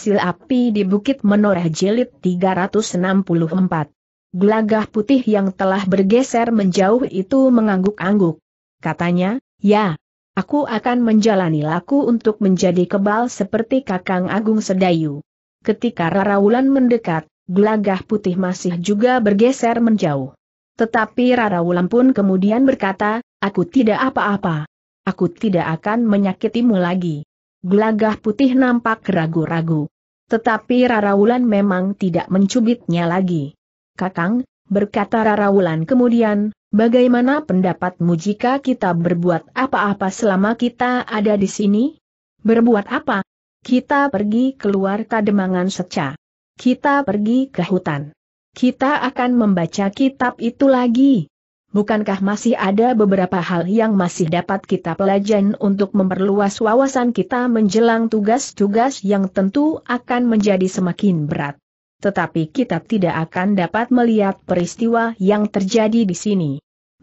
Sil api di Bukit Menoreh Jilid 364. Gelagah putih yang telah bergeser menjauh itu mengangguk-angguk. Katanya, ya, aku akan menjalani laku untuk menjadi kebal seperti Kakang Agung Sedayu. Ketika Raraulan mendekat, gelagah putih masih juga bergeser menjauh. Tetapi Raraulan pun kemudian berkata, aku tidak apa-apa. Aku tidak akan menyakitimu lagi. Gelagah putih nampak ragu-ragu. Tetapi Raraulan memang tidak mencubitnya lagi. Kakang, berkata Raraulan kemudian, bagaimana pendapatmu jika kita berbuat apa-apa selama kita ada di sini? Berbuat apa? Kita pergi keluar kademangan seca. Kita pergi ke hutan. Kita akan membaca kitab itu lagi bukankah masih ada beberapa hal yang masih dapat kita pelajari untuk memperluas wawasan kita menjelang tugas-tugas yang tentu akan menjadi semakin berat? Tetapi kita tidak akan dapat melihat peristiwa yang terjadi di sini.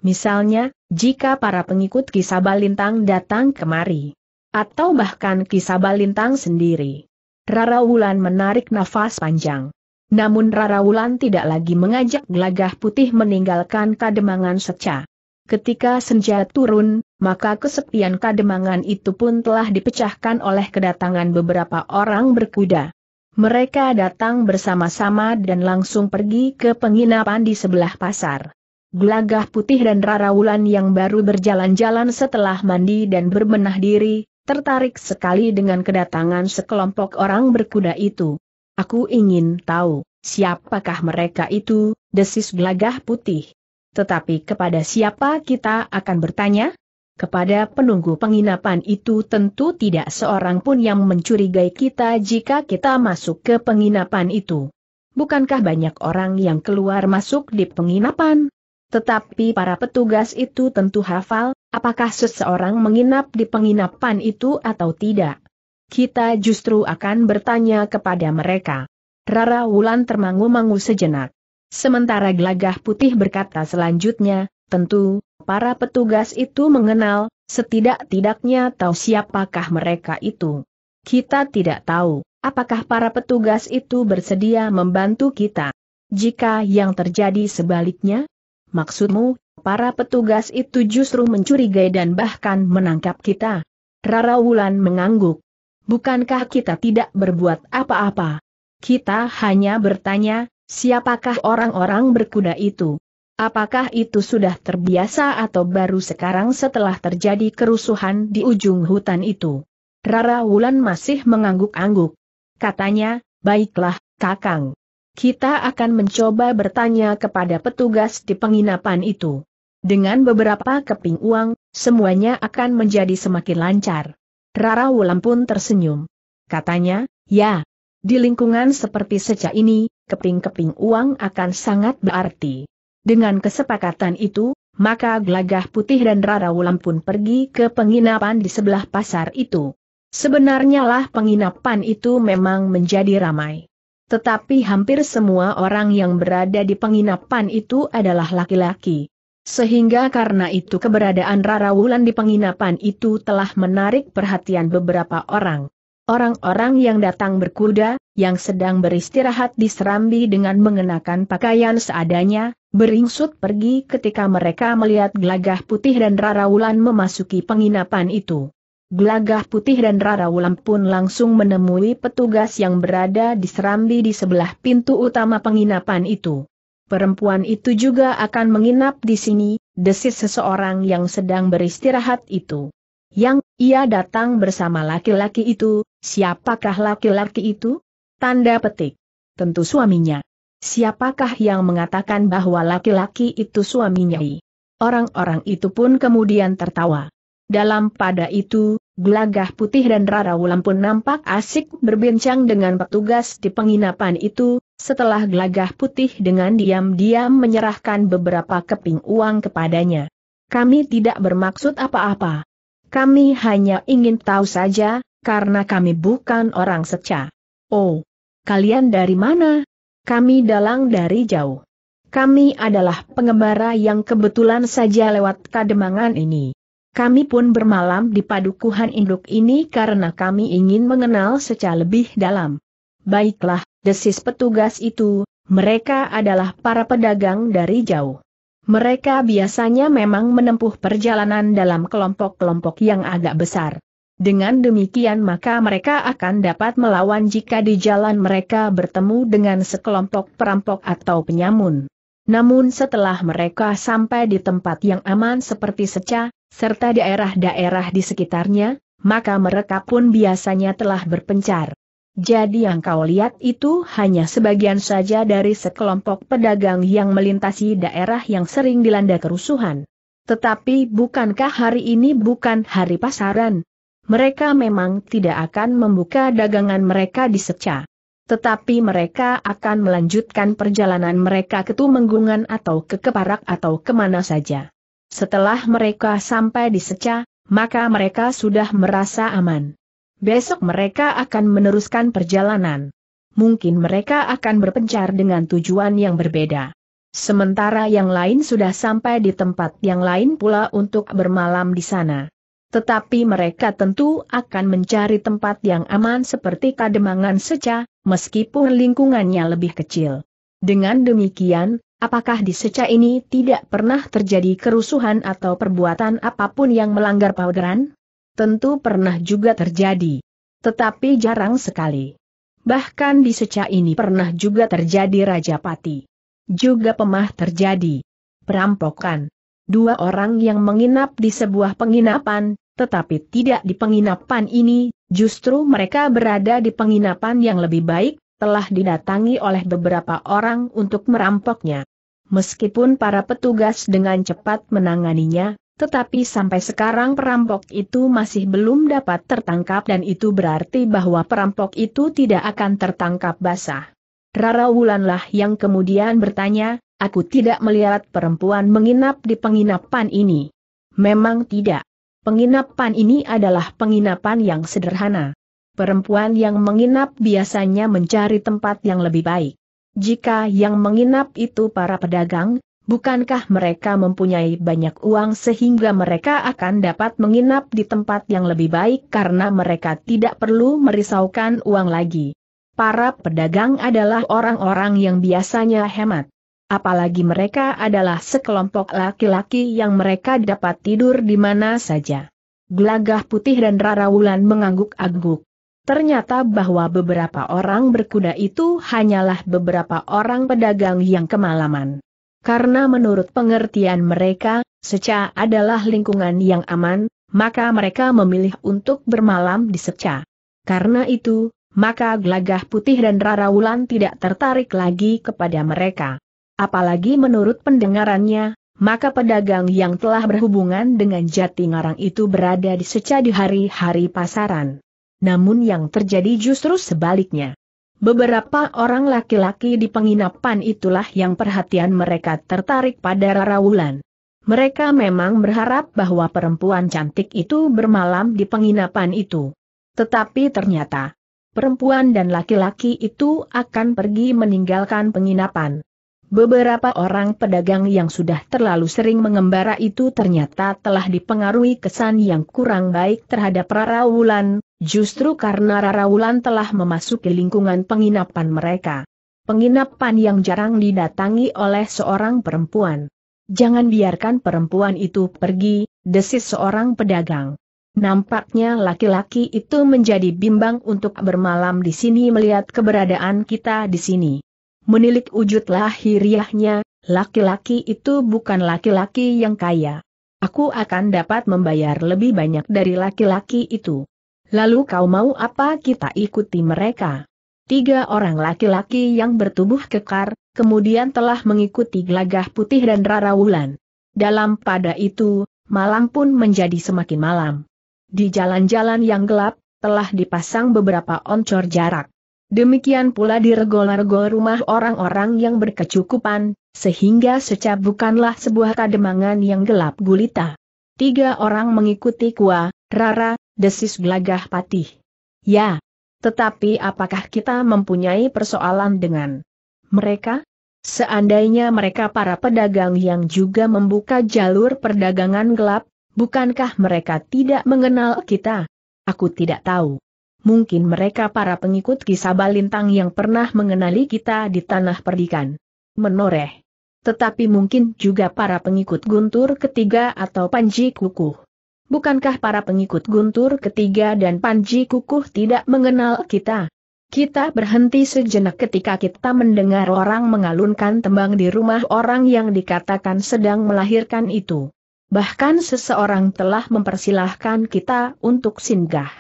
Misalnya, jika para pengikut kisah balintang datang kemari. Atau bahkan kisah balintang sendiri. Rara Wulan menarik nafas panjang. Namun Rara Wulan tidak lagi mengajak gelagah putih meninggalkan kademangan seca. Ketika senja turun, maka kesepian kademangan itu pun telah dipecahkan oleh kedatangan beberapa orang berkuda. Mereka datang bersama-sama dan langsung pergi ke penginapan di sebelah pasar. Gelagah putih dan Rara Wulan yang baru berjalan-jalan setelah mandi dan berbenah diri, tertarik sekali dengan kedatangan sekelompok orang berkuda itu. Aku ingin tahu, siapakah mereka itu, desis gelagah putih. Tetapi kepada siapa kita akan bertanya? Kepada penunggu penginapan itu tentu tidak seorang pun yang mencurigai kita jika kita masuk ke penginapan itu. Bukankah banyak orang yang keluar masuk di penginapan? Tetapi para petugas itu tentu hafal, apakah seseorang menginap di penginapan itu atau tidak kita justru akan bertanya kepada mereka. Rara Wulan termangu-mangu sejenak. Sementara gelagah putih berkata selanjutnya, tentu, para petugas itu mengenal, setidak-tidaknya tahu siapakah mereka itu. Kita tidak tahu, apakah para petugas itu bersedia membantu kita. Jika yang terjadi sebaliknya? Maksudmu, para petugas itu justru mencurigai dan bahkan menangkap kita? Rara Wulan mengangguk. Bukankah kita tidak berbuat apa-apa? Kita hanya bertanya, siapakah orang-orang berkuda itu? Apakah itu sudah terbiasa atau baru sekarang setelah terjadi kerusuhan di ujung hutan itu? Rara Wulan masih mengangguk-angguk. Katanya, baiklah, Kakang. Kita akan mencoba bertanya kepada petugas di penginapan itu. Dengan beberapa keping uang, semuanya akan menjadi semakin lancar. Rara Wulan pun tersenyum. Katanya, ya, di lingkungan seperti seca ini, keping-keping uang akan sangat berarti. Dengan kesepakatan itu, maka Glagah Putih dan Rara Wulan pun pergi ke penginapan di sebelah pasar itu. Sebenarnya lah penginapan itu memang menjadi ramai. Tetapi hampir semua orang yang berada di penginapan itu adalah laki-laki. Sehingga karena itu keberadaan Rara Wulan di penginapan itu telah menarik perhatian beberapa orang. Orang-orang yang datang berkuda, yang sedang beristirahat di Serambi dengan mengenakan pakaian seadanya, beringsut pergi ketika mereka melihat Glagah putih dan Rara Wulan memasuki penginapan itu. Glagah putih dan Rara Wulan pun langsung menemui petugas yang berada di Serambi di sebelah pintu utama penginapan itu perempuan itu juga akan menginap di sini, desis seseorang yang sedang beristirahat itu. Yang ia datang bersama laki-laki itu, siapakah laki-laki itu? Tanda petik. Tentu suaminya. Siapakah yang mengatakan bahwa laki-laki itu suaminya? Orang-orang itu pun kemudian tertawa. Dalam pada itu, Gelagah Putih dan Rara Wulan pun nampak asik berbincang dengan petugas di penginapan itu, setelah gelagah putih dengan diam-diam menyerahkan beberapa keping uang kepadanya. Kami tidak bermaksud apa-apa. Kami hanya ingin tahu saja, karena kami bukan orang seca. Oh, kalian dari mana? Kami dalang dari jauh. Kami adalah pengembara yang kebetulan saja lewat kademangan ini. Kami pun bermalam di padukuhan induk ini karena kami ingin mengenal secara lebih dalam. Baiklah, desis petugas itu, mereka adalah para pedagang dari jauh. Mereka biasanya memang menempuh perjalanan dalam kelompok-kelompok yang agak besar. Dengan demikian maka mereka akan dapat melawan jika di jalan mereka bertemu dengan sekelompok perampok atau penyamun. Namun setelah mereka sampai di tempat yang aman seperti seca, serta daerah-daerah di sekitarnya, maka mereka pun biasanya telah berpencar. Jadi yang kau lihat itu hanya sebagian saja dari sekelompok pedagang yang melintasi daerah yang sering dilanda kerusuhan. Tetapi bukankah hari ini bukan hari pasaran? Mereka memang tidak akan membuka dagangan mereka di seca. Tetapi mereka akan melanjutkan perjalanan mereka ke Tumenggungan atau ke Keparak atau kemana saja. Setelah mereka sampai di seca, maka mereka sudah merasa aman. Besok mereka akan meneruskan perjalanan. Mungkin mereka akan berpencar dengan tujuan yang berbeda. Sementara yang lain sudah sampai di tempat yang lain pula untuk bermalam di sana. Tetapi mereka tentu akan mencari tempat yang aman seperti kademangan seca, meskipun lingkungannya lebih kecil. Dengan demikian, apakah di seca ini tidak pernah terjadi kerusuhan atau perbuatan apapun yang melanggar pauderan? tentu pernah juga terjadi. Tetapi jarang sekali. Bahkan di seca ini pernah juga terjadi Raja Pati. Juga pemah terjadi. Perampokan. Dua orang yang menginap di sebuah penginapan, tetapi tidak di penginapan ini, justru mereka berada di penginapan yang lebih baik, telah didatangi oleh beberapa orang untuk merampoknya. Meskipun para petugas dengan cepat menanganinya, tetapi sampai sekarang perampok itu masih belum dapat tertangkap dan itu berarti bahwa perampok itu tidak akan tertangkap basah. Rara Wulanlah yang kemudian bertanya, aku tidak melihat perempuan menginap di penginapan ini. Memang tidak. Penginapan ini adalah penginapan yang sederhana. Perempuan yang menginap biasanya mencari tempat yang lebih baik. Jika yang menginap itu para pedagang, Bukankah mereka mempunyai banyak uang sehingga mereka akan dapat menginap di tempat yang lebih baik karena mereka tidak perlu merisaukan uang lagi? Para pedagang adalah orang-orang yang biasanya hemat. Apalagi mereka adalah sekelompok laki-laki yang mereka dapat tidur di mana saja. Gelagah putih dan rara wulan mengangguk-angguk. Ternyata bahwa beberapa orang berkuda itu hanyalah beberapa orang pedagang yang kemalaman. Karena menurut pengertian mereka, Seca adalah lingkungan yang aman, maka mereka memilih untuk bermalam di Seca. Karena itu, maka Gelagah Putih dan Rara Wulan tidak tertarik lagi kepada mereka. Apalagi menurut pendengarannya, maka pedagang yang telah berhubungan dengan jati ngarang itu berada di Seca di hari-hari pasaran. Namun yang terjadi justru sebaliknya. Beberapa orang laki-laki di penginapan itulah yang perhatian mereka tertarik pada Rara Wulan. Mereka memang berharap bahwa perempuan cantik itu bermalam di penginapan itu. Tetapi ternyata, perempuan dan laki-laki itu akan pergi meninggalkan penginapan. Beberapa orang pedagang yang sudah terlalu sering mengembara itu ternyata telah dipengaruhi kesan yang kurang baik terhadap Rara Wulan, Justru karena Raraulan telah memasuki lingkungan penginapan mereka. Penginapan yang jarang didatangi oleh seorang perempuan. Jangan biarkan perempuan itu pergi, desis seorang pedagang. Nampaknya laki-laki itu menjadi bimbang untuk bermalam di sini melihat keberadaan kita di sini. Menilik wujud lahiriahnya, laki-laki itu bukan laki-laki yang kaya. Aku akan dapat membayar lebih banyak dari laki-laki itu. Lalu kau mau apa kita ikuti mereka? Tiga orang laki-laki yang bertubuh kekar, kemudian telah mengikuti gelagah putih dan rarawulan. Dalam pada itu, malam pun menjadi semakin malam. Di jalan-jalan yang gelap, telah dipasang beberapa oncor jarak. Demikian pula di regol-regol rumah orang-orang yang berkecukupan, sehingga secap bukanlah sebuah kademangan yang gelap gulita. Tiga orang mengikuti Kuah. Rara, desis gelagah patih. Ya. Tetapi apakah kita mempunyai persoalan dengan mereka? Seandainya mereka para pedagang yang juga membuka jalur perdagangan gelap, bukankah mereka tidak mengenal kita? Aku tidak tahu. Mungkin mereka para pengikut kisah balintang yang pernah mengenali kita di tanah perdikan. Menoreh. Tetapi mungkin juga para pengikut guntur ketiga atau panji kukuh. Bukankah para pengikut Guntur ketiga dan Panji Kukuh tidak mengenal kita? Kita berhenti sejenak ketika kita mendengar orang mengalunkan tembang di rumah orang yang dikatakan sedang melahirkan itu. Bahkan seseorang telah mempersilahkan kita untuk singgah.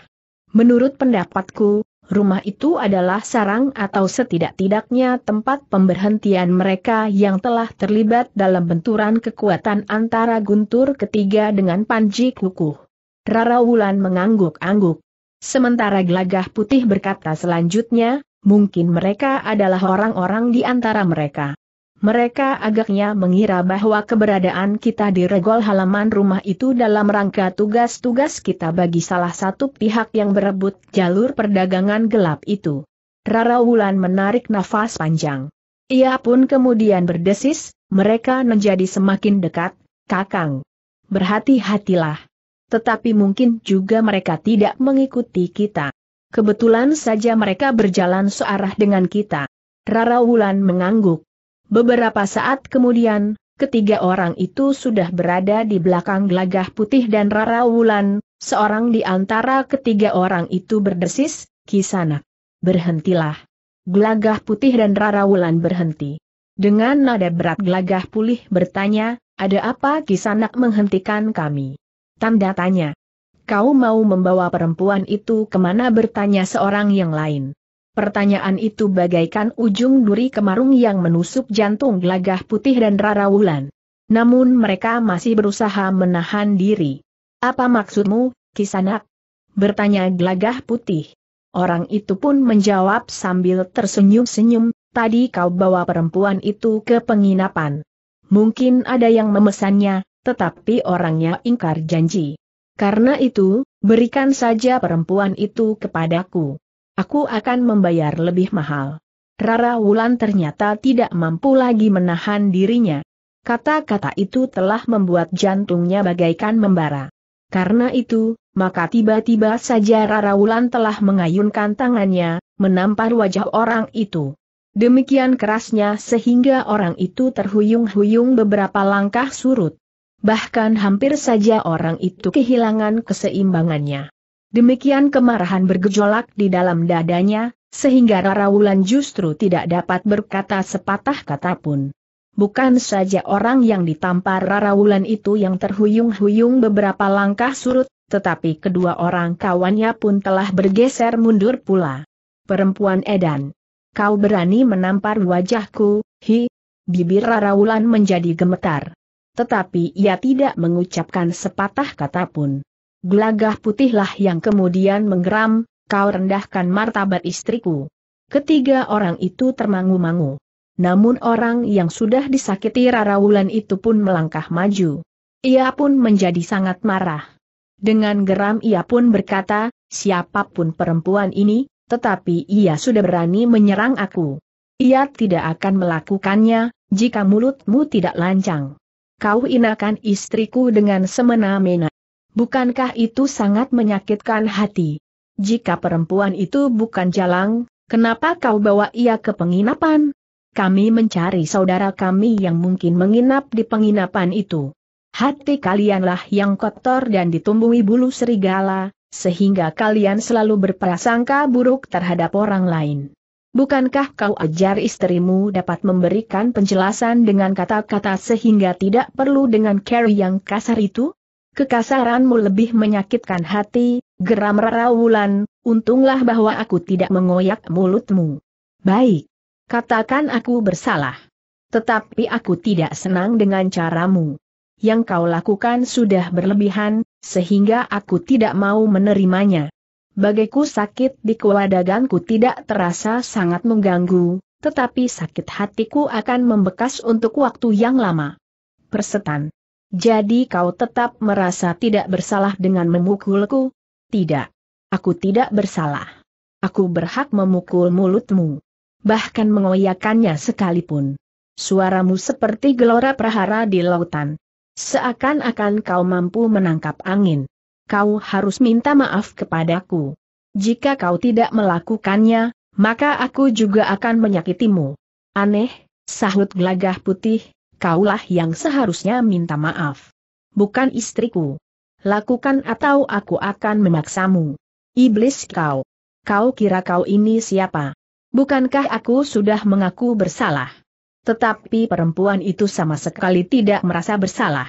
Menurut pendapatku, rumah itu adalah sarang atau setidak-tidaknya tempat pemberhentian mereka yang telah terlibat dalam benturan kekuatan antara Guntur ketiga dengan Panji Kukuh. Rara Wulan mengangguk-angguk. Sementara Gelagah Putih berkata selanjutnya, mungkin mereka adalah orang-orang di antara mereka. Mereka agaknya mengira bahwa keberadaan kita di regol halaman rumah itu dalam rangka tugas-tugas kita bagi salah satu pihak yang berebut jalur perdagangan gelap itu. Rara Wulan menarik nafas panjang. Ia pun kemudian berdesis, mereka menjadi semakin dekat, kakang. Berhati-hatilah. Tetapi mungkin juga mereka tidak mengikuti kita. Kebetulan saja mereka berjalan searah dengan kita. Rara Wulan mengangguk. Beberapa saat kemudian, ketiga orang itu sudah berada di belakang Glagah putih dan Rara Wulan, seorang di antara ketiga orang itu berdesis, Kisanak. Berhentilah. Glagah putih dan Rara Wulan berhenti. Dengan nada berat Glagah pulih bertanya, ada apa Kisanak menghentikan kami? Tanda tanya. Kau mau membawa perempuan itu kemana bertanya seorang yang lain. Pertanyaan itu bagaikan ujung duri kemarung yang menusuk jantung gelagah putih dan Rara Wulan. Namun mereka masih berusaha menahan diri. Apa maksudmu, Kisanak? Bertanya gelagah putih. Orang itu pun menjawab sambil tersenyum-senyum, tadi kau bawa perempuan itu ke penginapan. Mungkin ada yang memesannya, tetapi orangnya ingkar janji. Karena itu, berikan saja perempuan itu kepadaku. Aku akan membayar lebih mahal. Rara Wulan ternyata tidak mampu lagi menahan dirinya. Kata-kata itu telah membuat jantungnya bagaikan membara. Karena itu, maka tiba-tiba saja Rara Wulan telah mengayunkan tangannya, menampar wajah orang itu. Demikian kerasnya sehingga orang itu terhuyung-huyung beberapa langkah surut. Bahkan hampir saja orang itu kehilangan keseimbangannya. Demikian kemarahan bergejolak di dalam dadanya, sehingga Rara Wulan justru tidak dapat berkata sepatah kata pun. Bukan saja orang yang ditampar Rara Wulan itu yang terhuyung-huyung beberapa langkah surut, tetapi kedua orang kawannya pun telah bergeser mundur pula. Perempuan Edan. Kau berani menampar wajahku, hi? Bibir Rara Wulan menjadi gemetar. Tetapi ia tidak mengucapkan sepatah kata pun gelagah putihlah yang kemudian menggeram, kau rendahkan martabat istriku. Ketiga orang itu termangu-mangu. Namun orang yang sudah disakiti Rara Wulan itu pun melangkah maju. Ia pun menjadi sangat marah. Dengan geram ia pun berkata, siapapun perempuan ini, tetapi ia sudah berani menyerang aku. Ia tidak akan melakukannya, jika mulutmu tidak lancang. Kau inakan istriku dengan semena-mena. Bukankah itu sangat menyakitkan hati? Jika perempuan itu bukan jalang, kenapa kau bawa ia ke penginapan? Kami mencari saudara kami yang mungkin menginap di penginapan itu. Hati kalianlah yang kotor dan ditumbuhi bulu serigala, sehingga kalian selalu berprasangka buruk terhadap orang lain. Bukankah kau ajar istrimu dapat memberikan penjelasan dengan kata-kata sehingga tidak perlu dengan carry yang kasar itu? Kekasaranmu lebih menyakitkan hati, geram Rawulan, untunglah bahwa aku tidak mengoyak mulutmu. Baik. Katakan aku bersalah. Tetapi aku tidak senang dengan caramu. Yang kau lakukan sudah berlebihan, sehingga aku tidak mau menerimanya. Bagiku sakit di kewadaganku tidak terasa sangat mengganggu, tetapi sakit hatiku akan membekas untuk waktu yang lama. Persetan. Jadi kau tetap merasa tidak bersalah dengan memukulku? Tidak. Aku tidak bersalah. Aku berhak memukul mulutmu. Bahkan mengoyakannya sekalipun. Suaramu seperti gelora prahara di lautan. Seakan-akan kau mampu menangkap angin. Kau harus minta maaf kepadaku. Jika kau tidak melakukannya, maka aku juga akan menyakitimu. Aneh, sahut gelagah putih, kaulah yang seharusnya minta maaf. Bukan istriku. Lakukan atau aku akan memaksamu. Iblis kau. Kau kira kau ini siapa? Bukankah aku sudah mengaku bersalah? Tetapi perempuan itu sama sekali tidak merasa bersalah.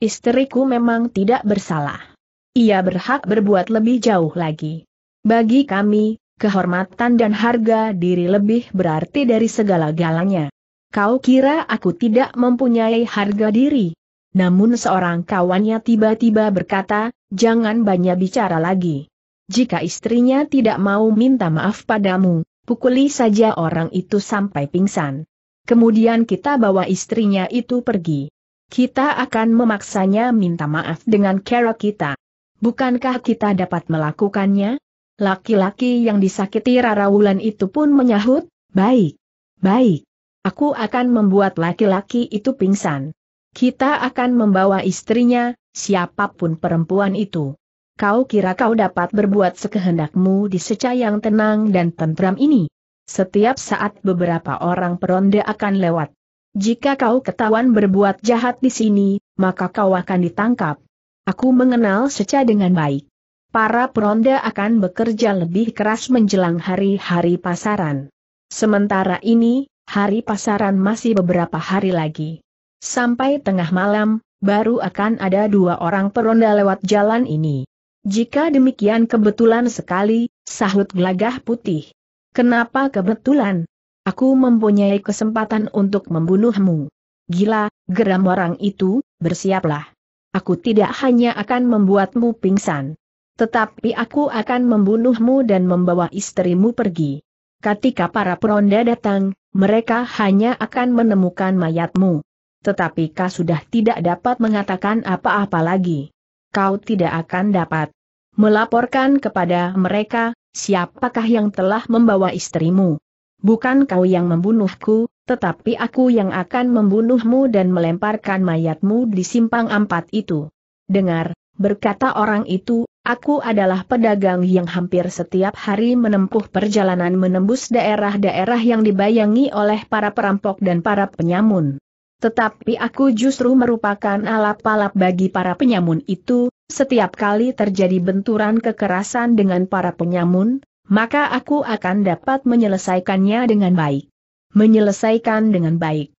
Istriku memang tidak bersalah. Ia berhak berbuat lebih jauh lagi. Bagi kami, kehormatan dan harga diri lebih berarti dari segala galanya. Kau kira aku tidak mempunyai harga diri? Namun seorang kawannya tiba-tiba berkata, jangan banyak bicara lagi. Jika istrinya tidak mau minta maaf padamu, pukuli saja orang itu sampai pingsan. Kemudian kita bawa istrinya itu pergi. Kita akan memaksanya minta maaf dengan cara kita. Bukankah kita dapat melakukannya? Laki-laki yang disakiti Rara Wulan itu pun menyahut, baik, baik. Aku akan membuat laki-laki itu pingsan. Kita akan membawa istrinya, siapapun perempuan itu. Kau kira kau dapat berbuat sekehendakmu di seca yang tenang dan tentram ini? Setiap saat beberapa orang peronda akan lewat. Jika kau ketahuan berbuat jahat di sini, maka kau akan ditangkap. Aku mengenal seca dengan baik. Para peronda akan bekerja lebih keras menjelang hari-hari pasaran. Sementara ini, hari pasaran masih beberapa hari lagi. Sampai tengah malam, baru akan ada dua orang peronda lewat jalan ini. Jika demikian kebetulan sekali, sahut gelagah putih. Kenapa kebetulan? Aku mempunyai kesempatan untuk membunuhmu. Gila, geram orang itu, bersiaplah. Aku tidak hanya akan membuatmu pingsan. Tetapi aku akan membunuhmu dan membawa istrimu pergi. Ketika para peronda datang, mereka hanya akan menemukan mayatmu. Tetapi kau sudah tidak dapat mengatakan apa-apa lagi. Kau tidak akan dapat melaporkan kepada mereka, siapakah yang telah membawa istrimu. Bukan kau yang membunuhku, tetapi aku yang akan membunuhmu dan melemparkan mayatmu di simpang empat itu. Dengar, berkata orang itu, aku adalah pedagang yang hampir setiap hari menempuh perjalanan menembus daerah-daerah yang dibayangi oleh para perampok dan para penyamun. Tetapi aku justru merupakan alap-alap bagi para penyamun itu, setiap kali terjadi benturan kekerasan dengan para penyamun, maka aku akan dapat menyelesaikannya dengan baik. Menyelesaikan dengan baik.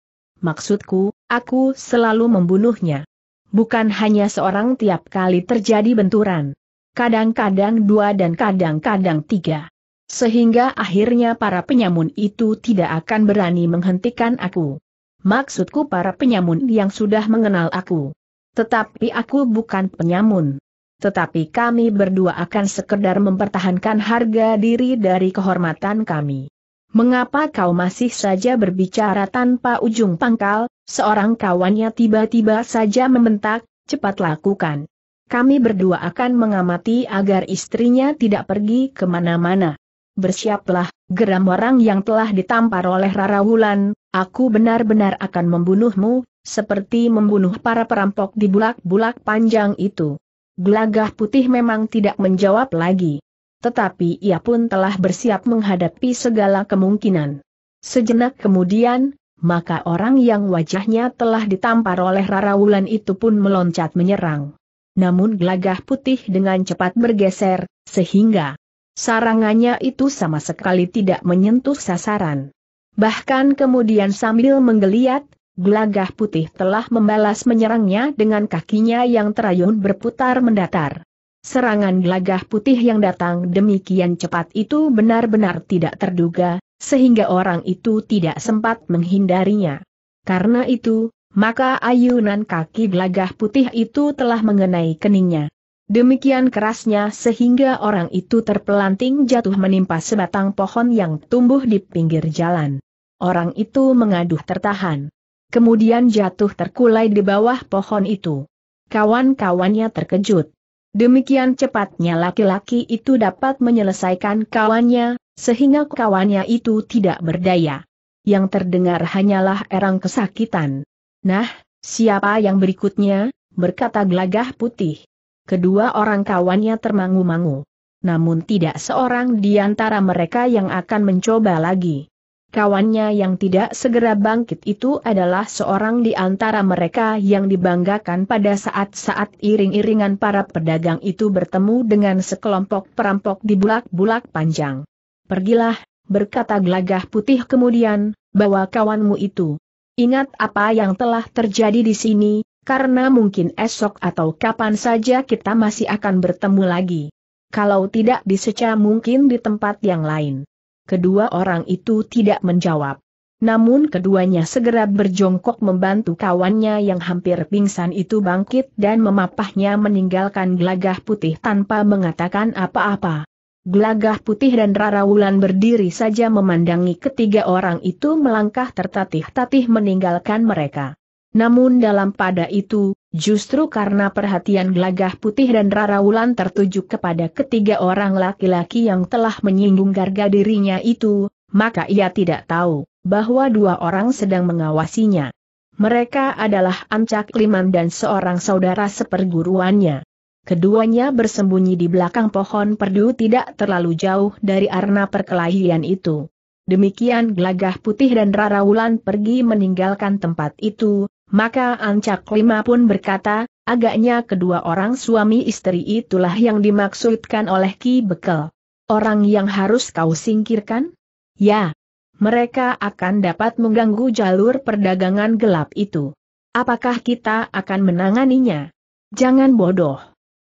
Maksudku, aku selalu membunuhnya bukan hanya seorang tiap kali terjadi benturan. Kadang-kadang dua dan kadang-kadang tiga. Sehingga akhirnya para penyamun itu tidak akan berani menghentikan aku. Maksudku para penyamun yang sudah mengenal aku. Tetapi aku bukan penyamun. Tetapi kami berdua akan sekedar mempertahankan harga diri dari kehormatan kami. Mengapa kau masih saja berbicara tanpa ujung pangkal, Seorang kawannya tiba-tiba saja membentak, cepat lakukan. Kami berdua akan mengamati agar istrinya tidak pergi kemana-mana. Bersiaplah, geram orang yang telah ditampar oleh Rara Wulan, aku benar-benar akan membunuhmu, seperti membunuh para perampok di bulak-bulak panjang itu. Gelagah putih memang tidak menjawab lagi. Tetapi ia pun telah bersiap menghadapi segala kemungkinan. Sejenak kemudian, maka orang yang wajahnya telah ditampar oleh Rarawulan itu pun meloncat menyerang. Namun Glagah putih dengan cepat bergeser, sehingga sarangannya itu sama sekali tidak menyentuh sasaran. Bahkan kemudian sambil menggeliat, Glagah putih telah membalas menyerangnya dengan kakinya yang terayun berputar mendatar. Serangan Glagah putih yang datang demikian cepat itu benar-benar tidak terduga, sehingga orang itu tidak sempat menghindarinya. Karena itu, maka ayunan kaki gelagah putih itu telah mengenai keningnya. Demikian kerasnya sehingga orang itu terpelanting jatuh menimpa sebatang pohon yang tumbuh di pinggir jalan. Orang itu mengaduh tertahan. Kemudian jatuh terkulai di bawah pohon itu. Kawan-kawannya terkejut. Demikian cepatnya laki-laki itu dapat menyelesaikan kawannya, sehingga kawannya itu tidak berdaya. Yang terdengar hanyalah erang kesakitan. Nah, siapa yang berikutnya? berkata gelagah putih. Kedua orang kawannya termangu-mangu. Namun tidak seorang di antara mereka yang akan mencoba lagi. Kawannya yang tidak segera bangkit itu adalah seorang di antara mereka yang dibanggakan pada saat-saat iring-iringan para pedagang itu bertemu dengan sekelompok perampok di bulak-bulak panjang. Pergilah, berkata gelagah putih kemudian, bawa kawanmu itu. Ingat apa yang telah terjadi di sini, karena mungkin esok atau kapan saja kita masih akan bertemu lagi. Kalau tidak di diseca mungkin di tempat yang lain. Kedua orang itu tidak menjawab. Namun keduanya segera berjongkok membantu kawannya yang hampir pingsan itu bangkit dan memapahnya meninggalkan gelagah putih tanpa mengatakan apa-apa. Gelagah putih dan Rara Wulan berdiri saja memandangi ketiga orang itu melangkah tertatih-tatih meninggalkan mereka. Namun dalam pada itu, justru karena perhatian gelagah putih dan Rara Wulan tertuju kepada ketiga orang laki-laki yang telah menyinggung garga dirinya itu, maka ia tidak tahu bahwa dua orang sedang mengawasinya. Mereka adalah Ancak Liman dan seorang saudara seperguruannya. Keduanya bersembunyi di belakang pohon perdu tidak terlalu jauh dari arena perkelahian itu. Demikian gelagah putih dan Rara Wulan pergi meninggalkan tempat itu, maka Ancak Lima pun berkata, agaknya kedua orang suami istri itulah yang dimaksudkan oleh Ki Bekel. Orang yang harus kau singkirkan? Ya. Mereka akan dapat mengganggu jalur perdagangan gelap itu. Apakah kita akan menanganinya? Jangan bodoh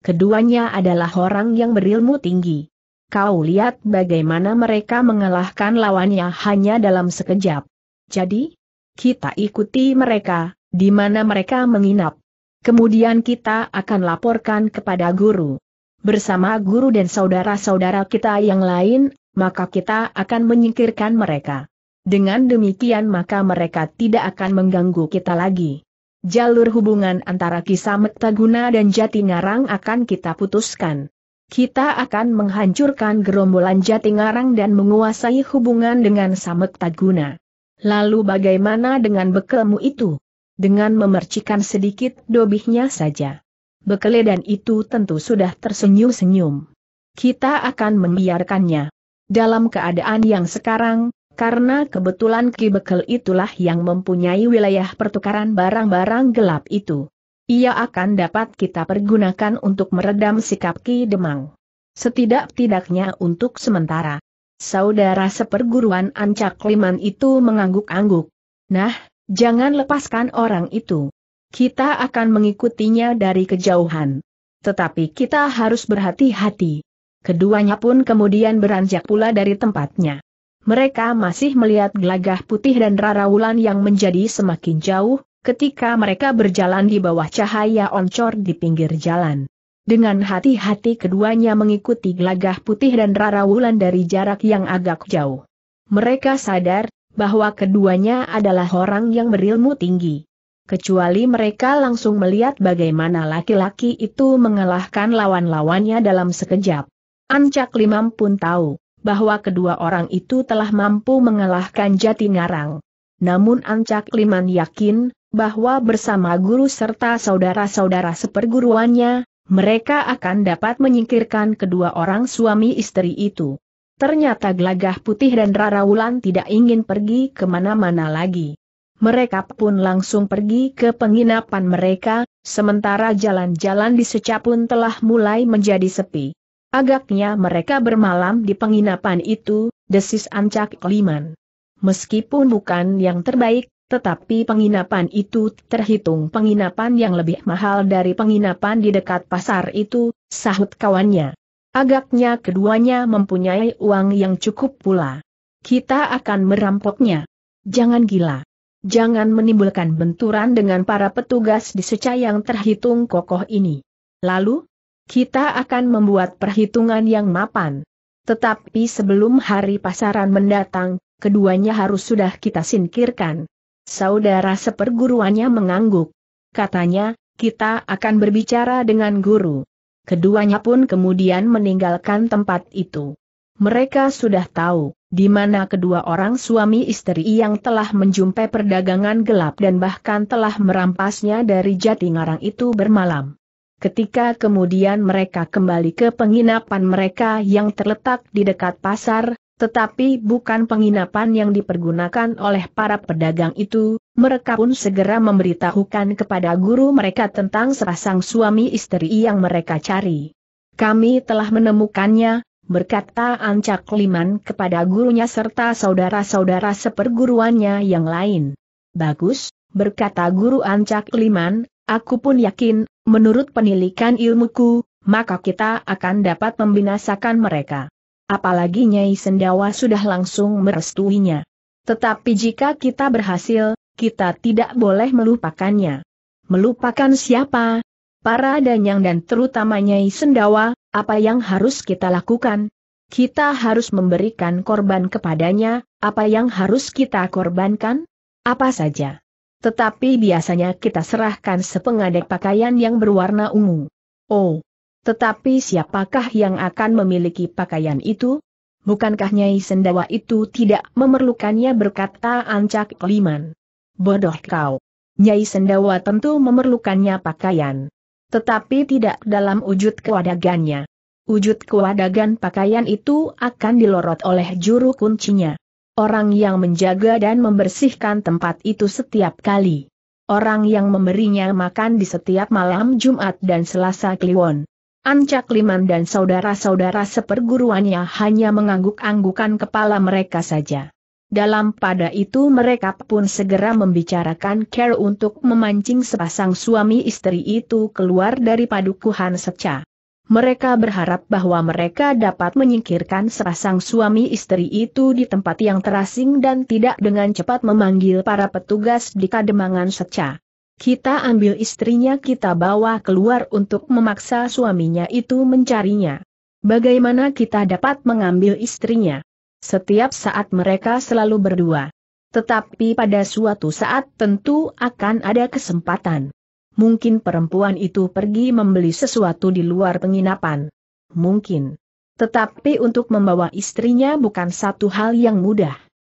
keduanya adalah orang yang berilmu tinggi. Kau lihat bagaimana mereka mengalahkan lawannya hanya dalam sekejap. Jadi, kita ikuti mereka, di mana mereka menginap. Kemudian kita akan laporkan kepada guru. Bersama guru dan saudara-saudara kita yang lain, maka kita akan menyingkirkan mereka. Dengan demikian maka mereka tidak akan mengganggu kita lagi jalur hubungan antara Kisamet Taguna dan Jatingarang akan kita putuskan. Kita akan menghancurkan gerombolan Jatingarang dan menguasai hubungan dengan Samet Taguna. Lalu bagaimana dengan bekelmu itu? Dengan memercikan sedikit dobihnya saja. Bekele dan itu tentu sudah tersenyum-senyum. Kita akan membiarkannya. Dalam keadaan yang sekarang, karena kebetulan Ki Bekel itulah yang mempunyai wilayah pertukaran barang-barang gelap itu. Ia akan dapat kita pergunakan untuk meredam sikap Ki Demang. Setidak-tidaknya untuk sementara. Saudara seperguruan Ancak Liman itu mengangguk-angguk. Nah, jangan lepaskan orang itu. Kita akan mengikutinya dari kejauhan. Tetapi kita harus berhati-hati. Keduanya pun kemudian beranjak pula dari tempatnya mereka masih melihat gelagah putih dan Rara Wulan yang menjadi semakin jauh, ketika mereka berjalan di bawah cahaya oncor di pinggir jalan. Dengan hati-hati keduanya mengikuti gelagah putih dan Rara Wulan dari jarak yang agak jauh. Mereka sadar, bahwa keduanya adalah orang yang berilmu tinggi. Kecuali mereka langsung melihat bagaimana laki-laki itu mengalahkan lawan-lawannya dalam sekejap. Ancak Limam pun tahu, bahwa kedua orang itu telah mampu mengalahkan Jati Ngarang. Namun Ancak Liman yakin, bahwa bersama guru serta saudara-saudara seperguruannya, mereka akan dapat menyingkirkan kedua orang suami istri itu. Ternyata Gelagah Putih dan Rara Wulan tidak ingin pergi kemana-mana lagi. Mereka pun langsung pergi ke penginapan mereka, sementara jalan-jalan di Secapun telah mulai menjadi sepi. Agaknya mereka bermalam di penginapan itu, desis ancak liman. Meskipun bukan yang terbaik, tetapi penginapan itu terhitung penginapan yang lebih mahal dari penginapan di dekat pasar itu, sahut kawannya. Agaknya keduanya mempunyai uang yang cukup pula. Kita akan merampoknya. Jangan gila. Jangan menimbulkan benturan dengan para petugas di secayang terhitung kokoh ini. Lalu, kita akan membuat perhitungan yang mapan. Tetapi sebelum hari pasaran mendatang, keduanya harus sudah kita singkirkan. Saudara seperguruannya mengangguk. Katanya, kita akan berbicara dengan guru. Keduanya pun kemudian meninggalkan tempat itu. Mereka sudah tahu, di mana kedua orang suami istri yang telah menjumpai perdagangan gelap dan bahkan telah merampasnya dari jati ngarang itu bermalam. Ketika kemudian mereka kembali ke penginapan mereka yang terletak di dekat pasar, tetapi bukan penginapan yang dipergunakan oleh para pedagang itu, mereka pun segera memberitahukan kepada guru mereka tentang sepasang suami istri yang mereka cari. Kami telah menemukannya, berkata Ancak Liman kepada gurunya serta saudara-saudara seperguruannya yang lain. Bagus, berkata guru Ancak Liman, aku pun yakin Menurut penilikan ilmuku, maka kita akan dapat membinasakan mereka. Apalagi Nyai Sendawa sudah langsung merestuinya. Tetapi jika kita berhasil, kita tidak boleh melupakannya. Melupakan siapa? Para danyang dan terutama Nyai Sendawa, apa yang harus kita lakukan? Kita harus memberikan korban kepadanya, apa yang harus kita korbankan? Apa saja? Tetapi biasanya kita serahkan sepengadek pakaian yang berwarna ungu. Oh, tetapi siapakah yang akan memiliki pakaian itu? Bukankah Nyai Sendawa itu tidak memerlukannya berkata Ancak Kliman. Bodoh kau. Nyai Sendawa tentu memerlukannya pakaian. Tetapi tidak dalam wujud kewadagannya. Wujud kewadagan pakaian itu akan dilorot oleh juru kuncinya orang yang menjaga dan membersihkan tempat itu setiap kali. Orang yang memberinya makan di setiap malam Jumat dan Selasa Kliwon. Ancak Liman dan saudara-saudara seperguruannya hanya mengangguk-anggukan kepala mereka saja. Dalam pada itu mereka pun segera membicarakan care untuk memancing sepasang suami istri itu keluar dari padukuhan seca. Mereka berharap bahwa mereka dapat menyingkirkan sepasang suami istri itu di tempat yang terasing dan tidak dengan cepat memanggil para petugas di kademangan seca. Kita ambil istrinya kita bawa keluar untuk memaksa suaminya itu mencarinya. Bagaimana kita dapat mengambil istrinya? Setiap saat mereka selalu berdua. Tetapi pada suatu saat tentu akan ada kesempatan mungkin perempuan itu pergi membeli sesuatu di luar penginapan. Mungkin. Tetapi untuk membawa istrinya bukan satu hal yang mudah.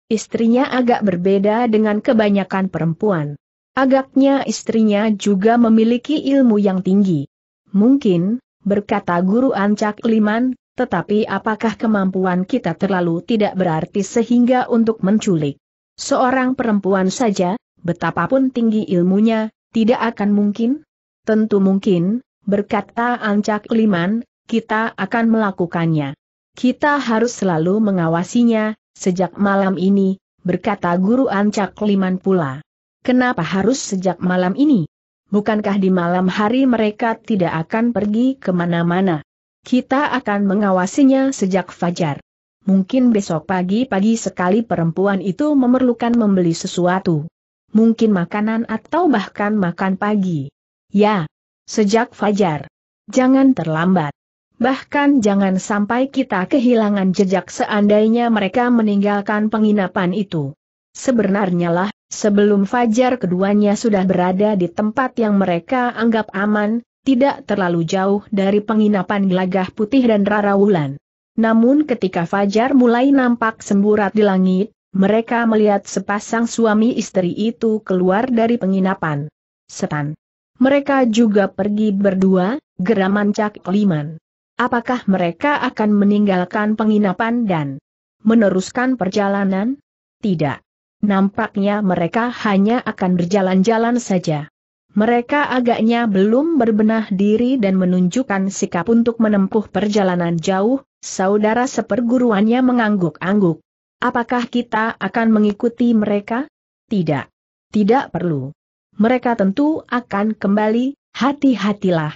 Istrinya agak berbeda dengan kebanyakan perempuan. Agaknya istrinya juga memiliki ilmu yang tinggi. Mungkin, berkata guru Ancak Liman, tetapi apakah kemampuan kita terlalu tidak berarti sehingga untuk menculik seorang perempuan saja, betapapun tinggi ilmunya, tidak akan mungkin? Tentu mungkin, berkata Ancak Liman, kita akan melakukannya. Kita harus selalu mengawasinya, sejak malam ini, berkata Guru Ancak Liman pula. Kenapa harus sejak malam ini? Bukankah di malam hari mereka tidak akan pergi kemana-mana? Kita akan mengawasinya sejak fajar. Mungkin besok pagi-pagi sekali perempuan itu memerlukan membeli sesuatu mungkin makanan atau bahkan makan pagi. Ya, sejak fajar. Jangan terlambat. Bahkan jangan sampai kita kehilangan jejak seandainya mereka meninggalkan penginapan itu. Sebenarnya lah, sebelum fajar keduanya sudah berada di tempat yang mereka anggap aman, tidak terlalu jauh dari penginapan Gelagah Putih dan Rara Wulan. Namun ketika fajar mulai nampak semburat di langit, mereka melihat sepasang suami istri itu keluar dari penginapan. Setan. Mereka juga pergi berdua, geraman cak liman. Apakah mereka akan meninggalkan penginapan dan meneruskan perjalanan? Tidak. Nampaknya mereka hanya akan berjalan-jalan saja. Mereka agaknya belum berbenah diri dan menunjukkan sikap untuk menempuh perjalanan jauh, saudara seperguruannya mengangguk-angguk. Apakah kita akan mengikuti mereka? Tidak. Tidak perlu. Mereka tentu akan kembali, hati-hatilah.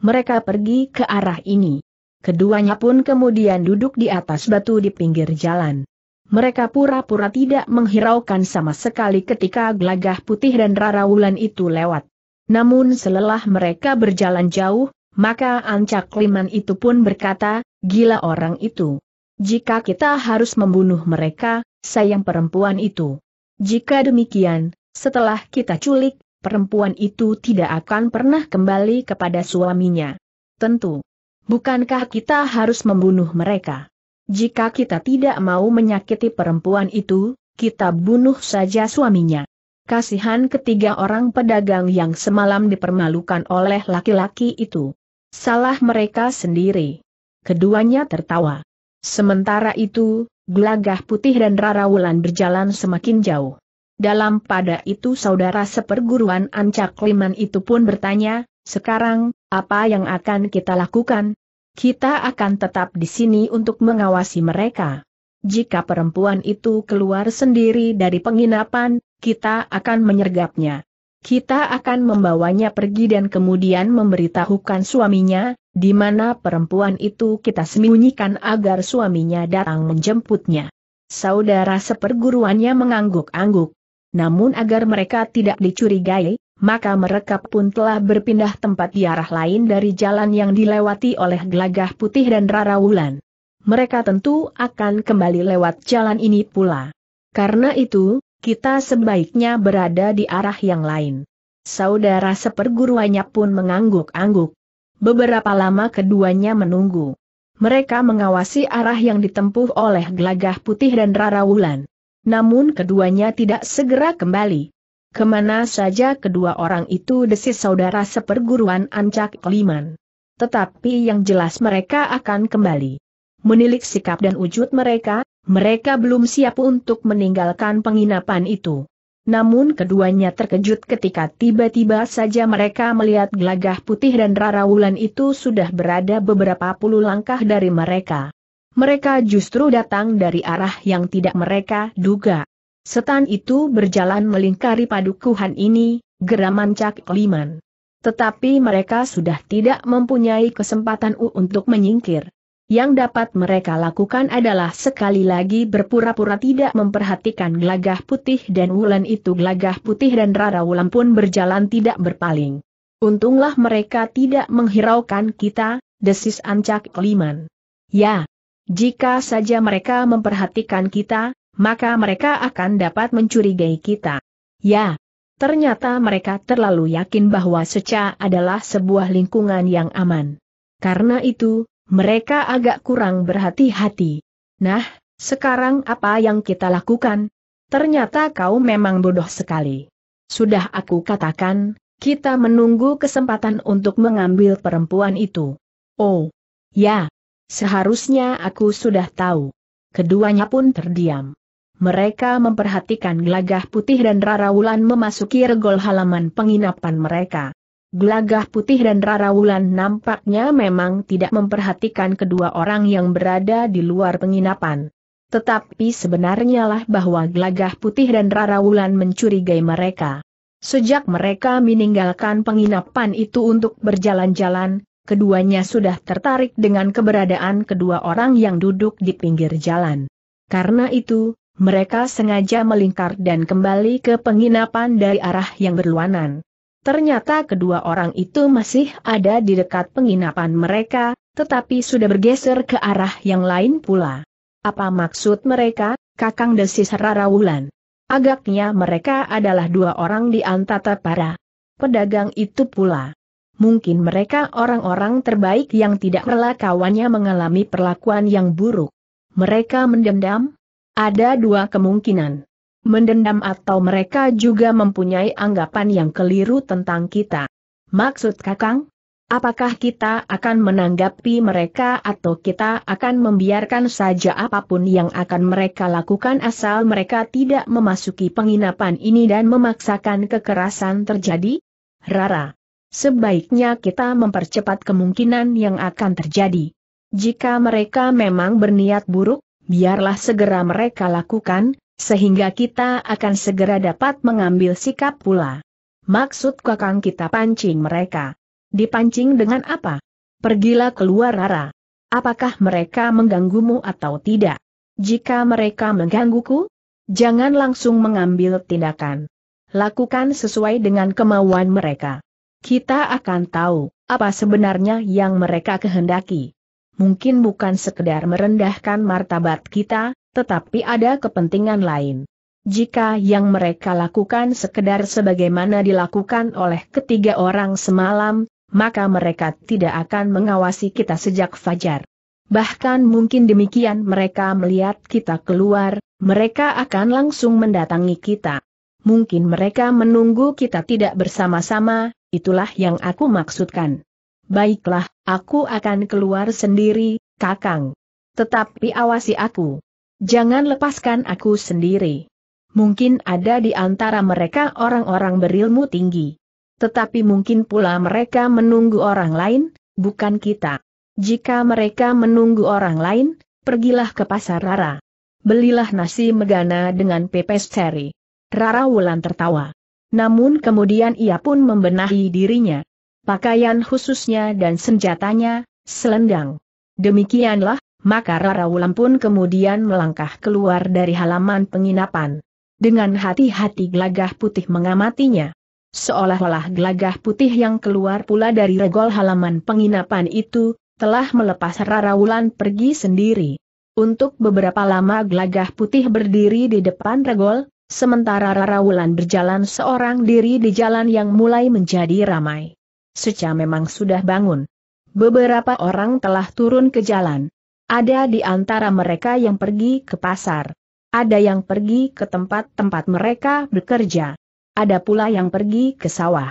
Mereka pergi ke arah ini. Keduanya pun kemudian duduk di atas batu di pinggir jalan. Mereka pura-pura tidak menghiraukan sama sekali ketika gelagah putih dan rarawulan itu lewat. Namun selelah mereka berjalan jauh, maka Ancak Liman itu pun berkata, gila orang itu. Jika kita harus membunuh mereka, sayang perempuan itu. Jika demikian, setelah kita culik, perempuan itu tidak akan pernah kembali kepada suaminya. Tentu. Bukankah kita harus membunuh mereka? Jika kita tidak mau menyakiti perempuan itu, kita bunuh saja suaminya. Kasihan ketiga orang pedagang yang semalam dipermalukan oleh laki-laki itu. Salah mereka sendiri. Keduanya tertawa. Sementara itu, Gelagah Putih dan Rara Wulan berjalan semakin jauh. Dalam pada itu saudara seperguruan Ancak Liman itu pun bertanya, sekarang, apa yang akan kita lakukan? Kita akan tetap di sini untuk mengawasi mereka. Jika perempuan itu keluar sendiri dari penginapan, kita akan menyergapnya kita akan membawanya pergi dan kemudian memberitahukan suaminya, di mana perempuan itu kita sembunyikan agar suaminya datang menjemputnya. Saudara seperguruannya mengangguk-angguk. Namun agar mereka tidak dicurigai, maka mereka pun telah berpindah tempat di arah lain dari jalan yang dilewati oleh Gelagah Putih dan Rara Wulan. Mereka tentu akan kembali lewat jalan ini pula. Karena itu, kita sebaiknya berada di arah yang lain. Saudara seperguruannya pun mengangguk-angguk. Beberapa lama keduanya menunggu. Mereka mengawasi arah yang ditempuh oleh Gelagah Putih dan Rara Wulan. Namun keduanya tidak segera kembali. Kemana saja kedua orang itu desis saudara seperguruan Ancak Keliman. Tetapi yang jelas mereka akan kembali. Menilik sikap dan wujud mereka, mereka belum siap untuk meninggalkan penginapan itu. Namun keduanya terkejut ketika tiba-tiba saja mereka melihat gelagah putih dan raraulan itu sudah berada beberapa puluh langkah dari mereka. Mereka justru datang dari arah yang tidak mereka duga. Setan itu berjalan melingkari padukuhan ini, geraman cak liman. Tetapi mereka sudah tidak mempunyai kesempatan untuk menyingkir. Yang dapat mereka lakukan adalah sekali lagi berpura-pura tidak memperhatikan gelagah putih dan wulan itu gelagah putih dan rara wulan pun berjalan tidak berpaling. Untunglah mereka tidak menghiraukan kita, desis ancak liman. Ya, jika saja mereka memperhatikan kita, maka mereka akan dapat mencurigai kita. Ya, ternyata mereka terlalu yakin bahwa seca adalah sebuah lingkungan yang aman. Karena itu, mereka agak kurang berhati-hati. Nah, sekarang apa yang kita lakukan? Ternyata kau memang bodoh sekali. Sudah aku katakan, kita menunggu kesempatan untuk mengambil perempuan itu. Oh, ya, seharusnya aku sudah tahu. Keduanya pun terdiam. Mereka memperhatikan gelagah putih dan Rara Wulan memasuki regol halaman penginapan mereka. Gelagah putih dan Rara Wulan nampaknya memang tidak memperhatikan kedua orang yang berada di luar penginapan. Tetapi sebenarnya lah bahwa Gelagah putih dan Rara Wulan mencurigai mereka. Sejak mereka meninggalkan penginapan itu untuk berjalan-jalan, keduanya sudah tertarik dengan keberadaan kedua orang yang duduk di pinggir jalan. Karena itu, mereka sengaja melingkar dan kembali ke penginapan dari arah yang berlawanan. Ternyata kedua orang itu masih ada di dekat penginapan mereka, tetapi sudah bergeser ke arah yang lain pula. Apa maksud mereka, Kakang Desis Rarawulan? Agaknya mereka adalah dua orang di antara para pedagang itu pula. Mungkin mereka orang-orang terbaik yang tidak rela kawannya mengalami perlakuan yang buruk. Mereka mendendam? Ada dua kemungkinan mendendam atau mereka juga mempunyai anggapan yang keliru tentang kita. Maksud Kakang? Apakah kita akan menanggapi mereka atau kita akan membiarkan saja apapun yang akan mereka lakukan asal mereka tidak memasuki penginapan ini dan memaksakan kekerasan terjadi? Rara. Sebaiknya kita mempercepat kemungkinan yang akan terjadi. Jika mereka memang berniat buruk, biarlah segera mereka lakukan, sehingga kita akan segera dapat mengambil sikap pula. Maksud kakang kita pancing mereka. Dipancing dengan apa? Pergilah keluar Rara. Apakah mereka mengganggumu atau tidak? Jika mereka menggangguku, jangan langsung mengambil tindakan. Lakukan sesuai dengan kemauan mereka. Kita akan tahu apa sebenarnya yang mereka kehendaki. Mungkin bukan sekedar merendahkan martabat kita, tetapi ada kepentingan lain. Jika yang mereka lakukan sekedar sebagaimana dilakukan oleh ketiga orang semalam, maka mereka tidak akan mengawasi kita sejak fajar. Bahkan mungkin demikian mereka melihat kita keluar, mereka akan langsung mendatangi kita. Mungkin mereka menunggu kita tidak bersama-sama, itulah yang aku maksudkan. Baiklah, aku akan keluar sendiri, Kakang. Tetapi awasi aku. Jangan lepaskan aku sendiri. Mungkin ada di antara mereka orang-orang berilmu tinggi. Tetapi mungkin pula mereka menunggu orang lain, bukan kita. Jika mereka menunggu orang lain, pergilah ke pasar Rara. Belilah nasi megana dengan pepes ceri. Rara Wulan tertawa. Namun kemudian ia pun membenahi dirinya. Pakaian khususnya dan senjatanya, selendang. Demikianlah, maka Rara Wulan pun kemudian melangkah keluar dari halaman penginapan. Dengan hati-hati gelagah putih mengamatinya. Seolah-olah gelagah putih yang keluar pula dari regol halaman penginapan itu, telah melepas Rara Wulan pergi sendiri. Untuk beberapa lama gelagah putih berdiri di depan regol, sementara Rara Wulan berjalan seorang diri di jalan yang mulai menjadi ramai. Seca memang sudah bangun. Beberapa orang telah turun ke jalan. Ada di antara mereka yang pergi ke pasar. Ada yang pergi ke tempat-tempat mereka bekerja. Ada pula yang pergi ke sawah.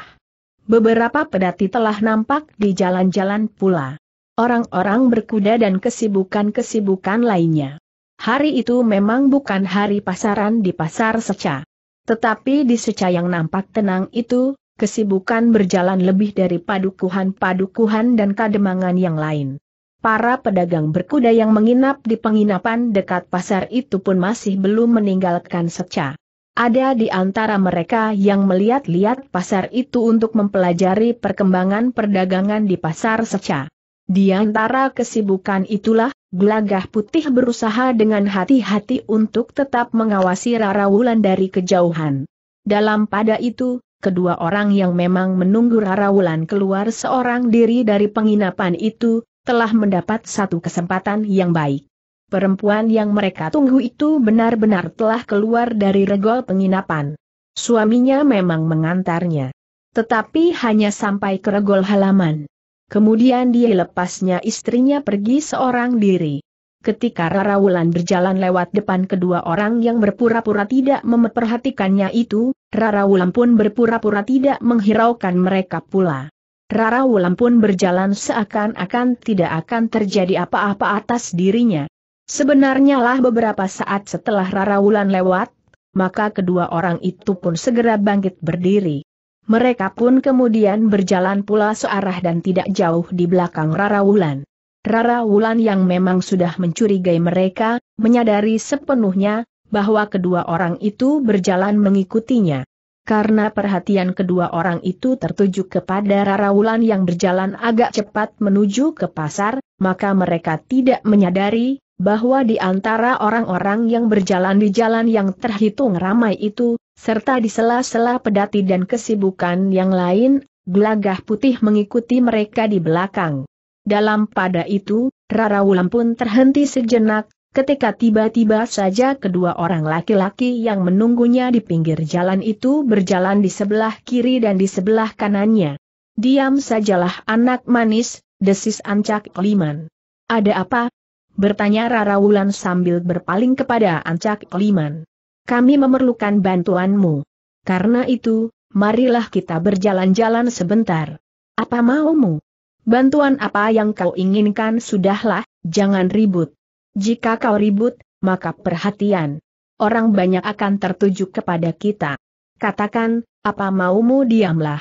Beberapa pedati telah nampak di jalan-jalan pula. Orang-orang berkuda dan kesibukan-kesibukan lainnya. Hari itu memang bukan hari pasaran di pasar seca. Tetapi di seca yang nampak tenang itu, kesibukan berjalan lebih dari padukuhan-padukuhan dan kademangan yang lain. Para pedagang berkuda yang menginap di penginapan dekat pasar itu pun masih belum meninggalkan seca. Ada di antara mereka yang melihat-lihat pasar itu untuk mempelajari perkembangan perdagangan di pasar seca. Di antara kesibukan itulah, Gelagah Putih berusaha dengan hati-hati untuk tetap mengawasi Rara Wulan dari kejauhan. Dalam pada itu, kedua orang yang memang menunggu Rara Wulan keluar seorang diri dari penginapan itu, telah mendapat satu kesempatan yang baik. Perempuan yang mereka tunggu itu benar-benar telah keluar dari regol penginapan. Suaminya memang mengantarnya. Tetapi hanya sampai ke regol halaman. Kemudian dia lepasnya istrinya pergi seorang diri. Ketika Rara Wulan berjalan lewat depan kedua orang yang berpura-pura tidak memperhatikannya itu, Rara Wulan pun berpura-pura tidak menghiraukan mereka pula. Rara Wulan pun berjalan seakan-akan tidak akan terjadi apa-apa atas dirinya. Sebenarnya lah beberapa saat setelah Rara Wulan lewat, maka kedua orang itu pun segera bangkit berdiri. Mereka pun kemudian berjalan pula searah dan tidak jauh di belakang Rara Wulan. Rara Wulan yang memang sudah mencurigai mereka, menyadari sepenuhnya, bahwa kedua orang itu berjalan mengikutinya karena perhatian kedua orang itu tertuju kepada Rara Wulan yang berjalan agak cepat menuju ke pasar, maka mereka tidak menyadari bahwa di antara orang-orang yang berjalan di jalan yang terhitung ramai itu, serta di sela-sela pedati dan kesibukan yang lain, gelagah putih mengikuti mereka di belakang. Dalam pada itu, Rara Wulan pun terhenti sejenak, ketika tiba-tiba saja kedua orang laki-laki yang menunggunya di pinggir jalan itu berjalan di sebelah kiri dan di sebelah kanannya. Diam sajalah anak manis, desis Ancak Kliman. Ada apa? Bertanya Rara Wulan sambil berpaling kepada Ancak Kliman. Kami memerlukan bantuanmu. Karena itu, marilah kita berjalan-jalan sebentar. Apa maumu? Bantuan apa yang kau inginkan sudahlah, jangan ribut. Jika kau ribut, maka perhatian. Orang banyak akan tertuju kepada kita. Katakan, apa maumu diamlah.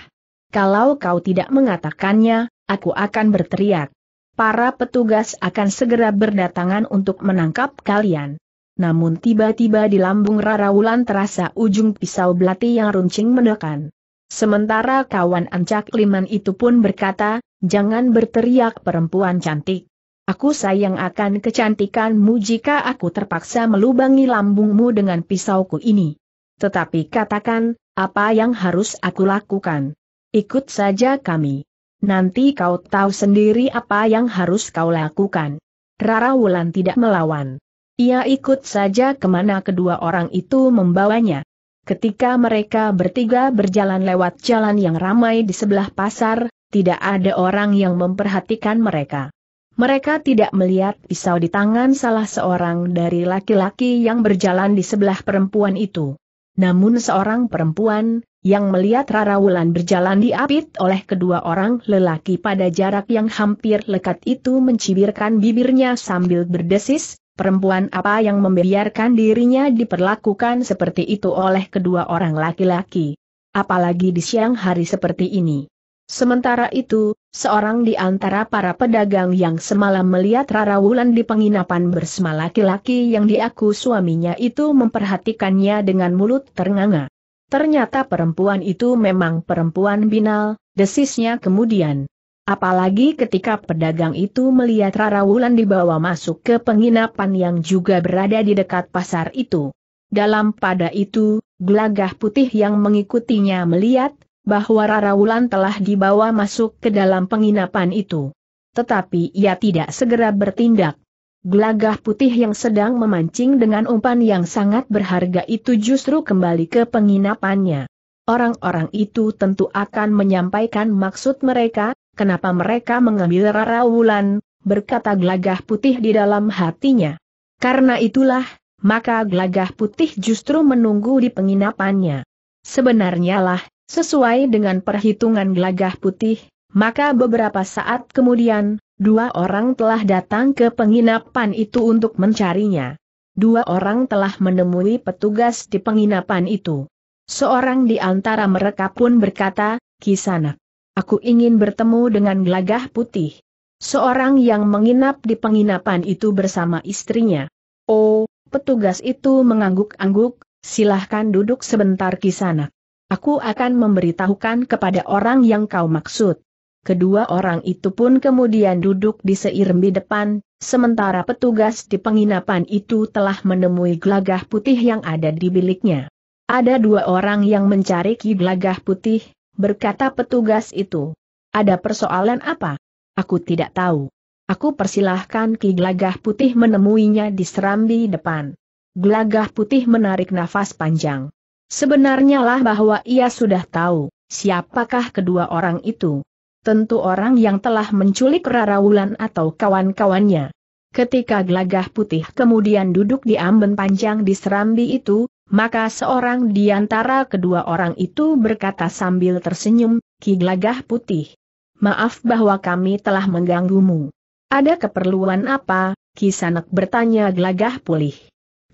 Kalau kau tidak mengatakannya, aku akan berteriak. Para petugas akan segera berdatangan untuk menangkap kalian. Namun tiba-tiba di lambung Rara Wulan terasa ujung pisau belati yang runcing menekan. Sementara kawan Ancak Liman itu pun berkata, jangan berteriak perempuan cantik. Aku sayang akan kecantikanmu jika aku terpaksa melubangi lambungmu dengan pisauku ini. Tetapi katakan, apa yang harus aku lakukan? Ikut saja kami. Nanti kau tahu sendiri apa yang harus kau lakukan. Rara Wulan tidak melawan. Ia ikut saja kemana kedua orang itu membawanya. Ketika mereka bertiga berjalan lewat jalan yang ramai di sebelah pasar, tidak ada orang yang memperhatikan mereka. Mereka tidak melihat pisau di tangan salah seorang dari laki-laki yang berjalan di sebelah perempuan itu. Namun seorang perempuan, yang melihat Rara Wulan berjalan diapit oleh kedua orang lelaki pada jarak yang hampir lekat itu mencibirkan bibirnya sambil berdesis, perempuan apa yang membiarkan dirinya diperlakukan seperti itu oleh kedua orang laki-laki. Apalagi di siang hari seperti ini. Sementara itu, Seorang di antara para pedagang yang semalam melihat Rara Wulan di penginapan bersama laki-laki yang diaku suaminya itu memperhatikannya dengan mulut ternganga. Ternyata perempuan itu memang perempuan binal, desisnya kemudian. Apalagi ketika pedagang itu melihat Rara Wulan dibawa masuk ke penginapan yang juga berada di dekat pasar itu. Dalam pada itu, gelagah putih yang mengikutinya melihat, bahwa Rara Wulan telah dibawa masuk ke dalam penginapan itu. Tetapi ia tidak segera bertindak. Gelagah putih yang sedang memancing dengan umpan yang sangat berharga itu justru kembali ke penginapannya. Orang-orang itu tentu akan menyampaikan maksud mereka, kenapa mereka mengambil Rara Wulan, berkata gelagah putih di dalam hatinya. Karena itulah, maka gelagah putih justru menunggu di penginapannya. Sebenarnya lah, Sesuai dengan perhitungan gelagah putih, maka beberapa saat kemudian, dua orang telah datang ke penginapan itu untuk mencarinya. Dua orang telah menemui petugas di penginapan itu. Seorang di antara mereka pun berkata, Kisana, aku ingin bertemu dengan gelagah putih. Seorang yang menginap di penginapan itu bersama istrinya. Oh, petugas itu mengangguk-angguk, silahkan duduk sebentar Kisana. Aku akan memberitahukan kepada orang yang kau maksud. Kedua orang itu pun kemudian duduk di seirmi depan, sementara petugas di penginapan itu telah menemui gelagah putih yang ada di biliknya. Ada dua orang yang mencari ki gelagah putih, berkata petugas itu. Ada persoalan apa? Aku tidak tahu. Aku persilahkan ki gelagah putih menemuinya di serambi depan. Gelagah putih menarik nafas panjang. Sebenarnya lah bahwa ia sudah tahu, siapakah kedua orang itu. Tentu orang yang telah menculik Rara Wulan atau kawan-kawannya. Ketika gelagah putih kemudian duduk di amben panjang di serambi itu, maka seorang di antara kedua orang itu berkata sambil tersenyum, Ki Gelagah Putih. Maaf bahwa kami telah mengganggumu. Ada keperluan apa? Ki Sanak bertanya gelagah pulih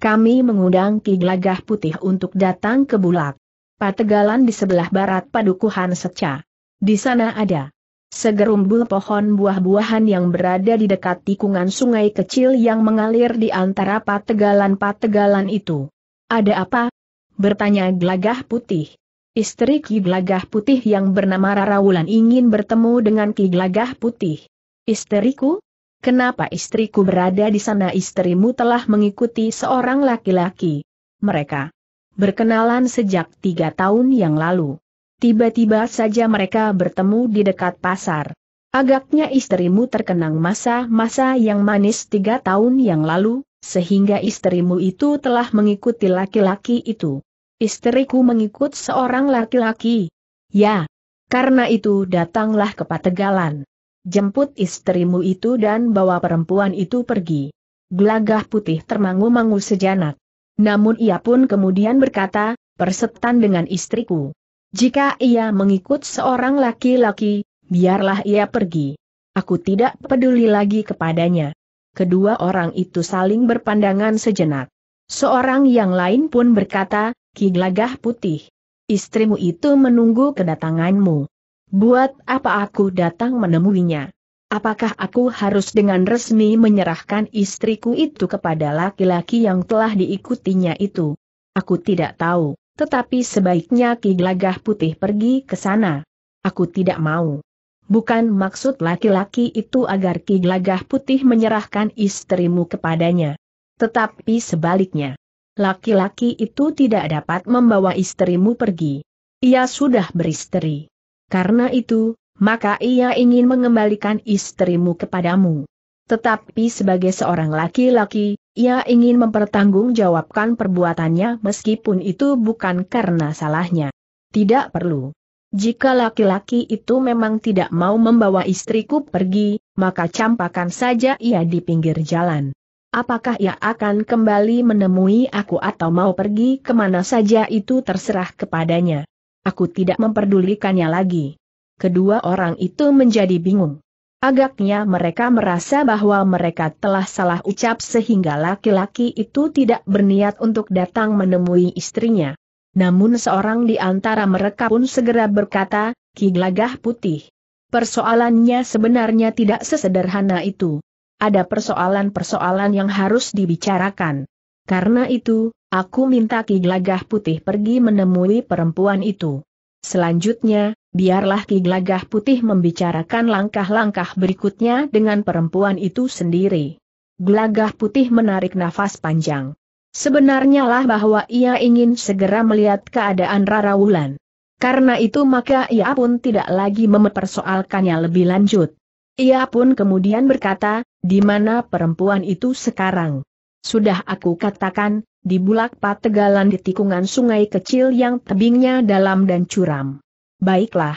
kami mengundang Ki Glagah Putih untuk datang ke Bulak. Pategalan di sebelah barat Padukuhan Seca. Di sana ada segerumbul pohon buah-buahan yang berada di dekat tikungan sungai kecil yang mengalir di antara pategalan-pategalan itu. Ada apa? Bertanya Glagah Putih. Istri Ki Glagah Putih yang bernama Rarawulan ingin bertemu dengan Ki Glagah Putih. Istriku? kenapa istriku berada di sana istrimu telah mengikuti seorang laki-laki. Mereka berkenalan sejak tiga tahun yang lalu. Tiba-tiba saja mereka bertemu di dekat pasar. Agaknya istrimu terkenang masa-masa yang manis tiga tahun yang lalu, sehingga istrimu itu telah mengikuti laki-laki itu. Istriku mengikut seorang laki-laki. Ya, karena itu datanglah ke Pategalan. Jemput istrimu itu dan bawa perempuan itu pergi. Gelagah putih termangu-mangu sejanak. Namun ia pun kemudian berkata, persetan dengan istriku. Jika ia mengikut seorang laki-laki, biarlah ia pergi. Aku tidak peduli lagi kepadanya. Kedua orang itu saling berpandangan sejenak. Seorang yang lain pun berkata, Ki Gelagah Putih. Istrimu itu menunggu kedatanganmu. Buat apa aku datang menemuinya? Apakah aku harus dengan resmi menyerahkan istriku itu kepada laki-laki yang telah diikutinya itu? Aku tidak tahu, tetapi sebaiknya Ki Glagah Putih pergi ke sana. Aku tidak mau. Bukan maksud laki-laki itu agar Ki Glagah Putih menyerahkan istrimu kepadanya. Tetapi sebaliknya, laki-laki itu tidak dapat membawa istrimu pergi. Ia sudah beristri. Karena itu, maka ia ingin mengembalikan istrimu kepadamu. Tetapi sebagai seorang laki-laki, ia ingin mempertanggungjawabkan perbuatannya meskipun itu bukan karena salahnya. Tidak perlu. Jika laki-laki itu memang tidak mau membawa istriku pergi, maka campakan saja ia di pinggir jalan. Apakah ia akan kembali menemui aku atau mau pergi kemana saja itu terserah kepadanya. Aku tidak memperdulikannya lagi. Kedua orang itu menjadi bingung. Agaknya mereka merasa bahwa mereka telah salah ucap sehingga laki-laki itu tidak berniat untuk datang menemui istrinya. Namun seorang di antara mereka pun segera berkata, Ki Gelagah Putih. Persoalannya sebenarnya tidak sesederhana itu. Ada persoalan-persoalan yang harus dibicarakan. Karena itu, Aku minta Ki Glagah Putih pergi menemui perempuan itu. Selanjutnya, biarlah Ki Glagah Putih membicarakan langkah-langkah berikutnya dengan perempuan itu sendiri. Glagah Putih menarik nafas panjang. Sebenarnya lah bahwa ia ingin segera melihat keadaan Rara Wulan. Karena itu maka ia pun tidak lagi mempersoalkannya lebih lanjut. Ia pun kemudian berkata, di mana perempuan itu sekarang? Sudah aku katakan, di bulak pategalan di tikungan sungai kecil yang tebingnya dalam dan curam. Baiklah.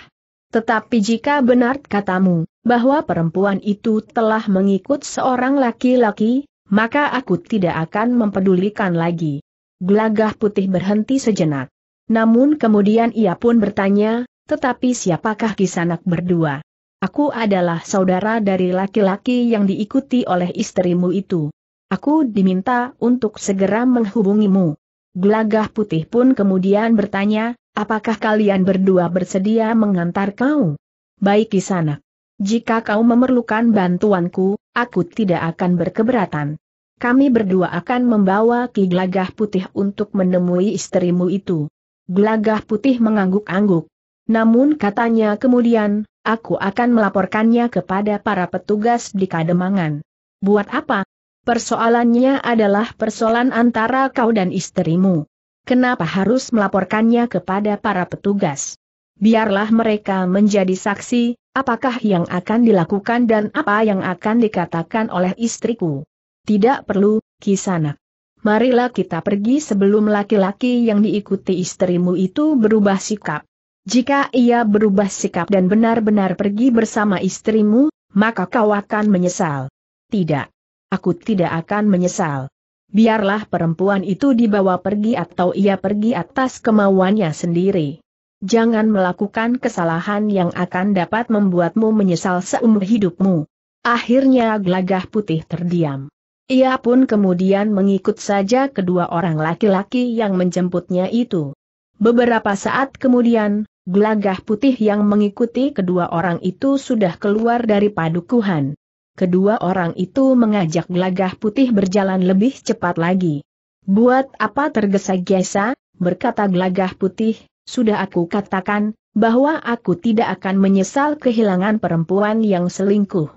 Tetapi jika benar katamu, bahwa perempuan itu telah mengikut seorang laki-laki, maka aku tidak akan mempedulikan lagi. Gelagah putih berhenti sejenak. Namun kemudian ia pun bertanya, tetapi siapakah kisanak berdua? Aku adalah saudara dari laki-laki yang diikuti oleh istrimu itu. Aku diminta untuk segera menghubungimu. Gelagah putih pun kemudian bertanya, apakah kalian berdua bersedia mengantar kau? Baik di sana. Jika kau memerlukan bantuanku, aku tidak akan berkeberatan. Kami berdua akan membawa Ki Gelagah Putih untuk menemui istrimu itu. Gelagah Putih mengangguk-angguk. Namun katanya kemudian, aku akan melaporkannya kepada para petugas di Kademangan. Buat apa, Persoalannya adalah persoalan antara kau dan istrimu. Kenapa harus melaporkannya kepada para petugas? Biarlah mereka menjadi saksi, apakah yang akan dilakukan dan apa yang akan dikatakan oleh istriku. Tidak perlu, Kisana. Marilah kita pergi sebelum laki-laki yang diikuti istrimu itu berubah sikap. Jika ia berubah sikap dan benar-benar pergi bersama istrimu, maka kau akan menyesal. Tidak aku tidak akan menyesal. Biarlah perempuan itu dibawa pergi atau ia pergi atas kemauannya sendiri. Jangan melakukan kesalahan yang akan dapat membuatmu menyesal seumur hidupmu. Akhirnya gelagah putih terdiam. Ia pun kemudian mengikut saja kedua orang laki-laki yang menjemputnya itu. Beberapa saat kemudian, gelagah putih yang mengikuti kedua orang itu sudah keluar dari padukuhan kedua orang itu mengajak gelagah putih berjalan lebih cepat lagi. Buat apa tergesa-gesa, berkata gelagah putih, sudah aku katakan, bahwa aku tidak akan menyesal kehilangan perempuan yang selingkuh.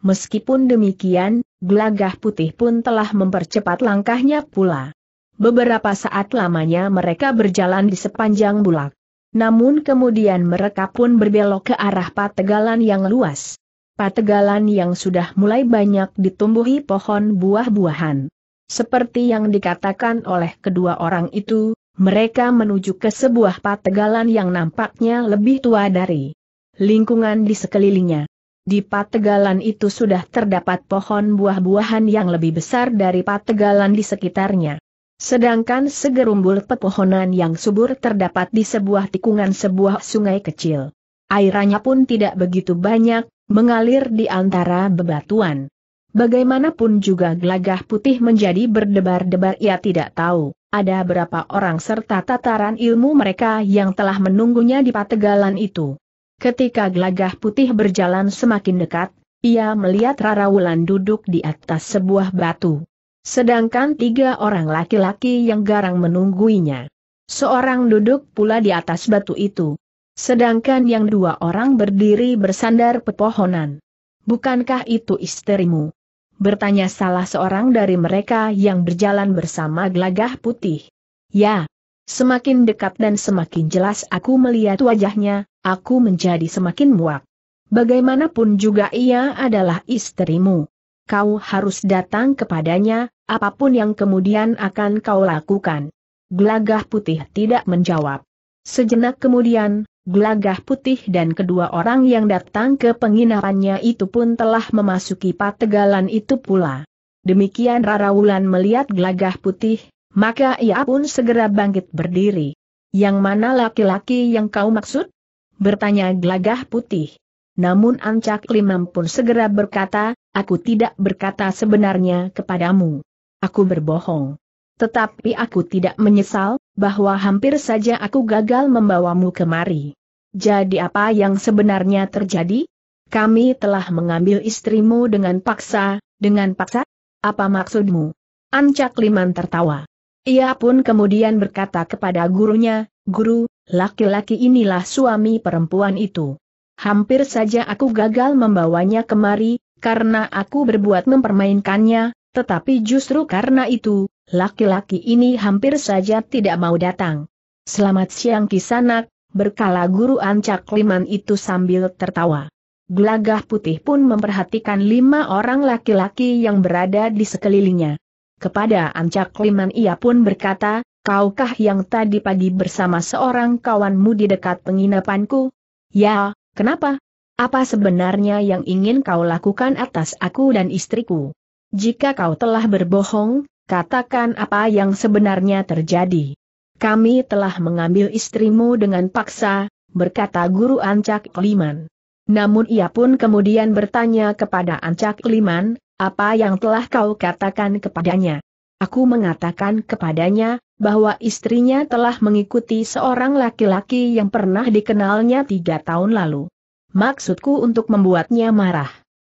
Meskipun demikian, gelagah putih pun telah mempercepat langkahnya pula. Beberapa saat lamanya mereka berjalan di sepanjang bulak. Namun kemudian mereka pun berbelok ke arah pategalan yang luas pategalan yang sudah mulai banyak ditumbuhi pohon buah-buahan. Seperti yang dikatakan oleh kedua orang itu, mereka menuju ke sebuah pategalan yang nampaknya lebih tua dari lingkungan di sekelilingnya. Di pategalan itu sudah terdapat pohon buah-buahan yang lebih besar dari pategalan di sekitarnya. Sedangkan segerumbul pepohonan yang subur terdapat di sebuah tikungan sebuah sungai kecil. Airannya pun tidak begitu banyak, mengalir di antara bebatuan. Bagaimanapun juga gelagah putih menjadi berdebar-debar ia tidak tahu, ada berapa orang serta tataran ilmu mereka yang telah menunggunya di pategalan itu. Ketika gelagah putih berjalan semakin dekat, ia melihat Rara Wulan duduk di atas sebuah batu. Sedangkan tiga orang laki-laki yang garang menungguinya. Seorang duduk pula di atas batu itu, Sedangkan yang dua orang berdiri bersandar pepohonan. Bukankah itu istrimu? Bertanya salah seorang dari mereka yang berjalan bersama gelagah putih. Ya. Semakin dekat dan semakin jelas aku melihat wajahnya, aku menjadi semakin muak. Bagaimanapun juga ia adalah istrimu. Kau harus datang kepadanya, apapun yang kemudian akan kau lakukan. Gelagah putih tidak menjawab. Sejenak kemudian, gelagah putih dan kedua orang yang datang ke penginapannya itu pun telah memasuki pategalan itu pula. Demikian Rara Wulan melihat gelagah putih, maka ia pun segera bangkit berdiri. Yang mana laki-laki yang kau maksud? Bertanya gelagah putih. Namun Ancak Limam pun segera berkata, aku tidak berkata sebenarnya kepadamu. Aku berbohong. Tetapi aku tidak menyesal, bahwa hampir saja aku gagal membawamu kemari. Jadi apa yang sebenarnya terjadi? Kami telah mengambil istrimu dengan paksa, dengan paksa? Apa maksudmu? Ancak Liman tertawa. Ia pun kemudian berkata kepada gurunya, Guru, laki-laki inilah suami perempuan itu. Hampir saja aku gagal membawanya kemari, karena aku berbuat mempermainkannya, tetapi justru karena itu, laki-laki ini hampir saja tidak mau datang. Selamat siang kisanak, berkala guru Ancak Liman itu sambil tertawa. Gelagah putih pun memperhatikan lima orang laki-laki yang berada di sekelilingnya. Kepada Ancak Liman ia pun berkata, Kaukah yang tadi pagi bersama seorang kawanmu di dekat penginapanku? Ya, kenapa? Apa sebenarnya yang ingin kau lakukan atas aku dan istriku? Jika kau telah berbohong, katakan apa yang sebenarnya terjadi kami telah mengambil istrimu dengan paksa, berkata guru Ancak Liman. Namun ia pun kemudian bertanya kepada Ancak Liman, apa yang telah kau katakan kepadanya? Aku mengatakan kepadanya, bahwa istrinya telah mengikuti seorang laki-laki yang pernah dikenalnya tiga tahun lalu. Maksudku untuk membuatnya marah.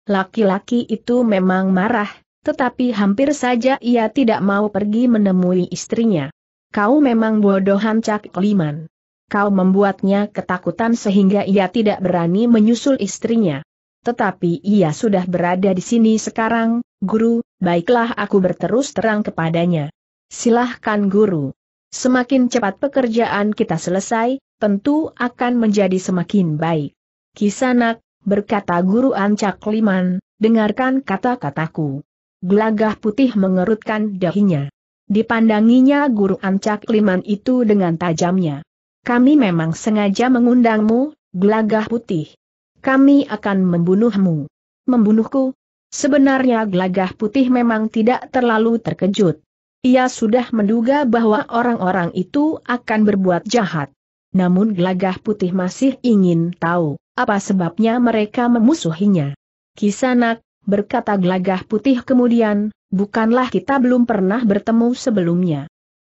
Laki-laki itu memang marah, tetapi hampir saja ia tidak mau pergi menemui istrinya kau memang bodohan, Cak liman. Kau membuatnya ketakutan sehingga ia tidak berani menyusul istrinya. Tetapi ia sudah berada di sini sekarang, guru, baiklah aku berterus terang kepadanya. Silahkan guru. Semakin cepat pekerjaan kita selesai, tentu akan menjadi semakin baik. Kisanak, berkata guru Ancak Liman, dengarkan kata-kataku. Gelagah putih mengerutkan dahinya. Dipandanginya guru ancak liman itu dengan tajamnya. Kami memang sengaja mengundangmu, Glagah putih. Kami akan membunuhmu. Membunuhku? Sebenarnya Glagah putih memang tidak terlalu terkejut. Ia sudah menduga bahwa orang-orang itu akan berbuat jahat. Namun Glagah putih masih ingin tahu, apa sebabnya mereka memusuhinya. Kisanak, berkata gelagah putih kemudian, bukanlah kita belum pernah bertemu sebelumnya.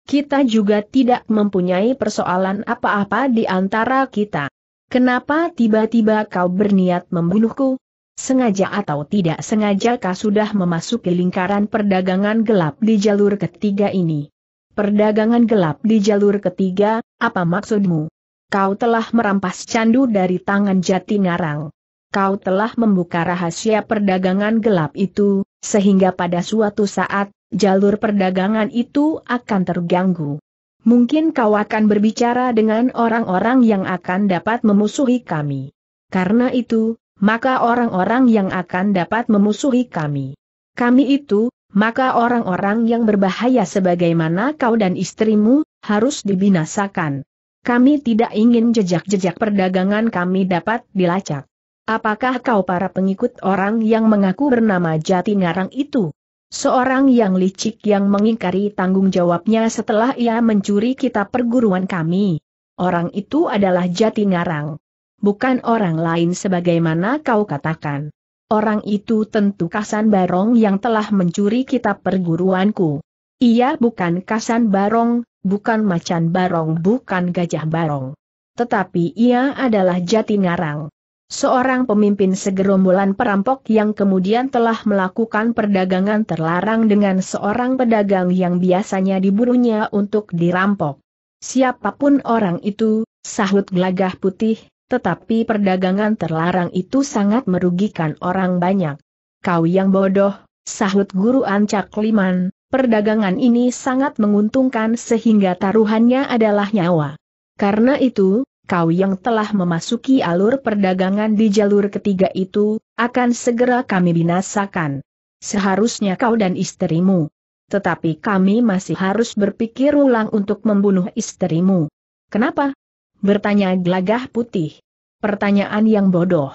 Kita juga tidak mempunyai persoalan apa-apa di antara kita. Kenapa tiba-tiba kau berniat membunuhku? Sengaja atau tidak sengaja kau sudah memasuki lingkaran perdagangan gelap di jalur ketiga ini. Perdagangan gelap di jalur ketiga, apa maksudmu? Kau telah merampas candu dari tangan jati ngarang kau telah membuka rahasia perdagangan gelap itu, sehingga pada suatu saat, jalur perdagangan itu akan terganggu. Mungkin kau akan berbicara dengan orang-orang yang akan dapat memusuhi kami. Karena itu, maka orang-orang yang akan dapat memusuhi kami. Kami itu, maka orang-orang yang berbahaya sebagaimana kau dan istrimu, harus dibinasakan. Kami tidak ingin jejak-jejak perdagangan kami dapat dilacak. Apakah kau para pengikut orang yang mengaku bernama Jati Ngarang itu? Seorang yang licik yang mengingkari tanggung jawabnya setelah ia mencuri kitab perguruan kami. Orang itu adalah Jati Ngarang. Bukan orang lain sebagaimana kau katakan. Orang itu tentu Kasan Barong yang telah mencuri kitab perguruanku. Ia bukan Kasan Barong, bukan Macan Barong, bukan Gajah Barong. Tetapi ia adalah Jati Ngarang. Seorang pemimpin segerombolan perampok yang kemudian telah melakukan perdagangan terlarang dengan seorang pedagang yang biasanya diburunya untuk dirampok. Siapapun orang itu, sahut gelagah putih, tetapi perdagangan terlarang itu sangat merugikan orang banyak. Kau yang bodoh, sahut guru Ancak Liman, perdagangan ini sangat menguntungkan sehingga taruhannya adalah nyawa. Karena itu, kau yang telah memasuki alur perdagangan di jalur ketiga itu, akan segera kami binasakan. Seharusnya kau dan istrimu. Tetapi kami masih harus berpikir ulang untuk membunuh istrimu. Kenapa? Bertanya gelagah putih. Pertanyaan yang bodoh.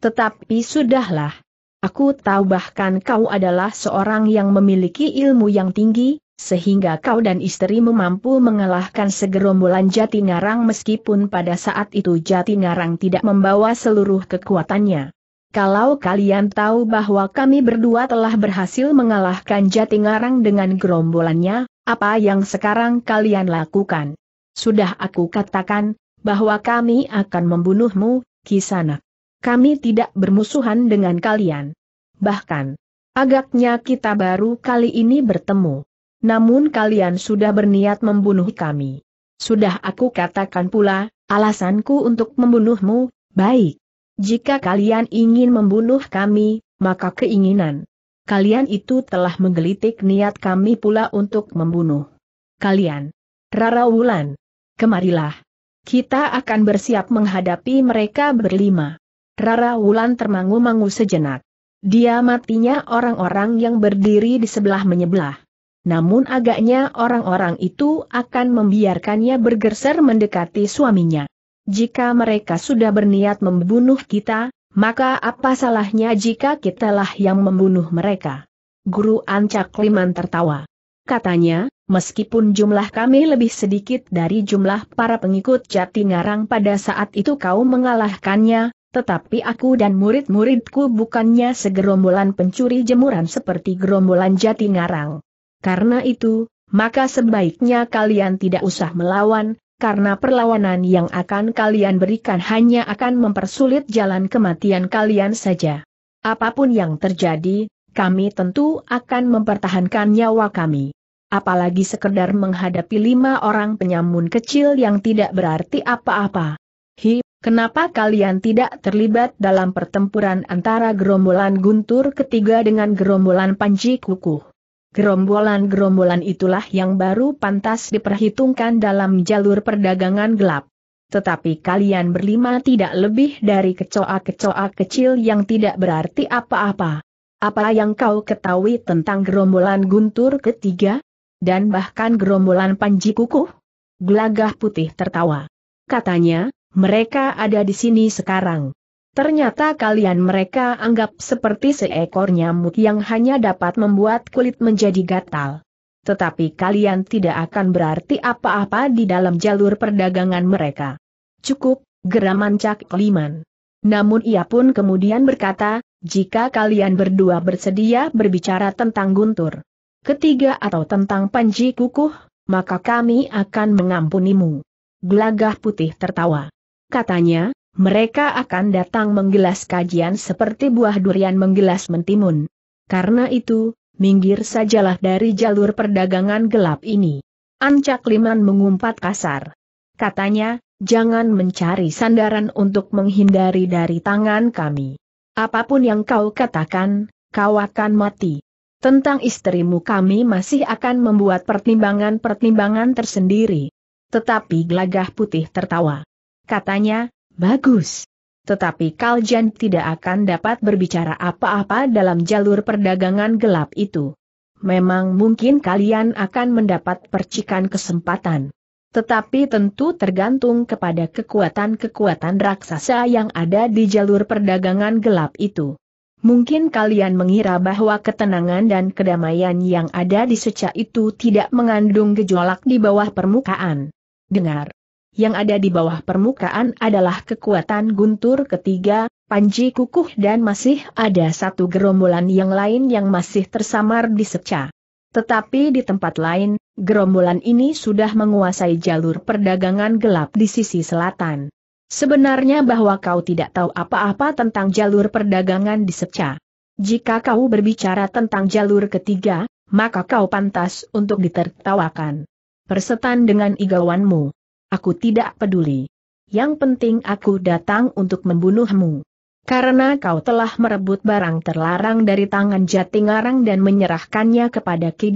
Tetapi sudahlah. Aku tahu bahkan kau adalah seorang yang memiliki ilmu yang tinggi, sehingga kau dan istrimu mampu mengalahkan segerombolan jati ngarang meskipun pada saat itu jati ngarang tidak membawa seluruh kekuatannya. Kalau kalian tahu bahwa kami berdua telah berhasil mengalahkan jati ngarang dengan gerombolannya, apa yang sekarang kalian lakukan? Sudah aku katakan, bahwa kami akan membunuhmu, Kisana. Kami tidak bermusuhan dengan kalian. Bahkan, agaknya kita baru kali ini bertemu namun kalian sudah berniat membunuh kami. Sudah aku katakan pula, alasanku untuk membunuhmu, baik. Jika kalian ingin membunuh kami, maka keinginan kalian itu telah menggelitik niat kami pula untuk membunuh kalian. Rara Wulan, kemarilah. Kita akan bersiap menghadapi mereka berlima. Rara Wulan termangu-mangu sejenak. Dia matinya orang-orang yang berdiri di sebelah menyebelah namun agaknya orang-orang itu akan membiarkannya bergeser mendekati suaminya. Jika mereka sudah berniat membunuh kita, maka apa salahnya jika kitalah yang membunuh mereka? Guru Ancak Liman tertawa. Katanya, meskipun jumlah kami lebih sedikit dari jumlah para pengikut jati ngarang pada saat itu kau mengalahkannya, tetapi aku dan murid-muridku bukannya segerombolan pencuri jemuran seperti gerombolan jati ngarang. Karena itu, maka sebaiknya kalian tidak usah melawan, karena perlawanan yang akan kalian berikan hanya akan mempersulit jalan kematian kalian saja. Apapun yang terjadi, kami tentu akan mempertahankan nyawa kami. Apalagi sekedar menghadapi lima orang penyamun kecil yang tidak berarti apa-apa. Hi, kenapa kalian tidak terlibat dalam pertempuran antara gerombolan guntur ketiga dengan gerombolan panji kukuh? Gerombolan-gerombolan itulah yang baru pantas diperhitungkan dalam jalur perdagangan gelap. Tetapi kalian berlima tidak lebih dari kecoa-kecoa kecil yang tidak berarti apa-apa. Apa yang kau ketahui tentang gerombolan guntur ketiga? Dan bahkan gerombolan panji kukuh? Gelagah putih tertawa. Katanya, mereka ada di sini sekarang. Ternyata kalian mereka anggap seperti seekor nyamuk yang hanya dapat membuat kulit menjadi gatal. Tetapi kalian tidak akan berarti apa-apa di dalam jalur perdagangan mereka. Cukup, geraman Cak Liman. Namun ia pun kemudian berkata, jika kalian berdua bersedia berbicara tentang Guntur ketiga atau tentang Panji Kukuh, maka kami akan mengampunimu. Gelagah putih tertawa. Katanya, mereka akan datang menggelas kajian seperti buah durian menggelas mentimun. Karena itu, minggir sajalah dari jalur perdagangan gelap ini. Ancak Liman mengumpat kasar. Katanya, jangan mencari sandaran untuk menghindari dari tangan kami. Apapun yang kau katakan, kau akan mati. Tentang istrimu kami masih akan membuat pertimbangan-pertimbangan tersendiri. Tetapi gelagah putih tertawa. Katanya, Bagus. Tetapi Kaljan tidak akan dapat berbicara apa-apa dalam jalur perdagangan gelap itu. Memang mungkin kalian akan mendapat percikan kesempatan. Tetapi tentu tergantung kepada kekuatan-kekuatan raksasa yang ada di jalur perdagangan gelap itu. Mungkin kalian mengira bahwa ketenangan dan kedamaian yang ada di seca itu tidak mengandung gejolak di bawah permukaan. Dengar yang ada di bawah permukaan adalah kekuatan guntur ketiga, Panji Kukuh dan masih ada satu gerombolan yang lain yang masih tersamar di Seca. Tetapi di tempat lain, gerombolan ini sudah menguasai jalur perdagangan gelap di sisi selatan. Sebenarnya bahwa kau tidak tahu apa-apa tentang jalur perdagangan di Seca. Jika kau berbicara tentang jalur ketiga, maka kau pantas untuk ditertawakan. Persetan dengan igawanmu. Aku tidak peduli. Yang penting aku datang untuk membunuhmu. Karena kau telah merebut barang terlarang dari tangan Jatingarang dan menyerahkannya kepada Ki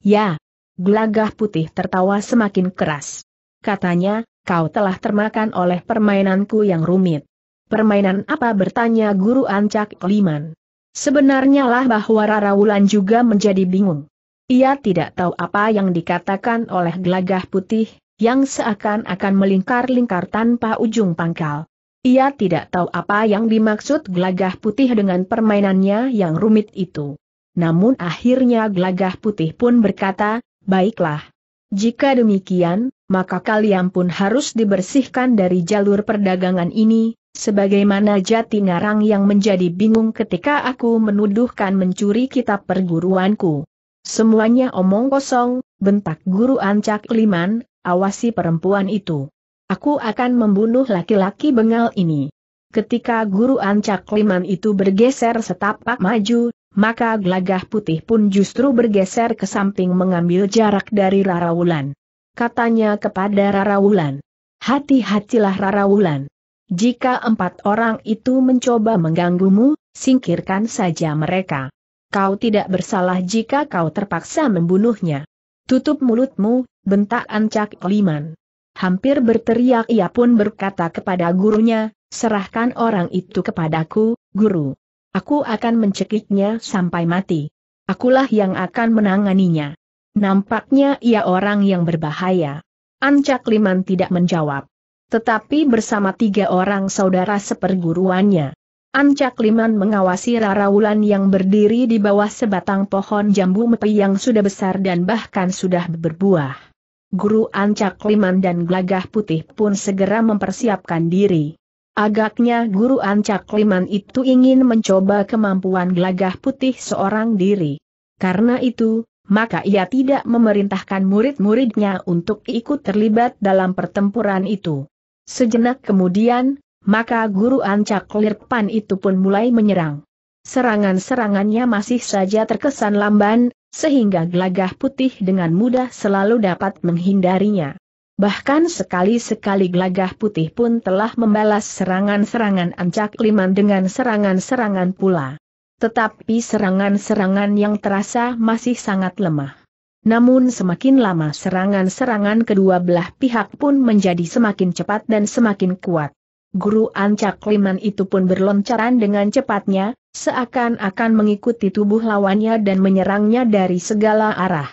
Ya. Glagah putih tertawa semakin keras. Katanya, kau telah termakan oleh permainanku yang rumit. Permainan apa bertanya Guru Ancak Kliman. Sebenarnya lah bahwa Rara Wulan juga menjadi bingung. Ia tidak tahu apa yang dikatakan oleh Glagah putih, yang seakan-akan melingkar-lingkar tanpa ujung pangkal. Ia tidak tahu apa yang dimaksud gelagah putih dengan permainannya yang rumit itu. Namun akhirnya gelagah putih pun berkata, baiklah. Jika demikian, maka kalian pun harus dibersihkan dari jalur perdagangan ini, sebagaimana jati ngarang yang menjadi bingung ketika aku menuduhkan mencuri kitab perguruanku. Semuanya omong kosong, bentak guru Ancak Liman, awasi perempuan itu. Aku akan membunuh laki-laki bengal ini. Ketika guru ancak liman itu bergeser setapak maju, maka gelagah putih pun justru bergeser ke samping mengambil jarak dari Rarawulan. Katanya kepada Rarawulan, hati-hatilah Rarawulan. Jika empat orang itu mencoba mengganggumu, singkirkan saja mereka. Kau tidak bersalah jika kau terpaksa membunuhnya. Tutup mulutmu, bentak Ancak Liman. Hampir berteriak ia pun berkata kepada gurunya, serahkan orang itu kepadaku, guru. Aku akan mencekiknya sampai mati. Akulah yang akan menanganinya. Nampaknya ia orang yang berbahaya. Ancak Liman tidak menjawab. Tetapi bersama tiga orang saudara seperguruannya. Ancak Liman mengawasi Rarawulan yang berdiri di bawah sebatang pohon jambu mepi yang sudah besar dan bahkan sudah berbuah. Guru Ancak Liman dan Glagah Putih pun segera mempersiapkan diri. Agaknya Guru Ancak Liman itu ingin mencoba kemampuan Glagah Putih seorang diri. Karena itu, maka ia tidak memerintahkan murid-muridnya untuk ikut terlibat dalam pertempuran itu. Sejenak kemudian, maka guru Ancak Lirpan itu pun mulai menyerang. Serangan-serangannya masih saja terkesan lamban, sehingga gelagah putih dengan mudah selalu dapat menghindarinya. Bahkan sekali-sekali gelagah putih pun telah membalas serangan-serangan Ancak Liman dengan serangan-serangan pula. Tetapi serangan-serangan yang terasa masih sangat lemah. Namun semakin lama serangan-serangan kedua belah pihak pun menjadi semakin cepat dan semakin kuat. Guru Ancak Liman itu pun berloncaran dengan cepatnya, Seakan-akan mengikuti tubuh lawannya dan menyerangnya dari segala arah.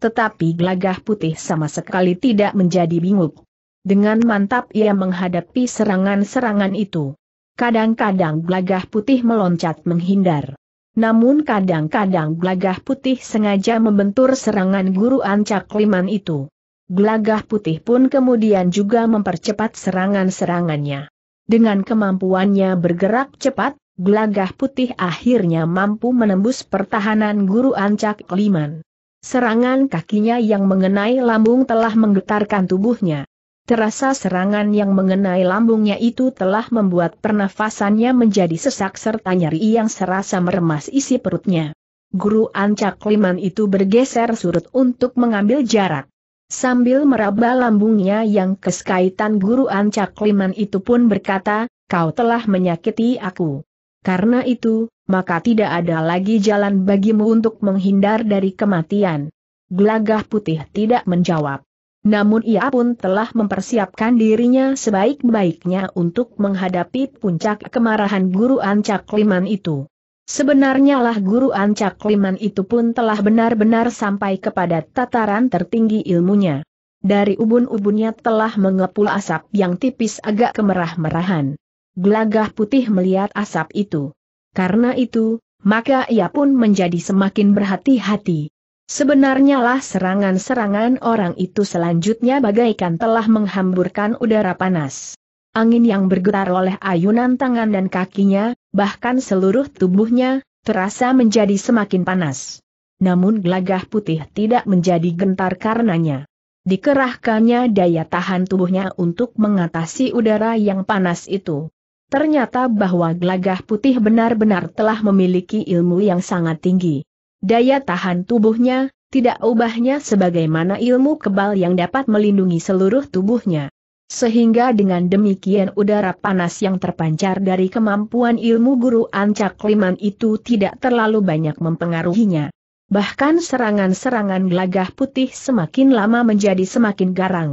Tetapi Glagah putih sama sekali tidak menjadi bingung. Dengan mantap ia menghadapi serangan-serangan itu. Kadang-kadang Glagah putih meloncat menghindar. Namun kadang-kadang Glagah putih sengaja membentur serangan guru ancak liman itu. Glagah putih pun kemudian juga mempercepat serangan-serangannya. Dengan kemampuannya bergerak cepat, gelagah putih akhirnya mampu menembus pertahanan guru ancak liman. Serangan kakinya yang mengenai lambung telah menggetarkan tubuhnya. Terasa serangan yang mengenai lambungnya itu telah membuat pernafasannya menjadi sesak serta nyeri yang serasa meremas isi perutnya. Guru ancak liman itu bergeser surut untuk mengambil jarak. Sambil meraba lambungnya yang keskaitan guru ancak liman itu pun berkata, kau telah menyakiti aku. Karena itu, maka tidak ada lagi jalan bagimu untuk menghindar dari kematian. Gelagah putih tidak menjawab. Namun ia pun telah mempersiapkan dirinya sebaik-baiknya untuk menghadapi puncak kemarahan Guru Ancak Liman itu. Sebenarnya lah Guru Ancak Liman itu pun telah benar-benar sampai kepada tataran tertinggi ilmunya. Dari ubun-ubunnya telah mengepul asap yang tipis agak kemerah-merahan. Gelagah putih melihat asap itu. Karena itu, maka ia pun menjadi semakin berhati-hati. Sebenarnya lah serangan-serangan orang itu selanjutnya bagaikan telah menghamburkan udara panas. Angin yang bergetar oleh ayunan tangan dan kakinya, bahkan seluruh tubuhnya, terasa menjadi semakin panas. Namun gelagah putih tidak menjadi gentar karenanya. Dikerahkannya daya tahan tubuhnya untuk mengatasi udara yang panas itu. Ternyata bahwa gelagah putih benar-benar telah memiliki ilmu yang sangat tinggi. Daya tahan tubuhnya, tidak ubahnya sebagaimana ilmu kebal yang dapat melindungi seluruh tubuhnya. Sehingga dengan demikian udara panas yang terpancar dari kemampuan ilmu guru ancak liman itu tidak terlalu banyak mempengaruhinya. Bahkan serangan-serangan gelagah putih semakin lama menjadi semakin garang.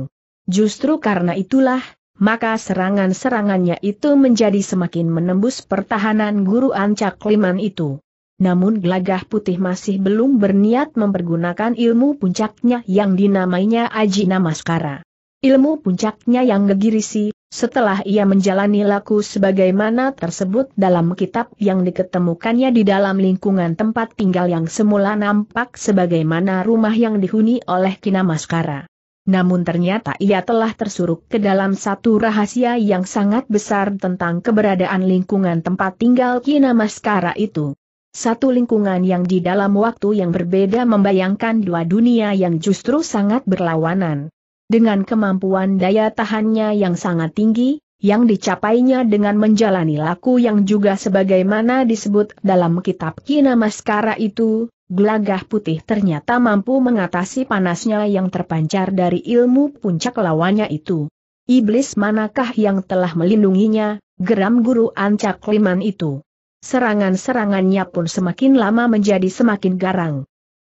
Justru karena itulah, maka serangan-serangannya itu menjadi semakin menembus pertahanan guru ancak liman itu. Namun glagah putih masih belum berniat mempergunakan ilmu puncaknya yang dinamainya Aji Namaskara. Ilmu puncaknya yang gegirisi, setelah ia menjalani laku sebagaimana tersebut dalam kitab yang diketemukannya di dalam lingkungan tempat tinggal yang semula nampak sebagaimana rumah yang dihuni oleh Kinamaskara. Namun ternyata ia telah tersuruk ke dalam satu rahasia yang sangat besar tentang keberadaan lingkungan tempat tinggal Kina Maskara itu. Satu lingkungan yang di dalam waktu yang berbeda membayangkan dua dunia yang justru sangat berlawanan. Dengan kemampuan daya tahannya yang sangat tinggi, yang dicapainya dengan menjalani laku yang juga sebagaimana disebut dalam kitab Kinamaskara itu, gelagah putih ternyata mampu mengatasi panasnya yang terpancar dari ilmu puncak lawannya itu. Iblis manakah yang telah melindunginya, geram guru ancak liman itu. Serangan-serangannya pun semakin lama menjadi semakin garang.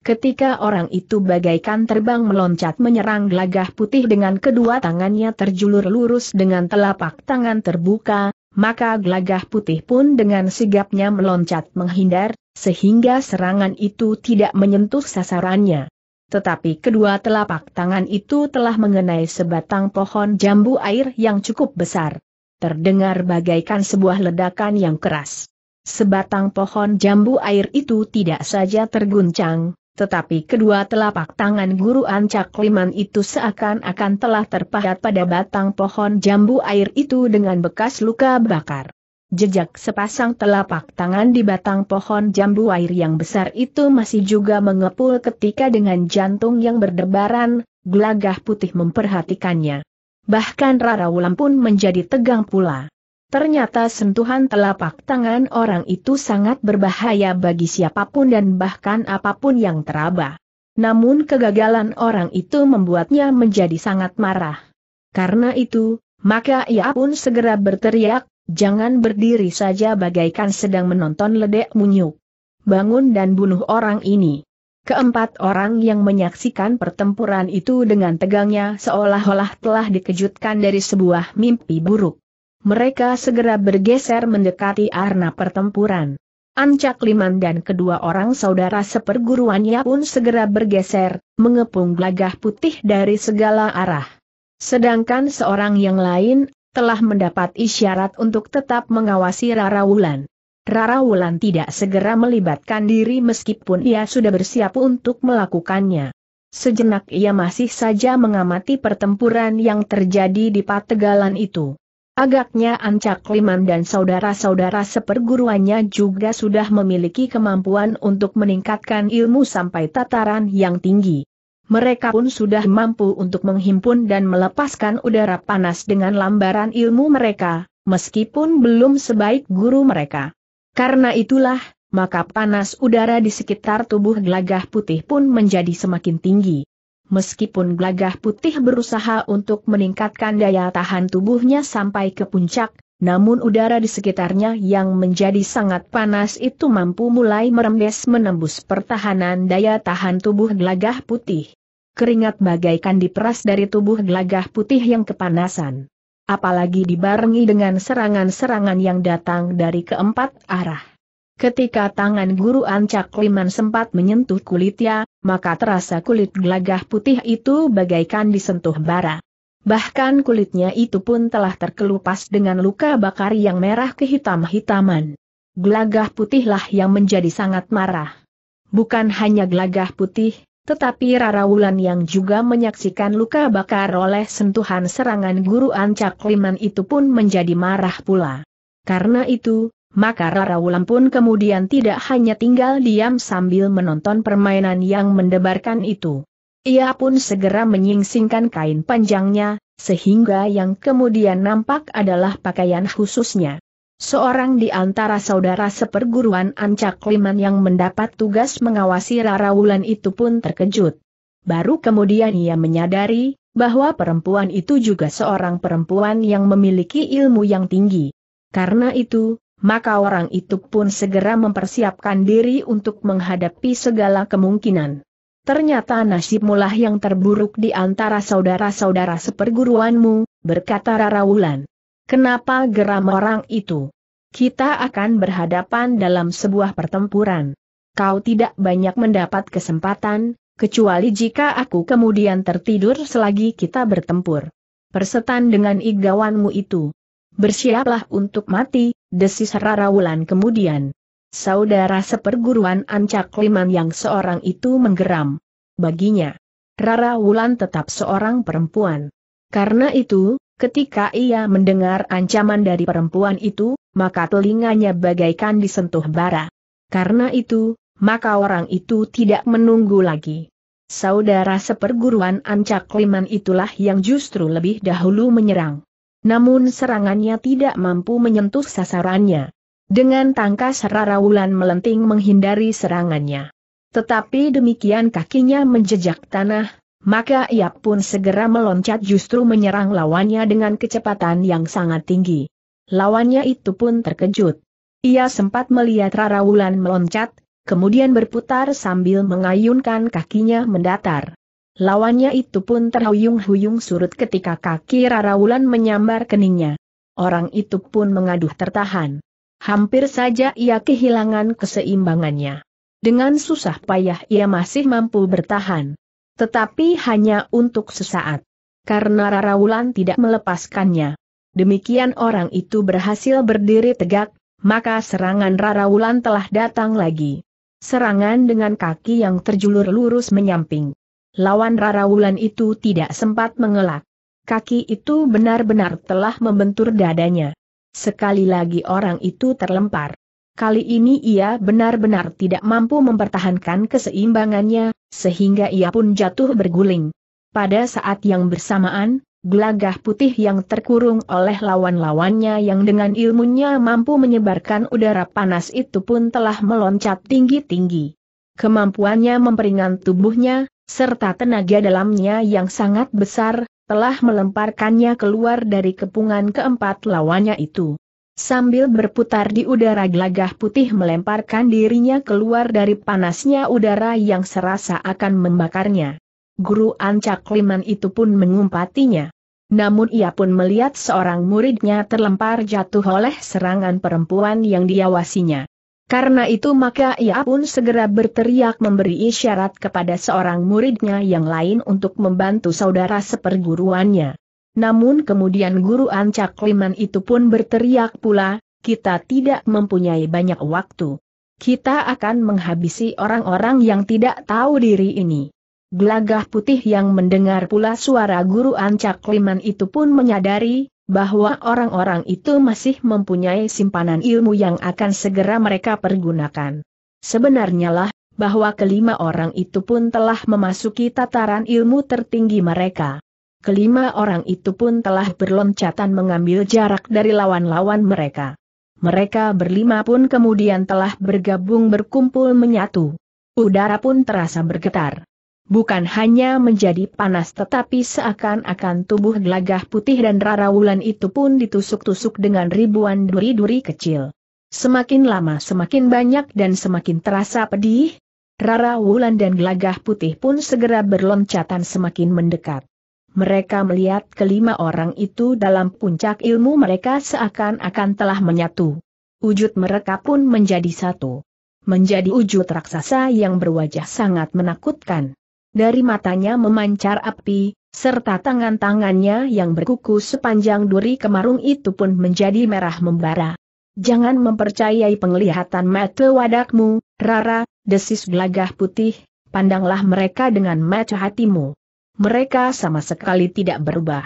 Ketika orang itu bagaikan terbang meloncat menyerang gelagah putih dengan kedua tangannya terjulur lurus dengan telapak tangan terbuka, maka gelagah putih pun dengan sigapnya meloncat menghindar, sehingga serangan itu tidak menyentuh sasarannya. Tetapi kedua telapak tangan itu telah mengenai sebatang pohon jambu air yang cukup besar. Terdengar bagaikan sebuah ledakan yang keras. Sebatang pohon jambu air itu tidak saja terguncang, tetapi kedua telapak tangan guru ancak liman itu seakan-akan telah terpahat pada batang pohon jambu air itu dengan bekas luka bakar. Jejak sepasang telapak tangan di batang pohon jambu air yang besar itu masih juga mengepul ketika dengan jantung yang berdebaran, gelagah putih memperhatikannya. Bahkan Rara Wulan pun menjadi tegang pula. Ternyata sentuhan telapak tangan orang itu sangat berbahaya bagi siapapun dan bahkan apapun yang teraba. Namun kegagalan orang itu membuatnya menjadi sangat marah. Karena itu, maka ia pun segera berteriak, jangan berdiri saja bagaikan sedang menonton ledek munyuk. Bangun dan bunuh orang ini. Keempat orang yang menyaksikan pertempuran itu dengan tegangnya seolah-olah telah dikejutkan dari sebuah mimpi buruk mereka segera bergeser mendekati arena pertempuran. Ancak Liman dan kedua orang saudara seperguruannya pun segera bergeser, mengepung gelagah putih dari segala arah. Sedangkan seorang yang lain, telah mendapat isyarat untuk tetap mengawasi Rara Wulan. Rara Wulan tidak segera melibatkan diri meskipun ia sudah bersiap untuk melakukannya. Sejenak ia masih saja mengamati pertempuran yang terjadi di Pategalan itu. Agaknya Ancak Liman dan saudara-saudara seperguruannya juga sudah memiliki kemampuan untuk meningkatkan ilmu sampai tataran yang tinggi. Mereka pun sudah mampu untuk menghimpun dan melepaskan udara panas dengan lambaran ilmu mereka, meskipun belum sebaik guru mereka. Karena itulah, maka panas udara di sekitar tubuh gelagah putih pun menjadi semakin tinggi meskipun gelagah putih berusaha untuk meningkatkan daya tahan tubuhnya sampai ke puncak, namun udara di sekitarnya yang menjadi sangat panas itu mampu mulai merembes menembus pertahanan daya tahan tubuh gelagah putih. Keringat bagaikan diperas dari tubuh gelagah putih yang kepanasan. Apalagi dibarengi dengan serangan-serangan yang datang dari keempat arah. Ketika tangan guru Ancak Liman sempat menyentuh kulitnya, maka terasa kulit gelagah putih itu bagaikan disentuh bara. Bahkan kulitnya itu pun telah terkelupas dengan luka bakar yang merah kehitam-hitaman. Gelagah putihlah yang menjadi sangat marah. Bukan hanya gelagah putih, tetapi Rara Wulan yang juga menyaksikan luka bakar oleh sentuhan serangan guru Ancak Liman itu pun menjadi marah pula. Karena itu, maka Rara Wulan pun kemudian tidak hanya tinggal diam sambil menonton permainan yang mendebarkan itu. Ia pun segera menyingsingkan kain panjangnya, sehingga yang kemudian nampak adalah pakaian khususnya. Seorang di antara saudara seperguruan Ancak Liman yang mendapat tugas mengawasi Rara Wulan itu pun terkejut. Baru kemudian ia menyadari, bahwa perempuan itu juga seorang perempuan yang memiliki ilmu yang tinggi. Karena itu, maka orang itu pun segera mempersiapkan diri untuk menghadapi segala kemungkinan. Ternyata nasib mulah yang terburuk di antara saudara-saudara seperguruanmu, berkata Rarawulan. Kenapa geram orang itu? Kita akan berhadapan dalam sebuah pertempuran. Kau tidak banyak mendapat kesempatan, kecuali jika aku kemudian tertidur selagi kita bertempur. Persetan dengan igawanmu itu bersiaplah untuk mati, desis Rara Wulan kemudian. Saudara seperguruan Ancak Liman yang seorang itu menggeram. Baginya, Rara Wulan tetap seorang perempuan. Karena itu, ketika ia mendengar ancaman dari perempuan itu, maka telinganya bagaikan disentuh bara. Karena itu, maka orang itu tidak menunggu lagi. Saudara seperguruan Ancak Liman itulah yang justru lebih dahulu menyerang. Namun serangannya tidak mampu menyentuh sasarannya. Dengan tangkas Rarawulan melenting menghindari serangannya. Tetapi demikian kakinya menjejak tanah, maka ia pun segera meloncat justru menyerang lawannya dengan kecepatan yang sangat tinggi. Lawannya itu pun terkejut. Ia sempat melihat Rarawulan meloncat, kemudian berputar sambil mengayunkan kakinya mendatar. Lawannya itu pun terhuyung-huyung surut ketika kaki Rara Rarawulan menyambar keningnya. Orang itu pun mengaduh tertahan. Hampir saja ia kehilangan keseimbangannya. Dengan susah payah ia masih mampu bertahan. Tetapi hanya untuk sesaat. Karena Rara Wulan tidak melepaskannya. Demikian orang itu berhasil berdiri tegak, maka serangan Rara Wulan telah datang lagi. Serangan dengan kaki yang terjulur lurus menyamping. Lawan Rara Wulan itu tidak sempat mengelak. Kaki itu benar-benar telah membentur dadanya. Sekali lagi orang itu terlempar. Kali ini ia benar-benar tidak mampu mempertahankan keseimbangannya, sehingga ia pun jatuh berguling. Pada saat yang bersamaan, gelagah putih yang terkurung oleh lawan-lawannya yang dengan ilmunya mampu menyebarkan udara panas itu pun telah meloncat tinggi-tinggi. Kemampuannya memperingan tubuhnya, serta tenaga dalamnya yang sangat besar, telah melemparkannya keluar dari kepungan keempat lawannya itu. Sambil berputar di udara gelagah putih melemparkan dirinya keluar dari panasnya udara yang serasa akan membakarnya. Guru Ancak Liman itu pun mengumpatinya. Namun ia pun melihat seorang muridnya terlempar jatuh oleh serangan perempuan yang diawasinya. Karena itu maka ia pun segera berteriak memberi isyarat kepada seorang muridnya yang lain untuk membantu saudara seperguruannya. Namun kemudian guru Ancak Liman itu pun berteriak pula, kita tidak mempunyai banyak waktu. Kita akan menghabisi orang-orang yang tidak tahu diri ini. Gelagah putih yang mendengar pula suara guru Ancak Liman itu pun menyadari, bahwa orang-orang itu masih mempunyai simpanan ilmu yang akan segera mereka pergunakan. Sebenarnya lah, bahwa kelima orang itu pun telah memasuki tataran ilmu tertinggi mereka. Kelima orang itu pun telah berloncatan mengambil jarak dari lawan-lawan mereka. Mereka berlima pun kemudian telah bergabung berkumpul menyatu. Udara pun terasa bergetar bukan hanya menjadi panas tetapi seakan-akan tubuh gelagah putih dan Rara Wulan itu pun ditusuk-tusuk dengan ribuan duri-duri kecil. Semakin lama semakin banyak dan semakin terasa pedih, Rara Wulan dan gelagah putih pun segera berloncatan semakin mendekat. Mereka melihat kelima orang itu dalam puncak ilmu mereka seakan-akan telah menyatu. Wujud mereka pun menjadi satu. Menjadi wujud raksasa yang berwajah sangat menakutkan dari matanya memancar api, serta tangan-tangannya yang berkuku sepanjang duri kemarung itu pun menjadi merah membara. Jangan mempercayai penglihatan mata wadakmu, Rara, desis gelagah putih, pandanglah mereka dengan mata hatimu. Mereka sama sekali tidak berubah.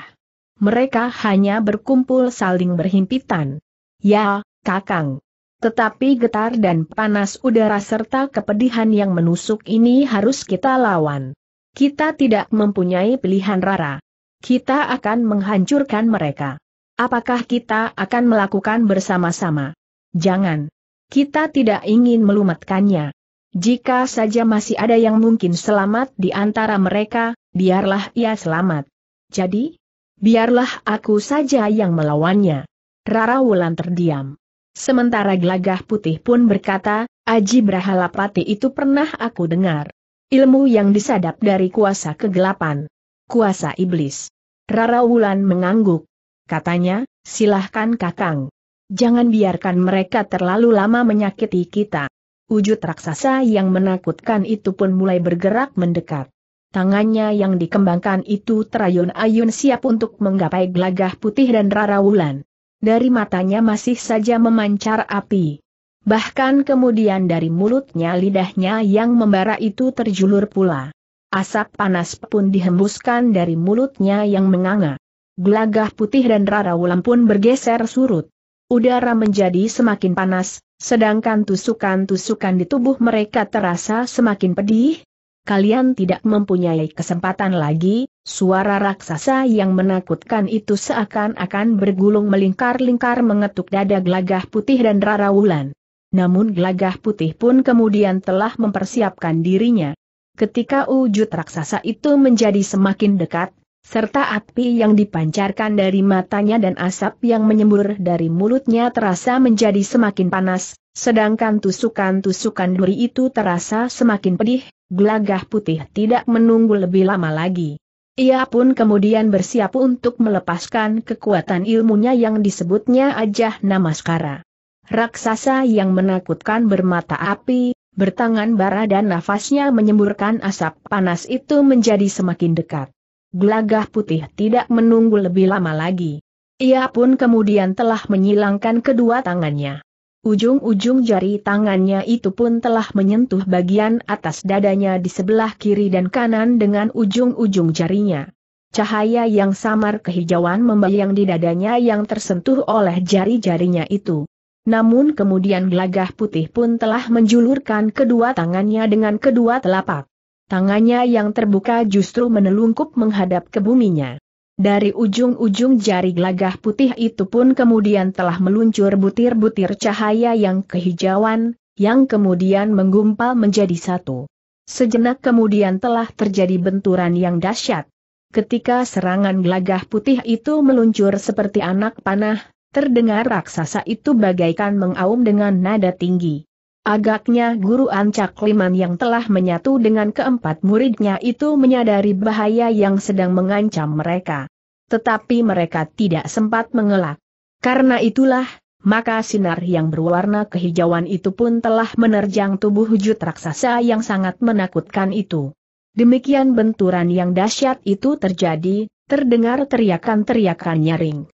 Mereka hanya berkumpul saling berhimpitan. Ya, Kakang. Tetapi getar dan panas udara serta kepedihan yang menusuk ini harus kita lawan. Kita tidak mempunyai pilihan Rara. Kita akan menghancurkan mereka. Apakah kita akan melakukan bersama-sama? Jangan. Kita tidak ingin melumatkannya. Jika saja masih ada yang mungkin selamat di antara mereka, biarlah ia selamat. Jadi, biarlah aku saja yang melawannya. Rara Wulan terdiam. Sementara Glagah putih pun berkata, Aji Brahalapati itu pernah aku dengar. Ilmu yang disadap dari kuasa kegelapan. Kuasa iblis. Rara Wulan mengangguk. Katanya, silahkan kakang. Jangan biarkan mereka terlalu lama menyakiti kita. Wujud raksasa yang menakutkan itu pun mulai bergerak mendekat. Tangannya yang dikembangkan itu terayun-ayun siap untuk menggapai Glagah putih dan Rara Wulan dari matanya masih saja memancar api. Bahkan kemudian dari mulutnya lidahnya yang membara itu terjulur pula. Asap panas pun dihembuskan dari mulutnya yang menganga. Gelagah putih dan rara ulam pun bergeser surut. Udara menjadi semakin panas, sedangkan tusukan-tusukan di tubuh mereka terasa semakin pedih, kalian tidak mempunyai kesempatan lagi, suara raksasa yang menakutkan itu seakan-akan bergulung melingkar-lingkar mengetuk dada gelagah putih dan rara wulan. Namun gelagah putih pun kemudian telah mempersiapkan dirinya. Ketika wujud raksasa itu menjadi semakin dekat, serta api yang dipancarkan dari matanya dan asap yang menyembur dari mulutnya terasa menjadi semakin panas, Sedangkan tusukan-tusukan duri itu terasa semakin pedih, gelagah putih tidak menunggu lebih lama lagi. Ia pun kemudian bersiap untuk melepaskan kekuatan ilmunya yang disebutnya Ajah Namaskara. Raksasa yang menakutkan bermata api, bertangan bara dan nafasnya menyemburkan asap panas itu menjadi semakin dekat. Gelagah putih tidak menunggu lebih lama lagi. Ia pun kemudian telah menyilangkan kedua tangannya. Ujung-ujung jari tangannya itu pun telah menyentuh bagian atas dadanya di sebelah kiri dan kanan dengan ujung-ujung jarinya. Cahaya yang samar kehijauan membayang di dadanya yang tersentuh oleh jari-jarinya itu. Namun kemudian gelagah putih pun telah menjulurkan kedua tangannya dengan kedua telapak. Tangannya yang terbuka justru menelungkup menghadap ke buminya. Dari ujung-ujung jari gelagah putih itu pun kemudian telah meluncur butir-butir cahaya yang kehijauan, yang kemudian menggumpal menjadi satu. Sejenak kemudian telah terjadi benturan yang dahsyat. Ketika serangan gelagah putih itu meluncur seperti anak panah, terdengar raksasa itu bagaikan mengaum dengan nada tinggi. Agaknya guru Ancak Liman yang telah menyatu dengan keempat muridnya itu menyadari bahaya yang sedang mengancam mereka. Tetapi mereka tidak sempat mengelak. Karena itulah, maka sinar yang berwarna kehijauan itu pun telah menerjang tubuh wujud raksasa yang sangat menakutkan itu. Demikian benturan yang dahsyat itu terjadi, terdengar teriakan-teriakan nyaring.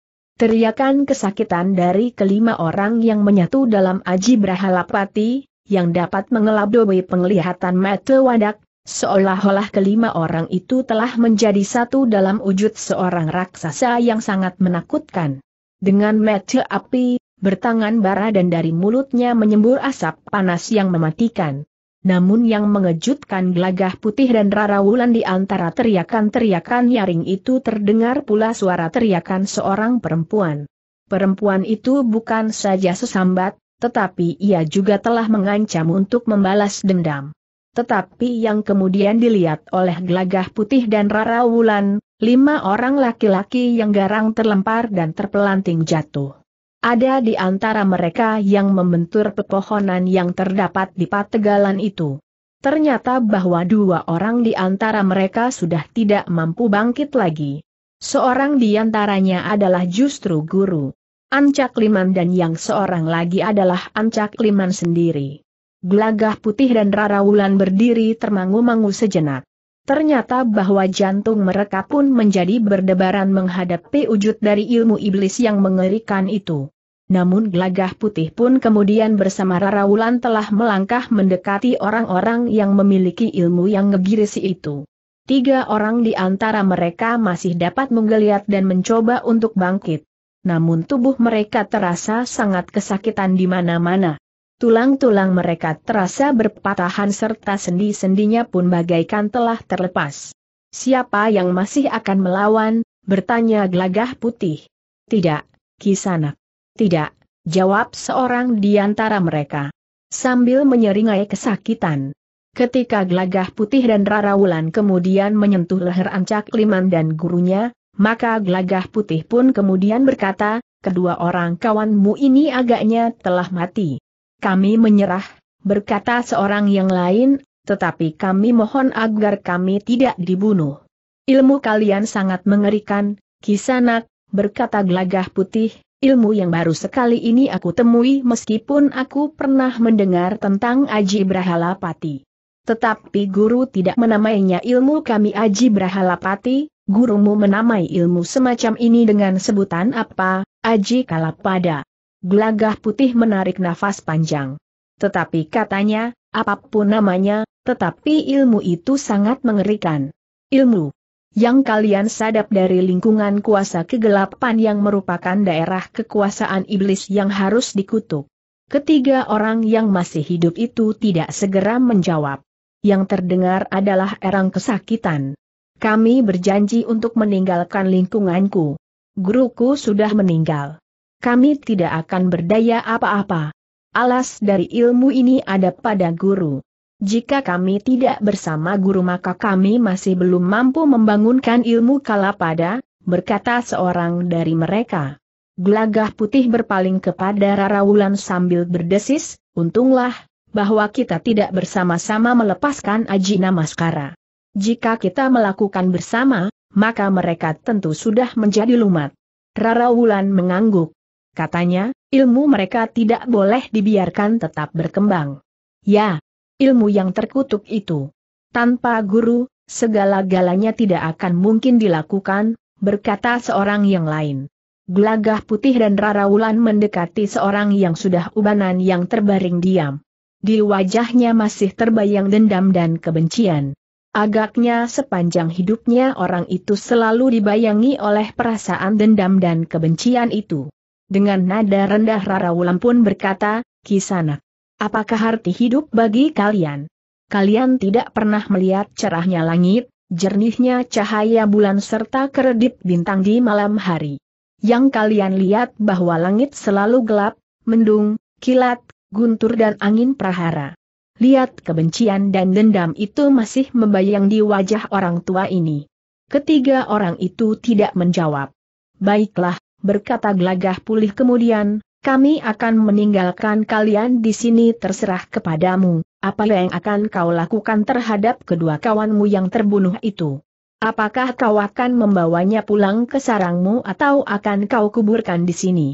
Teriakan kesakitan dari kelima orang yang menyatu dalam Aji Brahalapati, yang dapat mengelabui penglihatan mata wadak, seolah-olah kelima orang itu telah menjadi satu dalam wujud seorang raksasa yang sangat menakutkan. Dengan mata api, bertangan bara dan dari mulutnya menyembur asap panas yang mematikan. Namun yang mengejutkan gelagah putih dan rara wulan di antara teriakan-teriakan nyaring itu terdengar pula suara teriakan seorang perempuan. Perempuan itu bukan saja sesambat, tetapi ia juga telah mengancam untuk membalas dendam. Tetapi yang kemudian dilihat oleh gelagah putih dan Rara Wulan, lima orang laki-laki yang garang terlempar dan terpelanting jatuh. Ada di antara mereka yang membentur pepohonan yang terdapat di pategalan itu. Ternyata bahwa dua orang di antara mereka sudah tidak mampu bangkit lagi. Seorang di antaranya adalah justru guru. Ancak Liman dan yang seorang lagi adalah Ancak Liman sendiri. Gelagah putih dan Rara Wulan berdiri termangu-mangu sejenak. Ternyata bahwa jantung mereka pun menjadi berdebaran menghadapi wujud dari ilmu iblis yang mengerikan itu. Namun gelagah putih pun kemudian bersama Raraulan telah melangkah mendekati orang-orang yang memiliki ilmu yang ngegirisi itu. Tiga orang di antara mereka masih dapat menggeliat dan mencoba untuk bangkit. Namun tubuh mereka terasa sangat kesakitan di mana-mana. Tulang-tulang mereka terasa berpatahan serta sendi-sendinya pun bagaikan telah terlepas. Siapa yang masih akan melawan? bertanya Glagah putih. Tidak, Kisanak. Tidak, jawab seorang di antara mereka. Sambil menyeringai kesakitan. Ketika Glagah putih dan Rarawulan kemudian menyentuh leher ancak liman dan gurunya, maka Glagah putih pun kemudian berkata, kedua orang kawanmu ini agaknya telah mati kami menyerah, berkata seorang yang lain, tetapi kami mohon agar kami tidak dibunuh. Ilmu kalian sangat mengerikan, kisanak, berkata gelagah putih, ilmu yang baru sekali ini aku temui meskipun aku pernah mendengar tentang Aji Brahalapati. Tetapi guru tidak menamainya ilmu kami Aji Brahalapati, gurumu menamai ilmu semacam ini dengan sebutan apa, Aji Kalapada. Gelagah putih menarik nafas panjang. Tetapi katanya, apapun namanya, tetapi ilmu itu sangat mengerikan. Ilmu yang kalian sadap dari lingkungan kuasa kegelapan yang merupakan daerah kekuasaan iblis yang harus dikutuk. Ketiga orang yang masih hidup itu tidak segera menjawab. Yang terdengar adalah erang kesakitan. Kami berjanji untuk meninggalkan lingkunganku. Guruku sudah meninggal kami tidak akan berdaya apa-apa. Alas dari ilmu ini ada pada guru. Jika kami tidak bersama guru maka kami masih belum mampu membangunkan ilmu kalapada, berkata seorang dari mereka. Gelagah putih berpaling kepada Rarawulan sambil berdesis, untunglah, bahwa kita tidak bersama-sama melepaskan Ajina Maskara. Jika kita melakukan bersama, maka mereka tentu sudah menjadi lumat. Rarawulan mengangguk. Katanya, ilmu mereka tidak boleh dibiarkan tetap berkembang. Ya, ilmu yang terkutuk itu. Tanpa guru, segala-galanya tidak akan mungkin dilakukan, berkata seorang yang lain. Gelagah putih dan raraulan mendekati seorang yang sudah ubanan yang terbaring diam. Di wajahnya masih terbayang dendam dan kebencian. Agaknya sepanjang hidupnya orang itu selalu dibayangi oleh perasaan dendam dan kebencian itu. Dengan nada rendah Rara Wulan pun berkata, Kisana, apakah arti hidup bagi kalian? Kalian tidak pernah melihat cerahnya langit, jernihnya cahaya bulan serta keredip bintang di malam hari. Yang kalian lihat bahwa langit selalu gelap, mendung, kilat, guntur dan angin prahara. Lihat kebencian dan dendam itu masih membayang di wajah orang tua ini. Ketiga orang itu tidak menjawab. Baiklah, berkata gelagah pulih kemudian, kami akan meninggalkan kalian di sini terserah kepadamu, apa yang akan kau lakukan terhadap kedua kawanmu yang terbunuh itu. Apakah kau akan membawanya pulang ke sarangmu atau akan kau kuburkan di sini?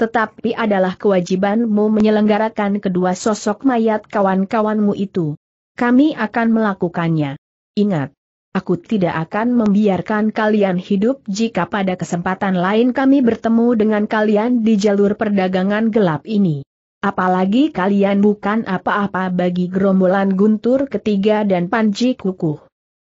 Tetapi adalah kewajibanmu menyelenggarakan kedua sosok mayat kawan-kawanmu itu. Kami akan melakukannya. Ingat, Aku tidak akan membiarkan kalian hidup jika pada kesempatan lain kami bertemu dengan kalian di jalur perdagangan gelap ini. Apalagi kalian bukan apa-apa bagi gerombolan guntur ketiga dan panji kukuh.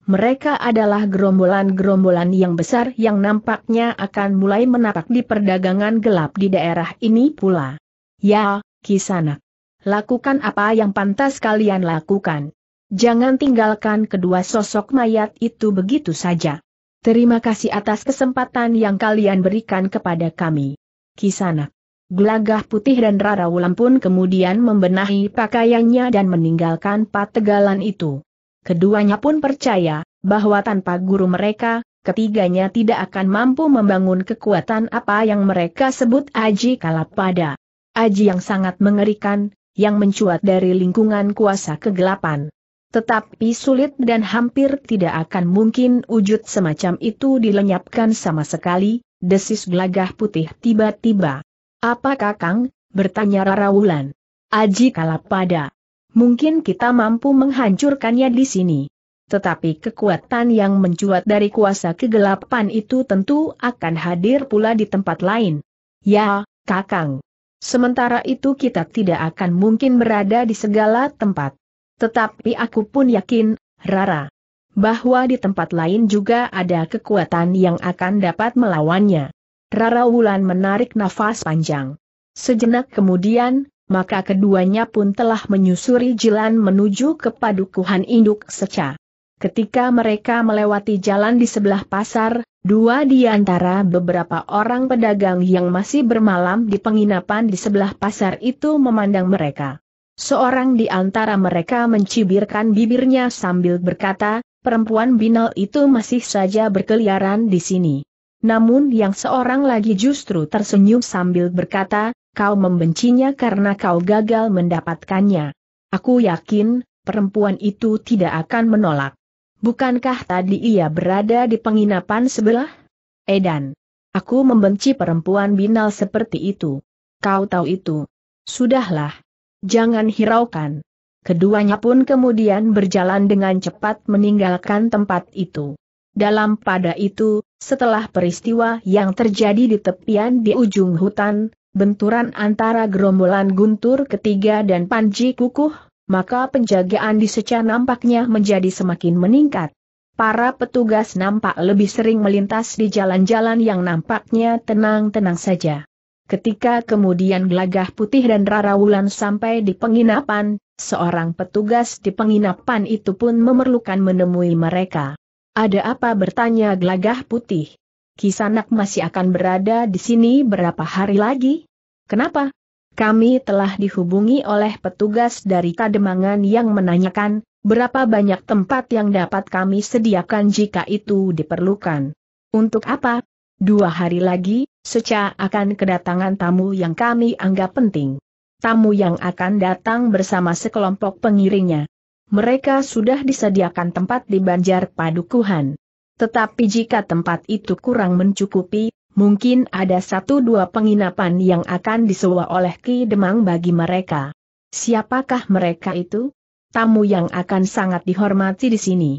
Mereka adalah gerombolan-gerombolan yang besar yang nampaknya akan mulai menapak di perdagangan gelap di daerah ini pula. Ya, Kisanak. Lakukan apa yang pantas kalian lakukan. Jangan tinggalkan kedua sosok mayat itu begitu saja. Terima kasih atas kesempatan yang kalian berikan kepada kami. Kisanak. Glagah putih dan Rara Wulan pun kemudian membenahi pakaiannya dan meninggalkan pategalan itu. Keduanya pun percaya, bahwa tanpa guru mereka, ketiganya tidak akan mampu membangun kekuatan apa yang mereka sebut Aji Kalapada. Aji yang sangat mengerikan, yang mencuat dari lingkungan kuasa kegelapan. Tetapi sulit dan hampir tidak akan mungkin wujud semacam itu dilenyapkan sama sekali, desis gelagah putih tiba-tiba. Apa kakang? bertanya Rara Wulan. Aji pada. Mungkin kita mampu menghancurkannya di sini. Tetapi kekuatan yang mencuat dari kuasa kegelapan itu tentu akan hadir pula di tempat lain. Ya, Kakang. Sementara itu kita tidak akan mungkin berada di segala tempat. Tetapi aku pun yakin, Rara, bahwa di tempat lain juga ada kekuatan yang akan dapat melawannya. Rara Wulan menarik nafas panjang. Sejenak kemudian, maka keduanya pun telah menyusuri jalan menuju ke padukuhan induk seca. Ketika mereka melewati jalan di sebelah pasar, dua di antara beberapa orang pedagang yang masih bermalam di penginapan di sebelah pasar itu memandang mereka. Seorang di antara mereka mencibirkan bibirnya sambil berkata, perempuan binal itu masih saja berkeliaran di sini. Namun yang seorang lagi justru tersenyum sambil berkata, kau membencinya karena kau gagal mendapatkannya. Aku yakin, perempuan itu tidak akan menolak. Bukankah tadi ia berada di penginapan sebelah? Edan. Aku membenci perempuan binal seperti itu. Kau tahu itu. Sudahlah, Jangan hiraukan. Keduanya pun kemudian berjalan dengan cepat meninggalkan tempat itu. Dalam pada itu, setelah peristiwa yang terjadi di tepian di ujung hutan, benturan antara gerombolan guntur ketiga dan Panji Kukuh, maka penjagaan di seca nampaknya menjadi semakin meningkat. Para petugas nampak lebih sering melintas di jalan-jalan yang nampaknya tenang-tenang saja. Ketika kemudian Gelagah Putih dan Rara Wulan sampai di penginapan, seorang petugas di penginapan itu pun memerlukan menemui mereka. Ada apa bertanya Gelagah Putih? Kisanak masih akan berada di sini berapa hari lagi? Kenapa? Kami telah dihubungi oleh petugas dari Kademangan yang menanyakan, berapa banyak tempat yang dapat kami sediakan jika itu diperlukan. Untuk apa? Dua hari lagi, Seca akan kedatangan tamu yang kami anggap penting. Tamu yang akan datang bersama sekelompok pengiringnya. Mereka sudah disediakan tempat di Banjar Padukuhan. Tetapi jika tempat itu kurang mencukupi, mungkin ada satu dua penginapan yang akan disewa oleh Ki Demang bagi mereka. Siapakah mereka itu? Tamu yang akan sangat dihormati di sini.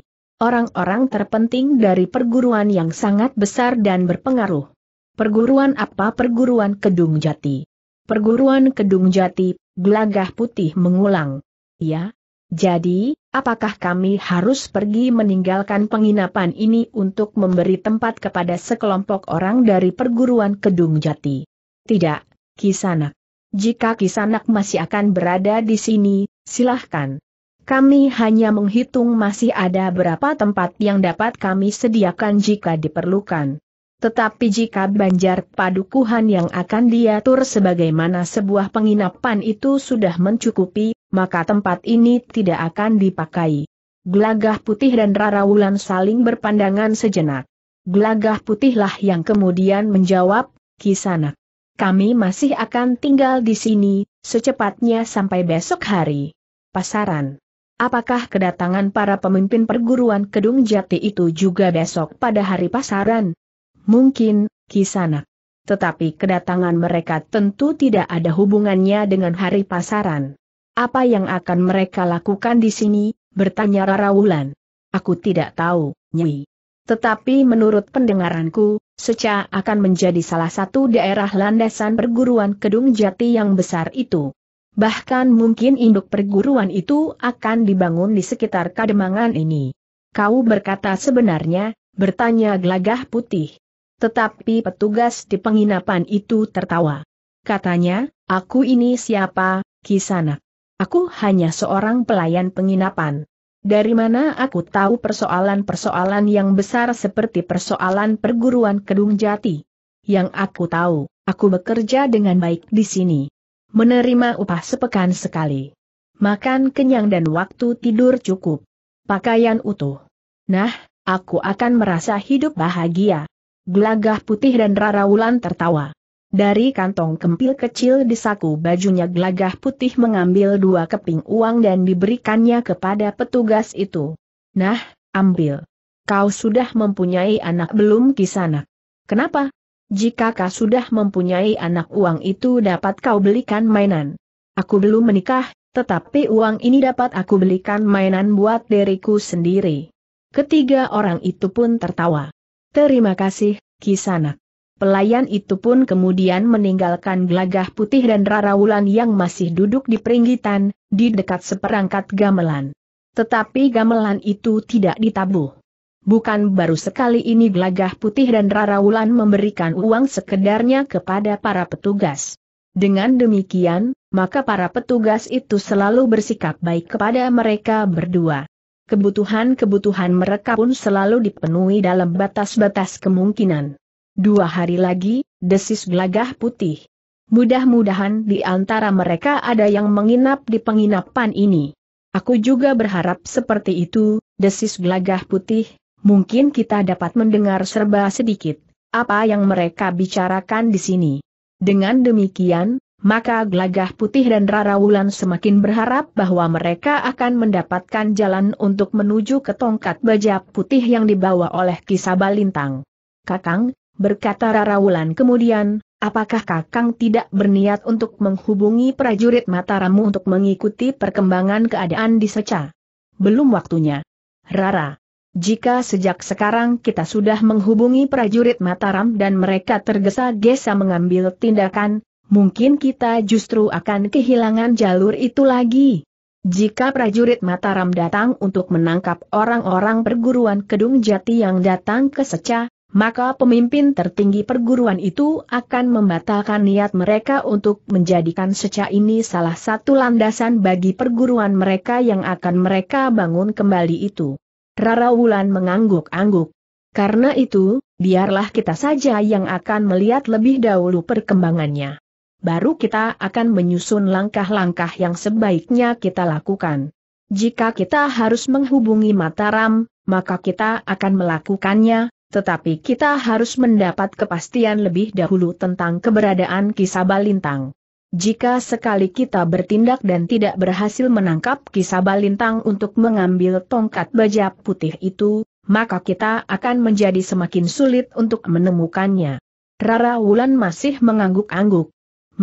Orang-orang terpenting dari perguruan yang sangat besar dan berpengaruh. Perguruan apa perguruan Kedung Jati? Perguruan Kedung Jati, gelagah putih mengulang. Ya, jadi, apakah kami harus pergi meninggalkan penginapan ini untuk memberi tempat kepada sekelompok orang dari perguruan Kedung Jati? Tidak, Kisanak. Jika Kisanak masih akan berada di sini, silahkan. Kami hanya menghitung masih ada berapa tempat yang dapat kami sediakan jika diperlukan. Tetapi jika banjar padukuhan yang akan diatur sebagaimana sebuah penginapan itu sudah mencukupi, maka tempat ini tidak akan dipakai. Gelagah putih dan rarawulan saling berpandangan sejenak. Gelagah putihlah yang kemudian menjawab, Kisana, Kami masih akan tinggal di sini, secepatnya sampai besok hari. Pasaran. Apakah kedatangan para pemimpin perguruan Kedung Jati itu juga besok pada hari pasaran? Mungkin, kisanak. Tetapi kedatangan mereka tentu tidak ada hubungannya dengan hari pasaran. Apa yang akan mereka lakukan di sini, bertanya Rara Wulan. Aku tidak tahu, Nyi. Tetapi menurut pendengaranku, Seca akan menjadi salah satu daerah landasan perguruan Kedung Jati yang besar itu. Bahkan mungkin induk perguruan itu akan dibangun di sekitar Kademangan ini. Kau berkata sebenarnya, bertanya gelagah putih. Tetapi petugas di penginapan itu tertawa. Katanya, aku ini siapa, Kisanak? Aku hanya seorang pelayan penginapan. Dari mana aku tahu persoalan-persoalan yang besar seperti persoalan perguruan Kedung Jati? Yang aku tahu, aku bekerja dengan baik di sini. Menerima upah sepekan sekali. Makan kenyang dan waktu tidur cukup. Pakaian utuh. Nah, aku akan merasa hidup bahagia. Gelagah putih dan Rara Wulan tertawa. Dari kantong kempil kecil di saku bajunya gelagah putih mengambil dua keping uang dan diberikannya kepada petugas itu. Nah, ambil. Kau sudah mempunyai anak belum kisana? Kenapa? Jika kau sudah mempunyai anak uang itu dapat kau belikan mainan. Aku belum menikah, tetapi uang ini dapat aku belikan mainan buat diriku sendiri. Ketiga orang itu pun tertawa. Terima kasih, Kisanak. Pelayan itu pun kemudian meninggalkan gelagah putih dan Rara Wulan yang masih duduk di peringgitan, di dekat seperangkat gamelan. Tetapi gamelan itu tidak ditabuh. Bukan baru sekali ini gelagah putih dan Rara Wulan memberikan uang sekedarnya kepada para petugas. Dengan demikian, maka para petugas itu selalu bersikap baik kepada mereka berdua kebutuhan-kebutuhan mereka pun selalu dipenuhi dalam batas-batas kemungkinan. Dua hari lagi, desis gelagah putih. Mudah-mudahan di antara mereka ada yang menginap di penginapan ini. Aku juga berharap seperti itu, desis gelagah putih, mungkin kita dapat mendengar serba sedikit, apa yang mereka bicarakan di sini. Dengan demikian, maka Gelagah Putih dan Rara Wulan semakin berharap bahwa mereka akan mendapatkan jalan untuk menuju ke tongkat baja putih yang dibawa oleh Kisabalintang. Kakang, berkata Rara Wulan kemudian, apakah Kakang tidak berniat untuk menghubungi prajurit Mataramu untuk mengikuti perkembangan keadaan di Seca? Belum waktunya. Rara. Jika sejak sekarang kita sudah menghubungi prajurit Mataram dan mereka tergesa-gesa mengambil tindakan, mungkin kita justru akan kehilangan jalur itu lagi. Jika prajurit Mataram datang untuk menangkap orang-orang perguruan Kedung Jati yang datang ke Seca, maka pemimpin tertinggi perguruan itu akan membatalkan niat mereka untuk menjadikan Seca ini salah satu landasan bagi perguruan mereka yang akan mereka bangun kembali itu. Rara Wulan mengangguk-angguk. Karena itu, biarlah kita saja yang akan melihat lebih dahulu perkembangannya baru kita akan menyusun langkah-langkah yang sebaiknya kita lakukan. Jika kita harus menghubungi Mataram, maka kita akan melakukannya, tetapi kita harus mendapat kepastian lebih dahulu tentang keberadaan Kisabalintang. Jika sekali kita bertindak dan tidak berhasil menangkap Kisabalintang untuk mengambil tongkat baja putih itu, maka kita akan menjadi semakin sulit untuk menemukannya. Rara Wulan masih mengangguk-angguk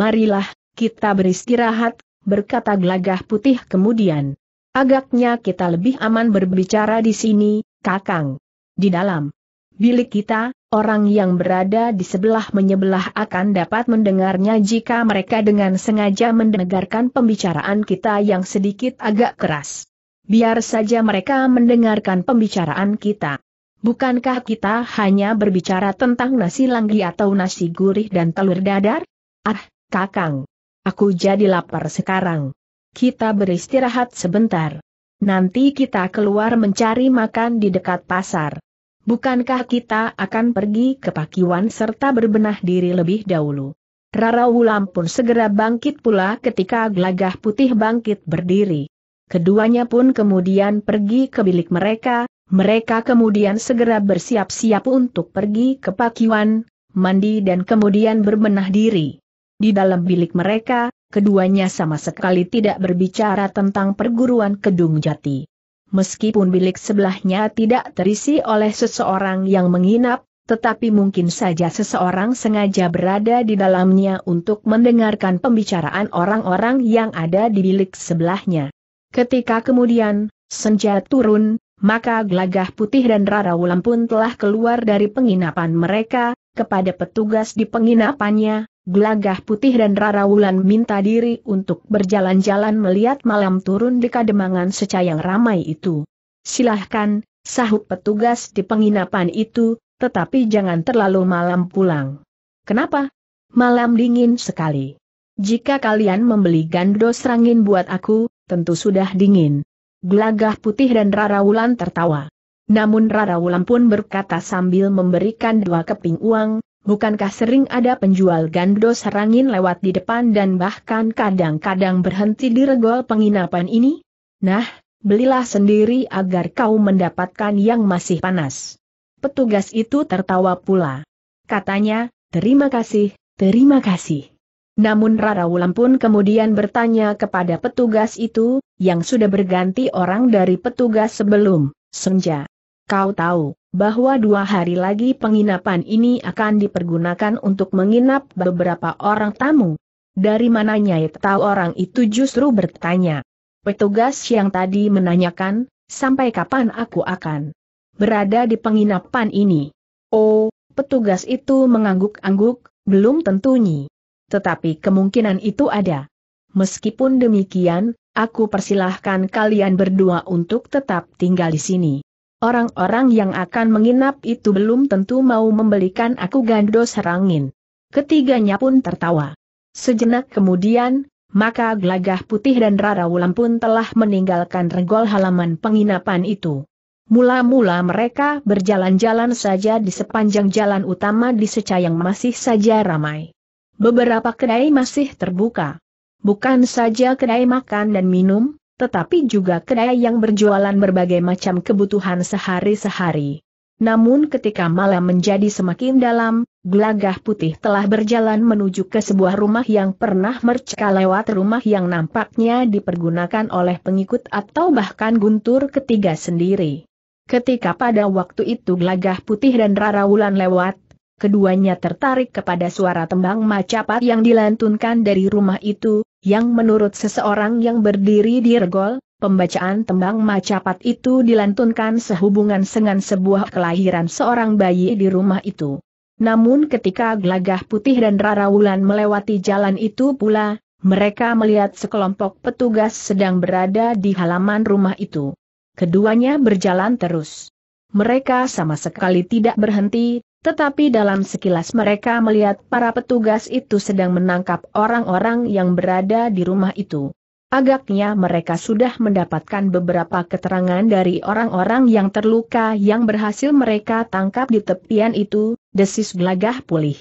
marilah, kita beristirahat, berkata gelagah putih kemudian. Agaknya kita lebih aman berbicara di sini, Kakang. Di dalam bilik kita, orang yang berada di sebelah menyebelah akan dapat mendengarnya jika mereka dengan sengaja mendengarkan pembicaraan kita yang sedikit agak keras. Biar saja mereka mendengarkan pembicaraan kita. Bukankah kita hanya berbicara tentang nasi langgi atau nasi gurih dan telur dadar? Ah, Kakang. Aku jadi lapar sekarang. Kita beristirahat sebentar. Nanti kita keluar mencari makan di dekat pasar. Bukankah kita akan pergi ke Pakiwan serta berbenah diri lebih dahulu? Rara Wulam pun segera bangkit pula ketika gelagah putih bangkit berdiri. Keduanya pun kemudian pergi ke bilik mereka, mereka kemudian segera bersiap-siap untuk pergi ke Pakiwan, mandi dan kemudian berbenah diri. Di dalam bilik mereka, keduanya sama sekali tidak berbicara tentang perguruan Kedung Jati. Meskipun bilik sebelahnya tidak terisi oleh seseorang yang menginap, tetapi mungkin saja seseorang sengaja berada di dalamnya untuk mendengarkan pembicaraan orang-orang yang ada di bilik sebelahnya. Ketika kemudian, senja turun, maka gelagah putih dan Rara Wulan pun telah keluar dari penginapan mereka, kepada petugas di penginapannya, Gelagah Putih dan Rara Wulan minta diri untuk berjalan-jalan melihat malam turun di kademangan secayang ramai itu. Silahkan, sahut petugas di penginapan itu, tetapi jangan terlalu malam pulang. Kenapa? Malam dingin sekali. Jika kalian membeli gandos serangin buat aku, tentu sudah dingin. Gelagah Putih dan Rara Wulan tertawa. Namun Rara Wulan pun berkata sambil memberikan dua keping uang, Bukankah sering ada penjual gandos serangin lewat di depan dan bahkan kadang-kadang berhenti di regol penginapan ini? Nah, belilah sendiri agar kau mendapatkan yang masih panas. Petugas itu tertawa pula. Katanya, terima kasih, terima kasih. Namun Rara Wulan pun kemudian bertanya kepada petugas itu, yang sudah berganti orang dari petugas sebelum, Senja. Kau tahu, bahwa dua hari lagi penginapan ini akan dipergunakan untuk menginap beberapa orang tamu. Dari mana Nyai tahu orang itu justru bertanya. Petugas yang tadi menanyakan, sampai kapan aku akan berada di penginapan ini? Oh, petugas itu mengangguk-angguk, belum tentunya. Tetapi kemungkinan itu ada. Meskipun demikian, aku persilahkan kalian berdua untuk tetap tinggal di sini. Orang-orang yang akan menginap itu belum tentu mau membelikan aku gando serangin. Ketiganya pun tertawa. Sejenak kemudian, maka Glagah putih dan rara wulan pun telah meninggalkan regol halaman penginapan itu. Mula-mula mereka berjalan-jalan saja di sepanjang jalan utama di Seca yang masih saja ramai. Beberapa kedai masih terbuka. Bukan saja kedai makan dan minum, tetapi juga kedai yang berjualan berbagai macam kebutuhan sehari-sehari. Namun ketika malam menjadi semakin dalam, Glagah putih telah berjalan menuju ke sebuah rumah yang pernah merceka lewat rumah yang nampaknya dipergunakan oleh pengikut atau bahkan guntur ketiga sendiri. Ketika pada waktu itu Glagah putih dan Rara Wulan lewat, keduanya tertarik kepada suara tembang macapat yang dilantunkan dari rumah itu, yang menurut seseorang yang berdiri di regol, pembacaan tembang macapat itu dilantunkan sehubungan dengan sebuah kelahiran seorang bayi di rumah itu. Namun ketika Gelagah Putih dan Rara Wulan melewati jalan itu pula, mereka melihat sekelompok petugas sedang berada di halaman rumah itu. Keduanya berjalan terus. Mereka sama sekali tidak berhenti, tetapi dalam sekilas mereka melihat para petugas itu sedang menangkap orang-orang yang berada di rumah itu. Agaknya mereka sudah mendapatkan beberapa keterangan dari orang-orang yang terluka yang berhasil mereka tangkap di tepian itu, desis gelagah pulih.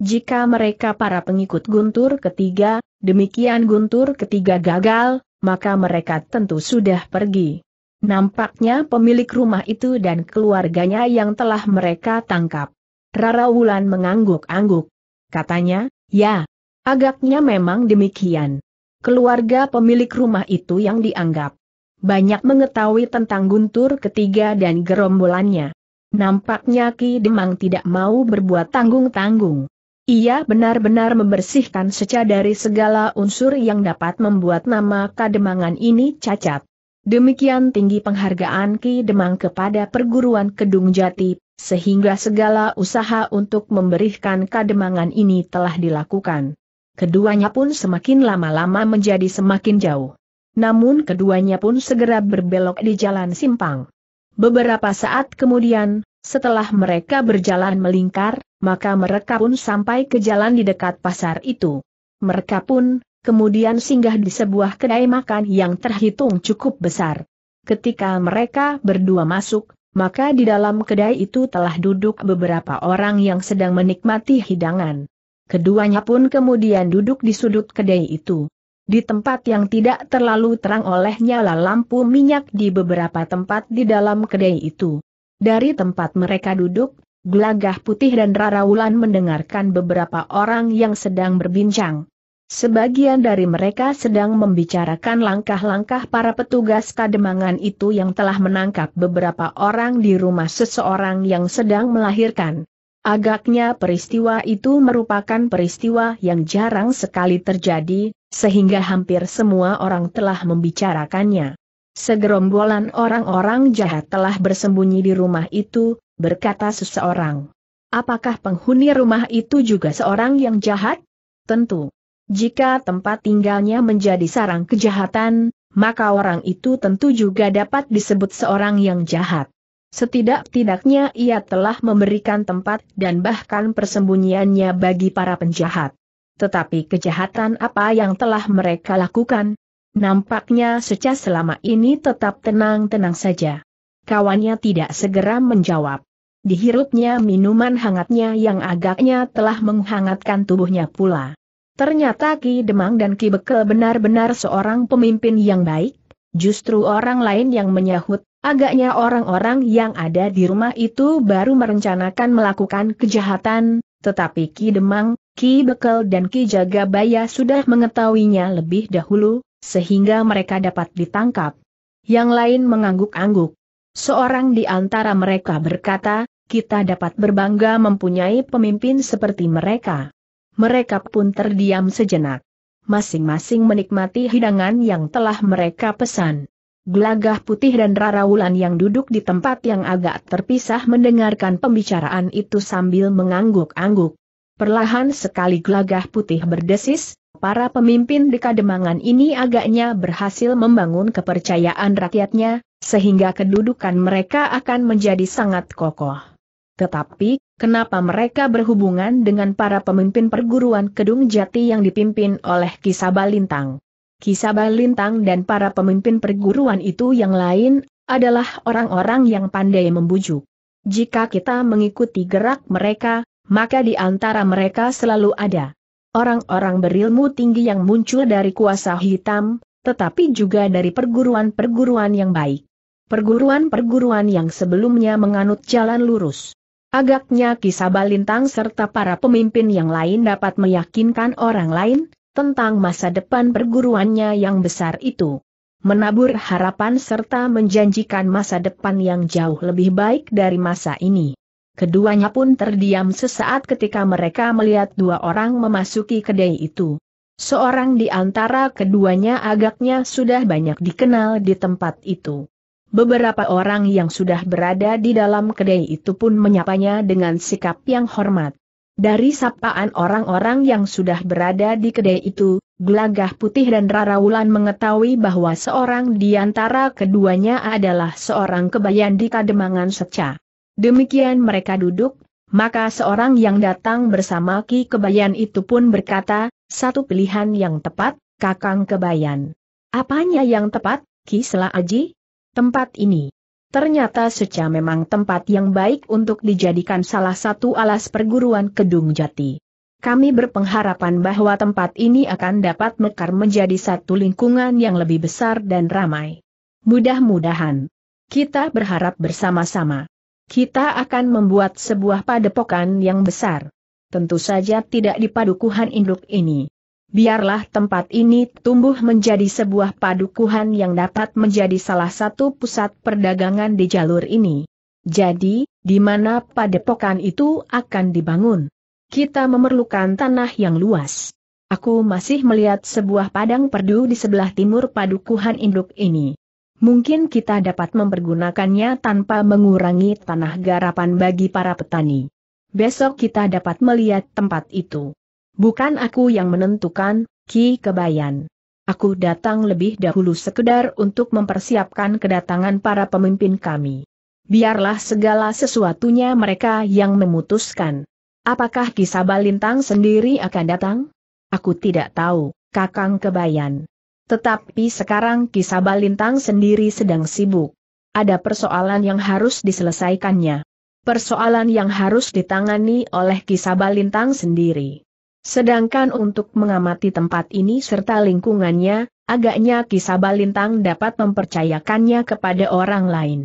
Jika mereka para pengikut Guntur ketiga, demikian Guntur ketiga gagal, maka mereka tentu sudah pergi. Nampaknya pemilik rumah itu dan keluarganya yang telah mereka tangkap. Rara Wulan mengangguk-angguk. Katanya, ya, agaknya memang demikian. Keluarga pemilik rumah itu yang dianggap banyak mengetahui tentang guntur ketiga dan gerombolannya. Nampaknya Ki Demang tidak mau berbuat tanggung-tanggung. Ia benar-benar membersihkan seca dari segala unsur yang dapat membuat nama Kademangan ini cacat. Demikian tinggi penghargaan Ki Demang kepada perguruan Kedung Jati, sehingga segala usaha untuk memberikan kademangan ini telah dilakukan. Keduanya pun semakin lama-lama menjadi semakin jauh. Namun keduanya pun segera berbelok di jalan simpang. Beberapa saat kemudian, setelah mereka berjalan melingkar, maka mereka pun sampai ke jalan di dekat pasar itu. Mereka pun, kemudian singgah di sebuah kedai makan yang terhitung cukup besar. Ketika mereka berdua masuk, maka di dalam kedai itu telah duduk beberapa orang yang sedang menikmati hidangan. Keduanya pun kemudian duduk di sudut kedai itu. Di tempat yang tidak terlalu terang oleh nyala lampu minyak di beberapa tempat di dalam kedai itu. Dari tempat mereka duduk, Gelagah Putih dan Rara Wulan mendengarkan beberapa orang yang sedang berbincang. Sebagian dari mereka sedang membicarakan langkah-langkah para petugas kademangan itu yang telah menangkap beberapa orang di rumah seseorang yang sedang melahirkan. Agaknya peristiwa itu merupakan peristiwa yang jarang sekali terjadi, sehingga hampir semua orang telah membicarakannya. Segerombolan orang-orang jahat telah bersembunyi di rumah itu, berkata seseorang. Apakah penghuni rumah itu juga seorang yang jahat? Tentu. Jika tempat tinggalnya menjadi sarang kejahatan, maka orang itu tentu juga dapat disebut seorang yang jahat. Setidak-tidaknya ia telah memberikan tempat dan bahkan persembunyiannya bagi para penjahat. Tetapi kejahatan apa yang telah mereka lakukan? Nampaknya Seca selama ini tetap tenang-tenang saja. Kawannya tidak segera menjawab. Dihirupnya minuman hangatnya yang agaknya telah menghangatkan tubuhnya pula. Ternyata Ki Demang dan Ki Bekel benar-benar seorang pemimpin yang baik, justru orang lain yang menyahut, agaknya orang-orang yang ada di rumah itu baru merencanakan melakukan kejahatan, tetapi Ki Demang, Ki Bekel dan Ki Jagabaya sudah mengetahuinya lebih dahulu, sehingga mereka dapat ditangkap. Yang lain mengangguk-angguk. Seorang di antara mereka berkata, kita dapat berbangga mempunyai pemimpin seperti mereka. Mereka pun terdiam sejenak. Masing-masing menikmati hidangan yang telah mereka pesan. Gelagah putih dan Raraulan yang duduk di tempat yang agak terpisah mendengarkan pembicaraan itu sambil mengangguk-angguk. Perlahan sekali gelagah putih berdesis, para pemimpin di Kademangan ini agaknya berhasil membangun kepercayaan rakyatnya, sehingga kedudukan mereka akan menjadi sangat kokoh. Tetapi, kenapa mereka berhubungan dengan para pemimpin perguruan Kedung Jati yang dipimpin oleh Kisabalintang? Kisabalintang dan para pemimpin perguruan itu yang lain, adalah orang-orang yang pandai membujuk. Jika kita mengikuti gerak mereka, maka di antara mereka selalu ada orang-orang berilmu tinggi yang muncul dari kuasa hitam, tetapi juga dari perguruan-perguruan yang baik. Perguruan-perguruan yang sebelumnya menganut jalan lurus. Agaknya kisah Balintang serta para pemimpin yang lain dapat meyakinkan orang lain tentang masa depan perguruannya yang besar itu. Menabur harapan serta menjanjikan masa depan yang jauh lebih baik dari masa ini. Keduanya pun terdiam sesaat ketika mereka melihat dua orang memasuki kedai itu. Seorang di antara keduanya agaknya sudah banyak dikenal di tempat itu. Beberapa orang yang sudah berada di dalam kedai itu pun menyapanya dengan sikap yang hormat. Dari sapaan orang-orang yang sudah berada di kedai itu, Gelagah Putih dan Raraulan mengetahui bahwa seorang di antara keduanya adalah seorang kebayan di Kademangan Seca. Demikian mereka duduk, maka seorang yang datang bersama Ki Kebayan itu pun berkata, satu pilihan yang tepat, Kakang Kebayan. Apanya yang tepat, Ki Sela Aji? tempat ini. Ternyata Seca memang tempat yang baik untuk dijadikan salah satu alas perguruan Kedung Jati. Kami berpengharapan bahwa tempat ini akan dapat mekar menjadi satu lingkungan yang lebih besar dan ramai. Mudah-mudahan. Kita berharap bersama-sama. Kita akan membuat sebuah padepokan yang besar. Tentu saja tidak di padukuhan induk ini biarlah tempat ini tumbuh menjadi sebuah padukuhan yang dapat menjadi salah satu pusat perdagangan di jalur ini. Jadi, di mana padepokan itu akan dibangun? Kita memerlukan tanah yang luas. Aku masih melihat sebuah padang perdu di sebelah timur padukuhan induk ini. Mungkin kita dapat mempergunakannya tanpa mengurangi tanah garapan bagi para petani. Besok kita dapat melihat tempat itu. Bukan aku yang menentukan, Ki Kebayan. Aku datang lebih dahulu sekedar untuk mempersiapkan kedatangan para pemimpin kami. Biarlah segala sesuatunya mereka yang memutuskan. Apakah kisah Balintang sendiri akan datang? Aku tidak tahu, Kakang Kebayan. Tetapi sekarang kisah Balintang sendiri sedang sibuk. Ada persoalan yang harus diselesaikannya. Persoalan yang harus ditangani oleh kisah Balintang sendiri. Sedangkan untuk mengamati tempat ini serta lingkungannya, agaknya kisah balintang dapat mempercayakannya kepada orang lain.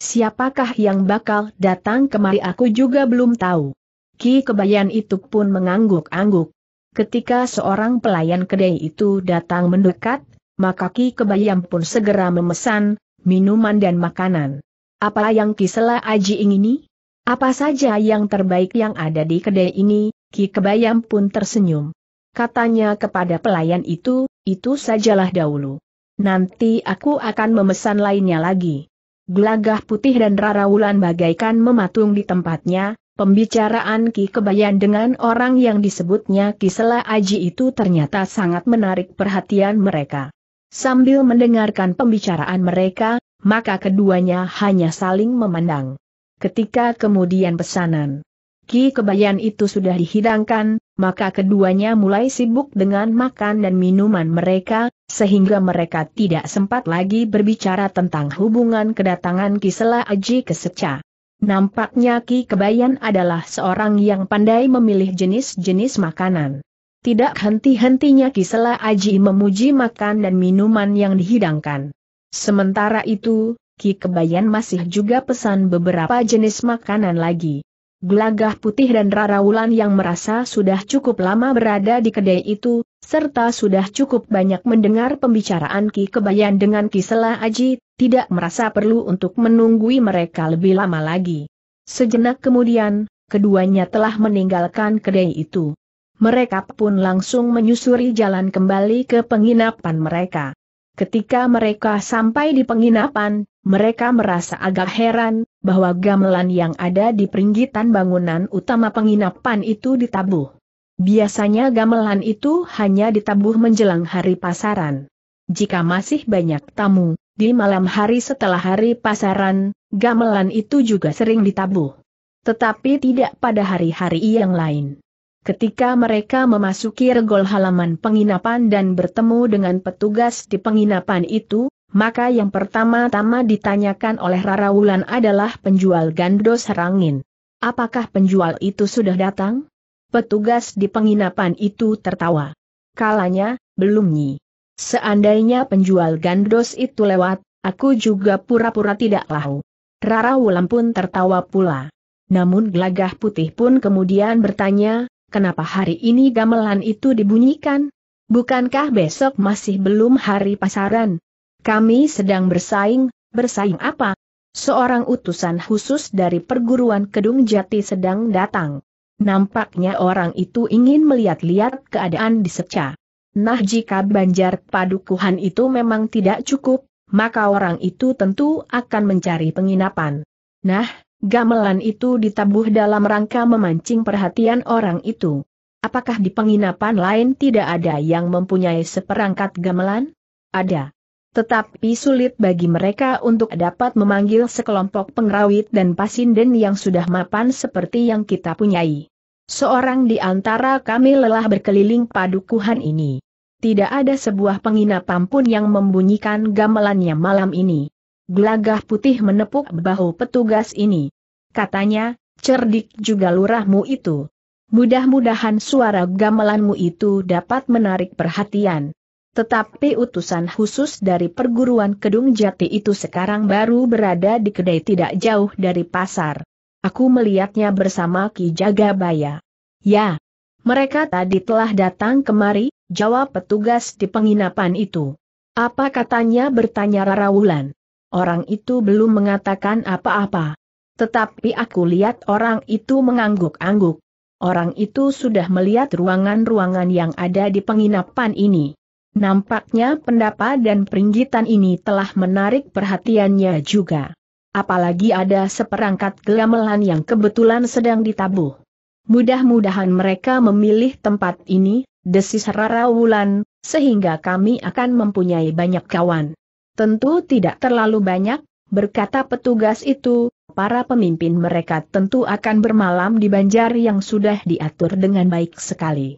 Siapakah yang bakal datang kemari aku juga belum tahu. Ki Kebayan itu pun mengangguk-angguk. Ketika seorang pelayan kedai itu datang mendekat, maka Ki Kebayan pun segera memesan, minuman dan makanan. Apa yang Kisela Aji ingini? Apa saja yang terbaik yang ada di kedai ini, Ki Kebayam pun tersenyum. Katanya kepada pelayan itu, itu sajalah dahulu. Nanti aku akan memesan lainnya lagi. Gelagah putih dan rarawulan bagaikan mematung di tempatnya, pembicaraan Ki Kebayan dengan orang yang disebutnya Kisela Aji itu ternyata sangat menarik perhatian mereka. Sambil mendengarkan pembicaraan mereka, maka keduanya hanya saling memandang. Ketika kemudian pesanan Ki kebayan itu sudah dihidangkan, maka keduanya mulai sibuk dengan makan dan minuman mereka, sehingga mereka tidak sempat lagi berbicara tentang hubungan kedatangan Kisela Aji ke Seca. Nampaknya Ki Kebayan adalah seorang yang pandai memilih jenis-jenis makanan. Tidak henti-hentinya Kisela Aji memuji makan dan minuman yang dihidangkan. Sementara itu, Ki Kebayan masih juga pesan beberapa jenis makanan lagi. Gelagah putih dan Rara Wulan yang merasa sudah cukup lama berada di kedai itu, serta sudah cukup banyak mendengar pembicaraan Ki Kebayan dengan Ki Sela Aji, tidak merasa perlu untuk menunggui mereka lebih lama lagi. Sejenak kemudian, keduanya telah meninggalkan kedai itu. Mereka pun langsung menyusuri jalan kembali ke penginapan mereka. Ketika mereka sampai di penginapan, mereka merasa agak heran, bahwa gamelan yang ada di peringgitan bangunan utama penginapan itu ditabuh. Biasanya gamelan itu hanya ditabuh menjelang hari pasaran. Jika masih banyak tamu, di malam hari setelah hari pasaran, gamelan itu juga sering ditabuh. Tetapi tidak pada hari-hari yang lain. Ketika mereka memasuki regol halaman penginapan dan bertemu dengan petugas di penginapan itu, maka yang pertama-tama ditanyakan oleh Rara Wulan adalah penjual gandos serangin. Apakah penjual itu sudah datang? Petugas di penginapan itu tertawa. Kalanya, belum nyi. Seandainya penjual gandos itu lewat, aku juga pura-pura tidak tahu. Rara Wulan pun tertawa pula. Namun gelagah putih pun kemudian bertanya, kenapa hari ini gamelan itu dibunyikan? Bukankah besok masih belum hari pasaran? Kami sedang bersaing, bersaing apa? Seorang utusan khusus dari perguruan Kedung Jati sedang datang. Nampaknya orang itu ingin melihat-lihat keadaan di seca. Nah jika banjar padukuhan itu memang tidak cukup, maka orang itu tentu akan mencari penginapan. Nah, gamelan itu ditabuh dalam rangka memancing perhatian orang itu. Apakah di penginapan lain tidak ada yang mempunyai seperangkat gamelan? Ada. Tetapi sulit bagi mereka untuk dapat memanggil sekelompok pengrawit dan pasinden yang sudah mapan seperti yang kita punyai. Seorang di antara kami lelah berkeliling padukuhan ini. Tidak ada sebuah penginapan pun yang membunyikan gamelannya malam ini. Gelagah putih menepuk bahu petugas ini. Katanya, cerdik juga lurahmu itu. Mudah-mudahan suara gamelanmu itu dapat menarik perhatian. Tetapi utusan khusus dari perguruan Kedung Jati itu sekarang baru berada di kedai tidak jauh dari pasar. Aku melihatnya bersama Ki Jagabaya. Ya, mereka tadi telah datang kemari, jawab petugas di penginapan itu. Apa katanya bertanya Rara Wulan? Orang itu belum mengatakan apa-apa. Tetapi aku lihat orang itu mengangguk-angguk. Orang itu sudah melihat ruangan-ruangan yang ada di penginapan ini. Nampaknya pendapat dan peringgitan ini telah menarik perhatiannya juga. Apalagi ada seperangkat gelamelan yang kebetulan sedang ditabuh. Mudah-mudahan mereka memilih tempat ini, desis Rara Wulan, sehingga kami akan mempunyai banyak kawan. Tentu tidak terlalu banyak, berkata petugas itu, para pemimpin mereka tentu akan bermalam di banjar yang sudah diatur dengan baik sekali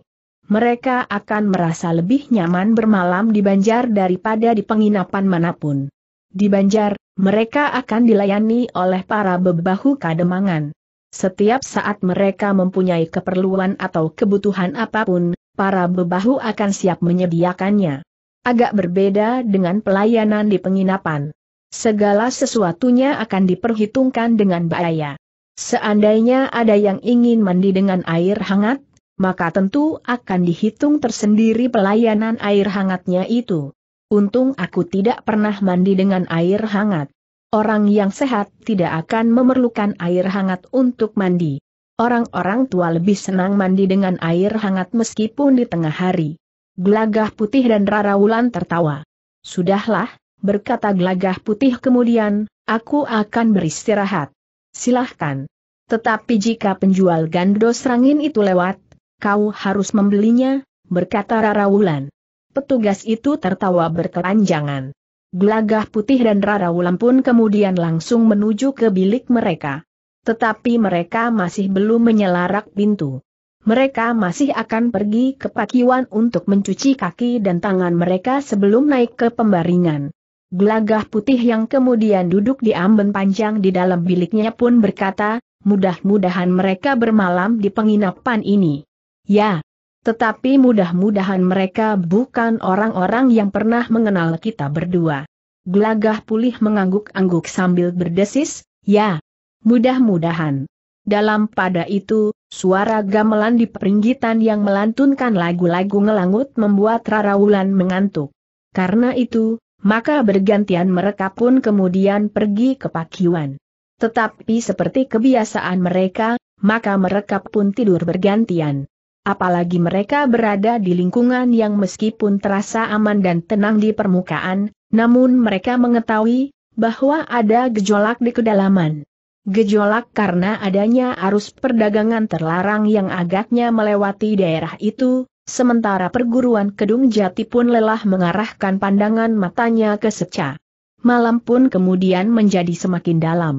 mereka akan merasa lebih nyaman bermalam di Banjar daripada di penginapan manapun. Di Banjar, mereka akan dilayani oleh para bebahu kademangan. Setiap saat mereka mempunyai keperluan atau kebutuhan apapun, para bebahu akan siap menyediakannya. Agak berbeda dengan pelayanan di penginapan. Segala sesuatunya akan diperhitungkan dengan bahaya. Seandainya ada yang ingin mandi dengan air hangat, maka tentu akan dihitung tersendiri pelayanan air hangatnya itu. Untung aku tidak pernah mandi dengan air hangat. Orang yang sehat tidak akan memerlukan air hangat untuk mandi. Orang-orang tua lebih senang mandi dengan air hangat meskipun di tengah hari. Gelagah putih dan Raraulan tertawa. Sudahlah, berkata gelagah putih kemudian, aku akan beristirahat. Silahkan. Tetapi jika penjual gandos rangin itu lewat, kau harus membelinya, berkata Rara Wulan. Petugas itu tertawa berkepanjangan. Gelagah putih dan Rara Wulan pun kemudian langsung menuju ke bilik mereka. Tetapi mereka masih belum menyelarak pintu. Mereka masih akan pergi ke pakiwan untuk mencuci kaki dan tangan mereka sebelum naik ke pembaringan. Gelagah putih yang kemudian duduk di amben panjang di dalam biliknya pun berkata, mudah-mudahan mereka bermalam di penginapan ini. Ya. Tetapi mudah-mudahan mereka bukan orang-orang yang pernah mengenal kita berdua. Gelagah pulih mengangguk-angguk sambil berdesis, ya. Mudah-mudahan. Dalam pada itu, suara gamelan di peringgitan yang melantunkan lagu-lagu ngelangut membuat Rara Wulan mengantuk. Karena itu, maka bergantian mereka pun kemudian pergi ke pakiwan. Tetapi seperti kebiasaan mereka, maka mereka pun tidur bergantian. Apalagi mereka berada di lingkungan yang meskipun terasa aman dan tenang di permukaan, namun mereka mengetahui bahwa ada gejolak di kedalaman. Gejolak karena adanya arus perdagangan terlarang yang agaknya melewati daerah itu, sementara perguruan Kedung Jati pun lelah mengarahkan pandangan matanya ke Seca. Malam pun kemudian menjadi semakin dalam.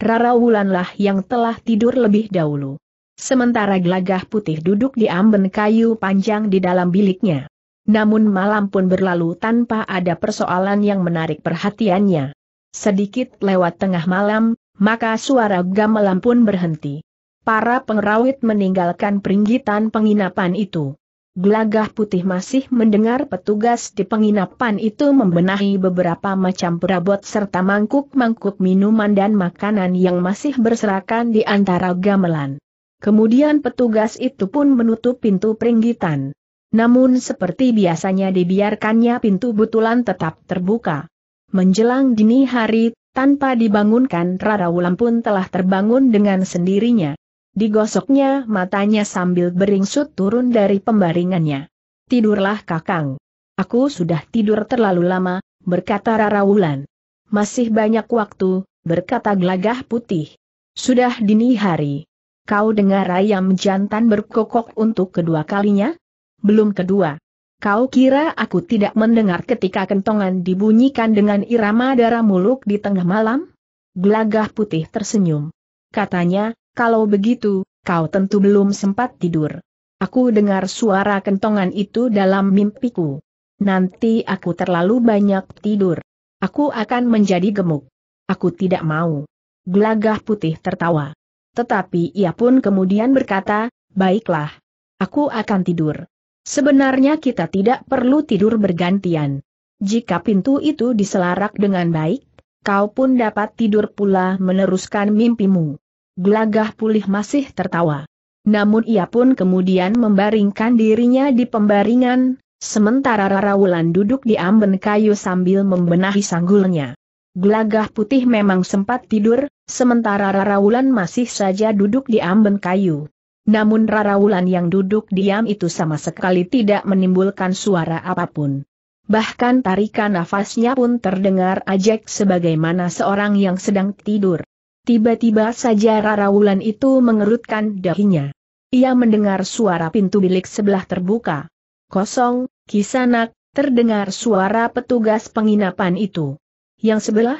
Rara Wulanlah yang telah tidur lebih dahulu sementara gelagah putih duduk di amben kayu panjang di dalam biliknya. Namun malam pun berlalu tanpa ada persoalan yang menarik perhatiannya. Sedikit lewat tengah malam, maka suara gamelan pun berhenti. Para pengerawit meninggalkan peringgitan penginapan itu. Gelagah putih masih mendengar petugas di penginapan itu membenahi beberapa macam perabot serta mangkuk-mangkuk minuman dan makanan yang masih berserakan di antara gamelan. Kemudian petugas itu pun menutup pintu peringgitan. Namun seperti biasanya dibiarkannya pintu butulan tetap terbuka. Menjelang dini hari, tanpa dibangunkan Rara Wulan pun telah terbangun dengan sendirinya. Digosoknya matanya sambil beringsut turun dari pembaringannya. Tidurlah kakang. Aku sudah tidur terlalu lama, berkata Rara Wulan. Masih banyak waktu, berkata gelagah putih. Sudah dini hari. Kau dengar ayam jantan berkokok untuk kedua kalinya? Belum kedua. Kau kira aku tidak mendengar ketika kentongan dibunyikan dengan irama darah muluk di tengah malam? Gelagah putih tersenyum. Katanya, kalau begitu, kau tentu belum sempat tidur. Aku dengar suara kentongan itu dalam mimpiku. Nanti aku terlalu banyak tidur. Aku akan menjadi gemuk. Aku tidak mau. Gelagah putih tertawa. Tetapi ia pun kemudian berkata, baiklah. Aku akan tidur. Sebenarnya kita tidak perlu tidur bergantian. Jika pintu itu diselarak dengan baik, kau pun dapat tidur pula meneruskan mimpimu. Gelagah pulih masih tertawa. Namun ia pun kemudian membaringkan dirinya di pembaringan, sementara Rara Wulan duduk di amben kayu sambil membenahi sanggulnya. Gelagah putih memang sempat tidur, sementara Rarawulan masih saja duduk di amben kayu. Namun Rarawulan yang duduk diam itu sama sekali tidak menimbulkan suara apapun. Bahkan tarikan nafasnya pun terdengar ajak sebagaimana seorang yang sedang tidur. Tiba-tiba saja Rarawulan itu mengerutkan dahinya. Ia mendengar suara pintu bilik sebelah terbuka. Kosong, kisanak, terdengar suara petugas penginapan itu. Yang sebelah?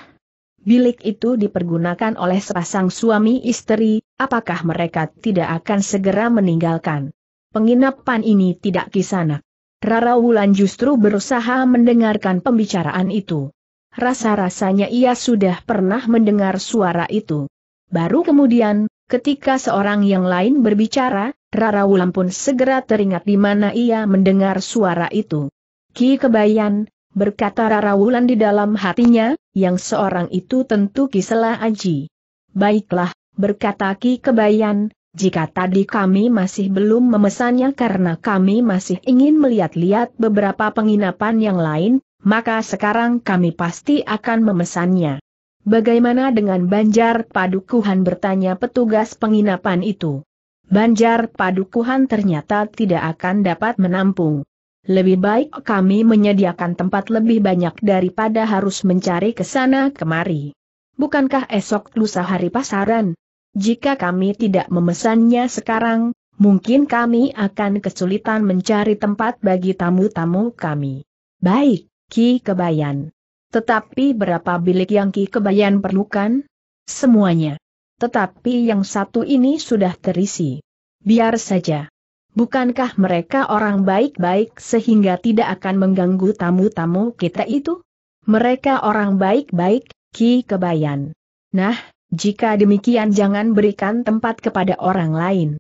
Bilik itu dipergunakan oleh sepasang suami istri, apakah mereka tidak akan segera meninggalkan? Penginapan ini tidak kisanak. Rara Wulan justru berusaha mendengarkan pembicaraan itu. Rasa-rasanya ia sudah pernah mendengar suara itu. Baru kemudian, ketika seorang yang lain berbicara, Rara Wulan pun segera teringat di mana ia mendengar suara itu. Ki Kebayan, berkata Rara Wulan di dalam hatinya, yang seorang itu tentu Kisela Aji. Baiklah, berkata Ki Kebayan, jika tadi kami masih belum memesannya karena kami masih ingin melihat-lihat beberapa penginapan yang lain, maka sekarang kami pasti akan memesannya. Bagaimana dengan Banjar Padukuhan bertanya petugas penginapan itu? Banjar Padukuhan ternyata tidak akan dapat menampung. Lebih baik kami menyediakan tempat lebih banyak daripada harus mencari ke sana kemari. Bukankah esok lusa hari pasaran? Jika kami tidak memesannya sekarang, mungkin kami akan kesulitan mencari tempat bagi tamu-tamu kami. Baik, Ki Kebayan. Tetapi berapa bilik yang Ki Kebayan perlukan? Semuanya. Tetapi yang satu ini sudah terisi. Biar saja. Bukankah mereka orang baik-baik sehingga tidak akan mengganggu tamu-tamu kita itu? Mereka orang baik-baik, Ki Kebayan. Nah, jika demikian jangan berikan tempat kepada orang lain.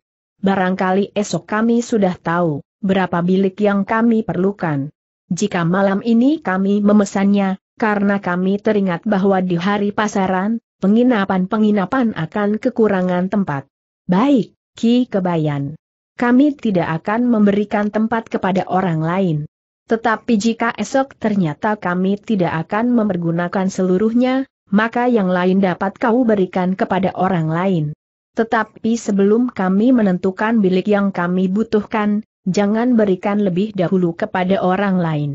Barangkali esok kami sudah tahu berapa bilik yang kami perlukan. Jika malam ini kami memesannya, karena kami teringat bahwa di hari pasaran, penginapan-penginapan akan kekurangan tempat. Baik, Ki Kebayan kami tidak akan memberikan tempat kepada orang lain. Tetapi jika esok ternyata kami tidak akan mempergunakan seluruhnya, maka yang lain dapat kau berikan kepada orang lain. Tetapi sebelum kami menentukan bilik yang kami butuhkan, jangan berikan lebih dahulu kepada orang lain.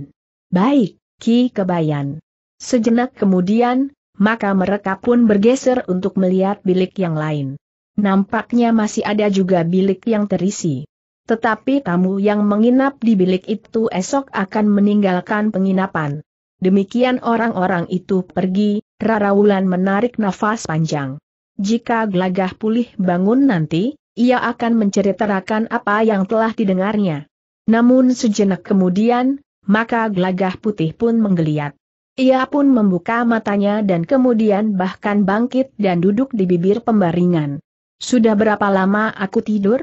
Baik, Ki Kebayan. Sejenak kemudian, maka mereka pun bergeser untuk melihat bilik yang lain. Nampaknya masih ada juga bilik yang terisi. Tetapi tamu yang menginap di bilik itu esok akan meninggalkan penginapan. Demikian orang-orang itu pergi, Rara Wulan menarik nafas panjang. Jika gelagah pulih bangun nanti, ia akan menceritakan apa yang telah didengarnya. Namun sejenak kemudian, maka gelagah putih pun menggeliat. Ia pun membuka matanya dan kemudian bahkan bangkit dan duduk di bibir pembaringan. Sudah berapa lama aku tidur?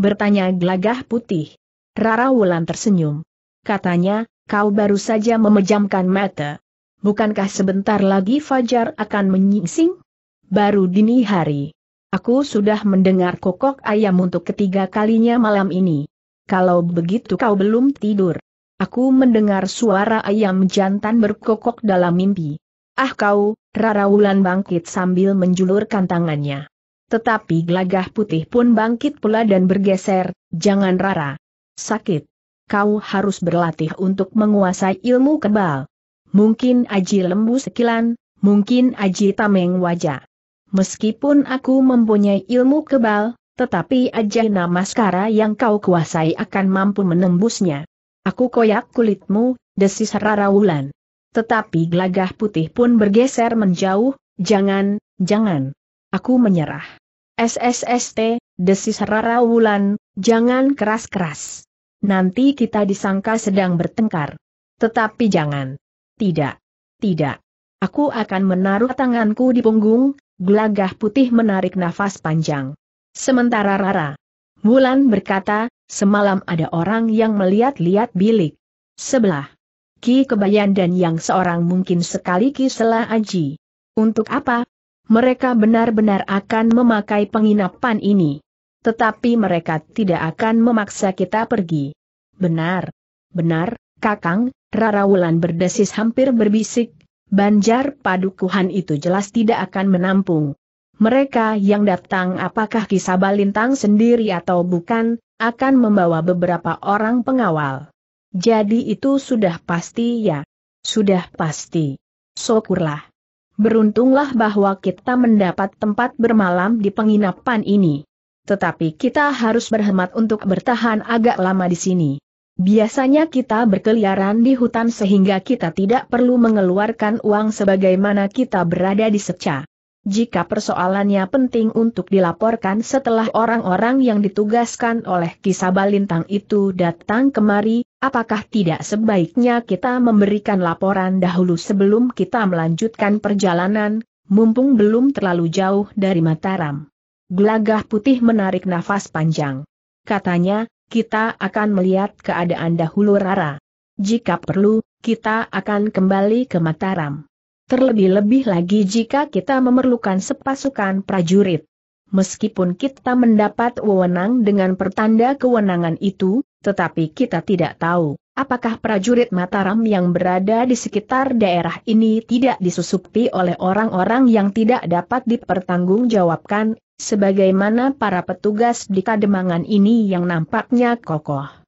Bertanya gelagah putih. Rara Wulan tersenyum. Katanya, kau baru saja memejamkan mata. Bukankah sebentar lagi Fajar akan menyingsing? Baru dini hari. Aku sudah mendengar kokok ayam untuk ketiga kalinya malam ini. Kalau begitu kau belum tidur. Aku mendengar suara ayam jantan berkokok dalam mimpi. Ah kau, Rara Wulan bangkit sambil menjulurkan tangannya. Tetapi gelagah putih pun bangkit pula dan bergeser, jangan rara. Sakit. Kau harus berlatih untuk menguasai ilmu kebal. Mungkin aji lembu sekilan, mungkin aji tameng wajah. Meskipun aku mempunyai ilmu kebal, tetapi nama Skara yang kau kuasai akan mampu menembusnya. Aku koyak kulitmu, desis Rara Wulan. Tetapi gelagah putih pun bergeser menjauh, jangan, jangan. Aku menyerah. SSST, desis Rara Wulan, jangan keras-keras. Nanti kita disangka sedang bertengkar. Tetapi jangan. Tidak. Tidak. Aku akan menaruh tanganku di punggung, gelagah putih menarik nafas panjang. Sementara Rara. Wulan berkata, semalam ada orang yang melihat-lihat bilik. Sebelah. Ki Kebayan dan yang seorang mungkin sekali Ki Sela Aji. Untuk apa, mereka benar-benar akan memakai penginapan ini. Tetapi mereka tidak akan memaksa kita pergi. Benar. Benar, Kakang, Rarawulan berdesis hampir berbisik, Banjar Padukuhan itu jelas tidak akan menampung. Mereka yang datang apakah kisah balintang sendiri atau bukan, akan membawa beberapa orang pengawal. Jadi itu sudah pasti ya. Sudah pasti. Syukurlah. Beruntunglah bahwa kita mendapat tempat bermalam di penginapan ini. Tetapi kita harus berhemat untuk bertahan agak lama di sini. Biasanya kita berkeliaran di hutan sehingga kita tidak perlu mengeluarkan uang sebagaimana kita berada di seca. Jika persoalannya penting untuk dilaporkan setelah orang-orang yang ditugaskan oleh kisah balintang itu datang kemari, apakah tidak sebaiknya kita memberikan laporan dahulu sebelum kita melanjutkan perjalanan, mumpung belum terlalu jauh dari Mataram? Gelagah putih menarik nafas panjang. Katanya, kita akan melihat keadaan dahulu Rara. Jika perlu, kita akan kembali ke Mataram. Terlebih-lebih lagi jika kita memerlukan sepasukan prajurit. Meskipun kita mendapat wewenang dengan pertanda kewenangan itu, tetapi kita tidak tahu apakah prajurit Mataram yang berada di sekitar daerah ini tidak disusupi oleh orang-orang yang tidak dapat dipertanggungjawabkan, sebagaimana para petugas di Kademangan ini yang nampaknya kokoh.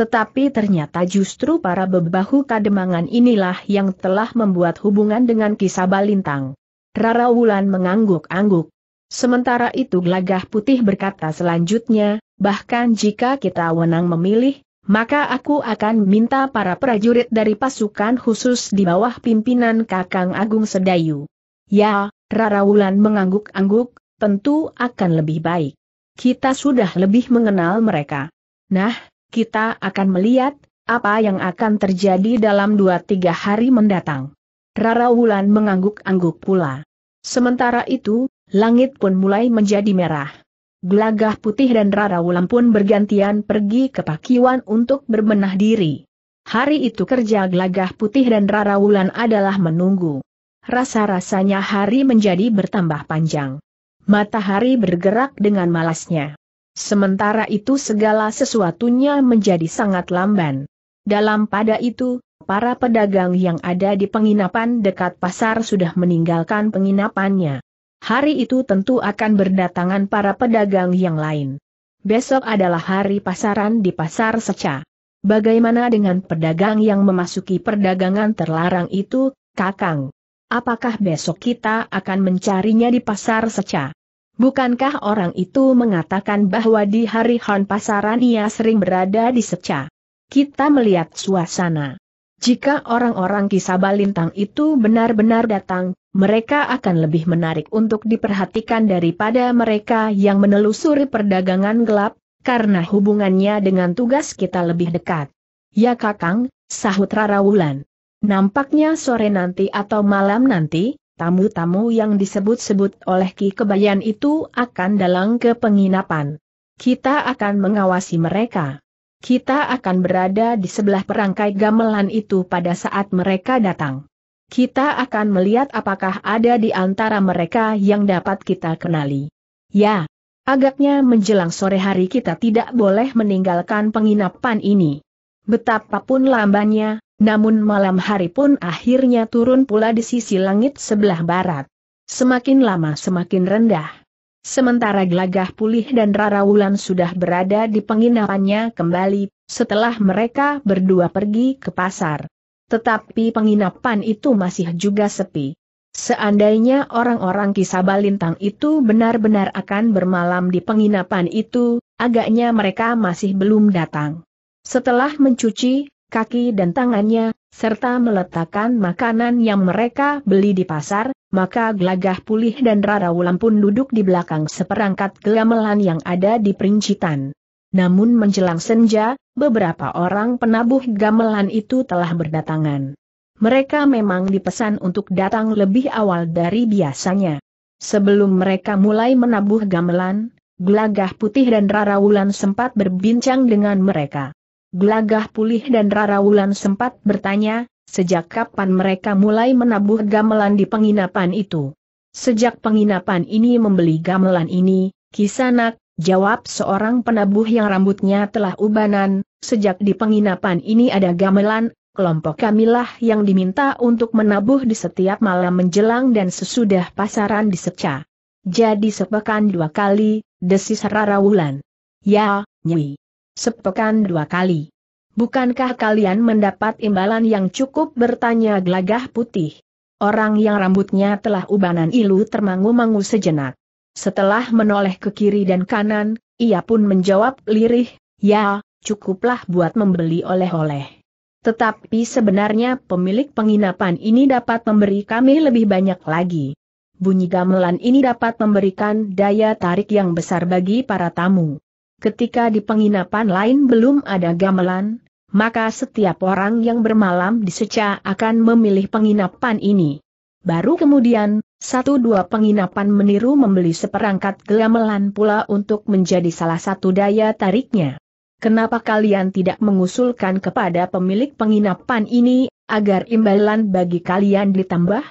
Tetapi ternyata justru para bebahu kademangan inilah yang telah membuat hubungan dengan kisah balintang. Rara Wulan mengangguk-angguk. Sementara itu Gelagah Putih berkata selanjutnya, bahkan jika kita wenang memilih, maka aku akan minta para prajurit dari pasukan khusus di bawah pimpinan Kakang Agung Sedayu. Ya, Rara Wulan mengangguk-angguk, tentu akan lebih baik. Kita sudah lebih mengenal mereka. Nah, kita akan melihat apa yang akan terjadi dalam dua tiga hari mendatang. Rara Wulan mengangguk-angguk pula. Sementara itu, langit pun mulai menjadi merah. Gelagah putih dan Rara Wulan pun bergantian pergi ke pakiwan untuk berbenah diri. Hari itu kerja gelagah putih dan Rara Wulan adalah menunggu. Rasa-rasanya hari menjadi bertambah panjang. Matahari bergerak dengan malasnya. Sementara itu segala sesuatunya menjadi sangat lamban. Dalam pada itu, para pedagang yang ada di penginapan dekat pasar sudah meninggalkan penginapannya. Hari itu tentu akan berdatangan para pedagang yang lain. Besok adalah hari pasaran di pasar seca. Bagaimana dengan pedagang yang memasuki perdagangan terlarang itu, Kakang? Apakah besok kita akan mencarinya di pasar seca? Bukankah orang itu mengatakan bahwa di hari Hon pasaran ia sering berada di Seca? Kita melihat suasana. Jika orang-orang kisah balintang itu benar-benar datang, mereka akan lebih menarik untuk diperhatikan daripada mereka yang menelusuri perdagangan gelap, karena hubungannya dengan tugas kita lebih dekat. Ya kakang, sahut Rara Wulan. Nampaknya sore nanti atau malam nanti, Tamu-tamu yang disebut-sebut oleh Ki Kebayan itu akan datang ke penginapan. Kita akan mengawasi mereka. Kita akan berada di sebelah perangkai gamelan itu pada saat mereka datang. Kita akan melihat apakah ada di antara mereka yang dapat kita kenali. Ya, agaknya menjelang sore hari kita tidak boleh meninggalkan penginapan ini. Betapapun lambannya, namun malam hari pun akhirnya turun pula di sisi langit sebelah barat. Semakin lama semakin rendah. Sementara Gelagah Pulih dan Rara Wulan sudah berada di penginapannya kembali, setelah mereka berdua pergi ke pasar. Tetapi penginapan itu masih juga sepi. Seandainya orang-orang kisah balintang itu benar-benar akan bermalam di penginapan itu, agaknya mereka masih belum datang. Setelah mencuci, kaki dan tangannya, serta meletakkan makanan yang mereka beli di pasar, maka Gelagah Pulih dan Rara Wulan pun duduk di belakang seperangkat gamelan yang ada di perincitan. Namun menjelang senja, beberapa orang penabuh gamelan itu telah berdatangan. Mereka memang dipesan untuk datang lebih awal dari biasanya. Sebelum mereka mulai menabuh gamelan, Gelagah Putih dan Rara Wulan sempat berbincang dengan mereka. Gelagah pulih dan Rara Wulan sempat bertanya, sejak kapan mereka mulai menabuh gamelan di penginapan itu. Sejak penginapan ini membeli gamelan ini, Kisanak, jawab seorang penabuh yang rambutnya telah ubanan, sejak di penginapan ini ada gamelan, kelompok kamilah yang diminta untuk menabuh di setiap malam menjelang dan sesudah pasaran diseca. Jadi sepekan dua kali, desis Rara Wulan. Ya, Nyi sepekan dua kali. Bukankah kalian mendapat imbalan yang cukup bertanya gelagah putih? Orang yang rambutnya telah ubanan ilu termangu-mangu sejenak. Setelah menoleh ke kiri dan kanan, ia pun menjawab lirih, ya, cukuplah buat membeli oleh-oleh. Tetapi sebenarnya pemilik penginapan ini dapat memberi kami lebih banyak lagi. Bunyi gamelan ini dapat memberikan daya tarik yang besar bagi para tamu ketika di penginapan lain belum ada gamelan, maka setiap orang yang bermalam di Seca akan memilih penginapan ini. Baru kemudian, satu dua penginapan meniru membeli seperangkat gamelan pula untuk menjadi salah satu daya tariknya. Kenapa kalian tidak mengusulkan kepada pemilik penginapan ini, agar imbalan bagi kalian ditambah?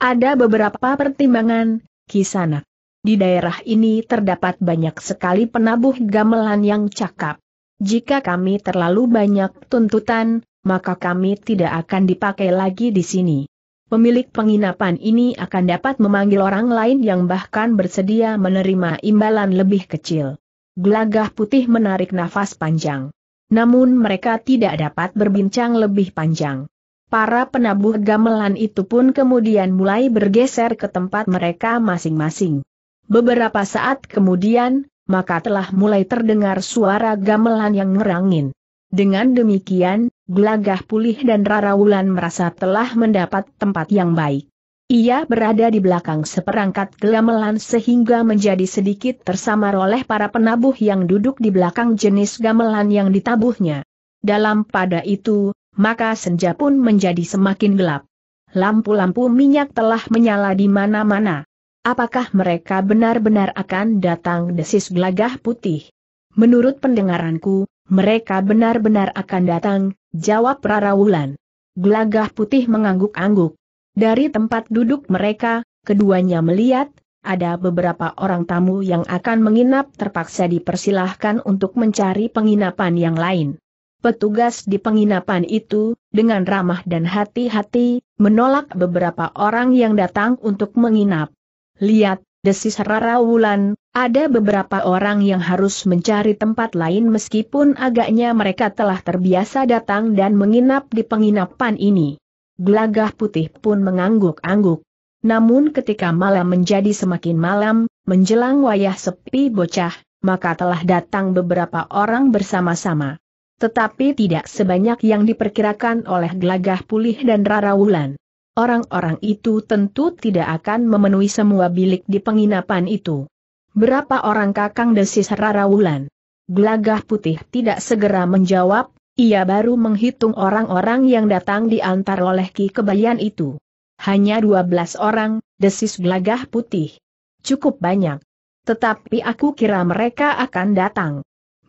Ada beberapa pertimbangan, Kisanak. Di daerah ini terdapat banyak sekali penabuh gamelan yang cakap. Jika kami terlalu banyak tuntutan, maka kami tidak akan dipakai lagi di sini. Pemilik penginapan ini akan dapat memanggil orang lain yang bahkan bersedia menerima imbalan lebih kecil. Gelagah putih menarik nafas panjang. Namun mereka tidak dapat berbincang lebih panjang. Para penabuh gamelan itu pun kemudian mulai bergeser ke tempat mereka masing-masing. Beberapa saat kemudian, maka telah mulai terdengar suara gamelan yang merangin. Dengan demikian, Gelagah pulih dan Rara Wulan merasa telah mendapat tempat yang baik. Ia berada di belakang seperangkat gamelan sehingga menjadi sedikit tersamar oleh para penabuh yang duduk di belakang jenis gamelan yang ditabuhnya. Dalam pada itu, maka senja pun menjadi semakin gelap. Lampu-lampu minyak telah menyala di mana-mana. Apakah mereka benar-benar akan datang desis gelagah putih? Menurut pendengaranku, mereka benar-benar akan datang, jawab Rara Wulan. Gelagah putih mengangguk-angguk. Dari tempat duduk mereka, keduanya melihat, ada beberapa orang tamu yang akan menginap terpaksa dipersilahkan untuk mencari penginapan yang lain. Petugas di penginapan itu, dengan ramah dan hati-hati, menolak beberapa orang yang datang untuk menginap. Lihat, desis Rara Wulan, ada beberapa orang yang harus mencari tempat lain meskipun agaknya mereka telah terbiasa datang dan menginap di penginapan ini. Gelagah putih pun mengangguk-angguk. Namun ketika malam menjadi semakin malam, menjelang wayah sepi bocah, maka telah datang beberapa orang bersama-sama. Tetapi tidak sebanyak yang diperkirakan oleh gelagah pulih dan Rara Wulan orang-orang itu tentu tidak akan memenuhi semua bilik di penginapan itu. Berapa orang kakang desis Rara Wulan. Gelagah putih tidak segera menjawab, ia baru menghitung orang-orang yang datang diantar oleh Ki Kebayan itu. Hanya 12 orang, desis gelagah putih. Cukup banyak. Tetapi aku kira mereka akan datang.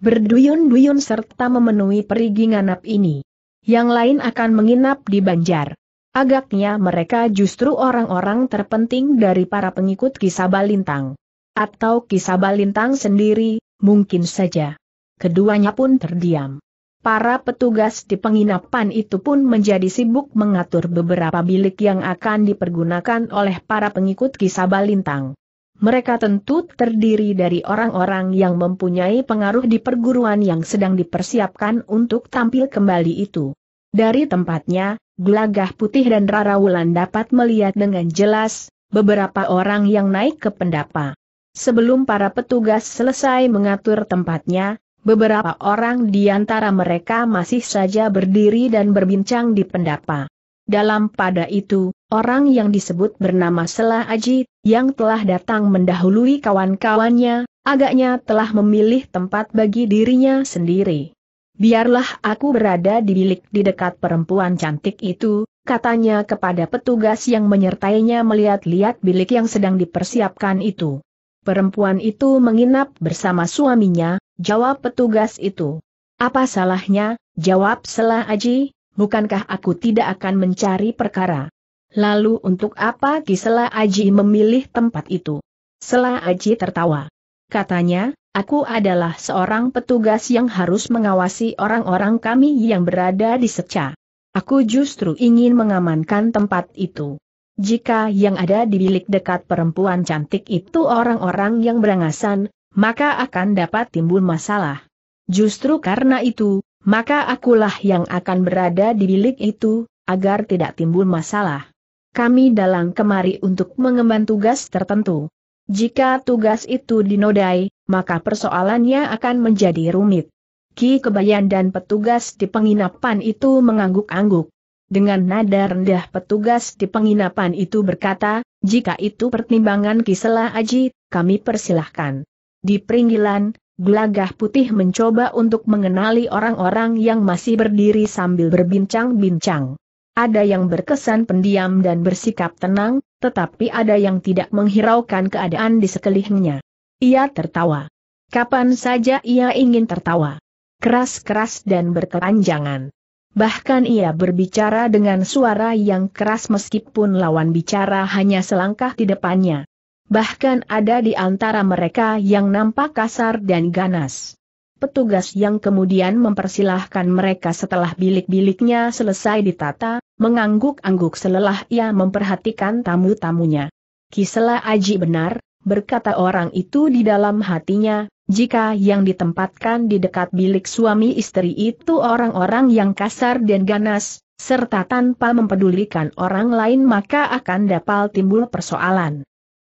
Berduyun-duyun serta memenuhi perigi nganap ini. Yang lain akan menginap di Banjar. Agaknya mereka justru orang-orang terpenting dari para pengikut kisah balintang, Atau kisah balintang sendiri, mungkin saja. Keduanya pun terdiam. Para petugas di penginapan itu pun menjadi sibuk mengatur beberapa bilik yang akan dipergunakan oleh para pengikut kisah balintang. Mereka tentu terdiri dari orang-orang yang mempunyai pengaruh di perguruan yang sedang dipersiapkan untuk tampil kembali itu. Dari tempatnya, gelagah putih dan Rara Wulan dapat melihat dengan jelas, beberapa orang yang naik ke pendapa. Sebelum para petugas selesai mengatur tempatnya, beberapa orang di antara mereka masih saja berdiri dan berbincang di pendapa. Dalam pada itu, orang yang disebut bernama Selah Aji, yang telah datang mendahului kawan-kawannya, agaknya telah memilih tempat bagi dirinya sendiri. Biarlah aku berada di bilik di dekat perempuan cantik itu, katanya kepada petugas yang menyertainya melihat-lihat bilik yang sedang dipersiapkan itu. Perempuan itu menginap bersama suaminya, jawab petugas itu. Apa salahnya, jawab selah Aji, bukankah aku tidak akan mencari perkara? Lalu untuk apa Kisela Aji memilih tempat itu? selah Aji tertawa. Katanya, Aku adalah seorang petugas yang harus mengawasi orang-orang kami yang berada di seca. Aku justru ingin mengamankan tempat itu. Jika yang ada di bilik dekat perempuan cantik itu orang-orang yang berangasan, maka akan dapat timbul masalah. Justru karena itu, maka akulah yang akan berada di bilik itu, agar tidak timbul masalah. Kami dalang kemari untuk mengemban tugas tertentu. Jika tugas itu dinodai, maka persoalannya akan menjadi rumit. Ki Kebayan dan petugas di penginapan itu mengangguk-angguk. Dengan nada rendah petugas di penginapan itu berkata, jika itu pertimbangan Kisela Aji, kami persilahkan. Di peringgilan, Gelagah Putih mencoba untuk mengenali orang-orang yang masih berdiri sambil berbincang-bincang. Ada yang berkesan pendiam dan bersikap tenang, tetapi ada yang tidak menghiraukan keadaan di sekelilingnya. Ia tertawa. Kapan saja ia ingin tertawa. Keras-keras dan berkepanjangan. Bahkan ia berbicara dengan suara yang keras meskipun lawan bicara hanya selangkah di depannya. Bahkan ada di antara mereka yang nampak kasar dan ganas petugas yang kemudian mempersilahkan mereka setelah bilik-biliknya selesai ditata, mengangguk-angguk selelah ia memperhatikan tamu-tamunya. Kisela Aji benar, berkata orang itu di dalam hatinya, jika yang ditempatkan di dekat bilik suami istri itu orang-orang yang kasar dan ganas, serta tanpa mempedulikan orang lain maka akan dapat timbul persoalan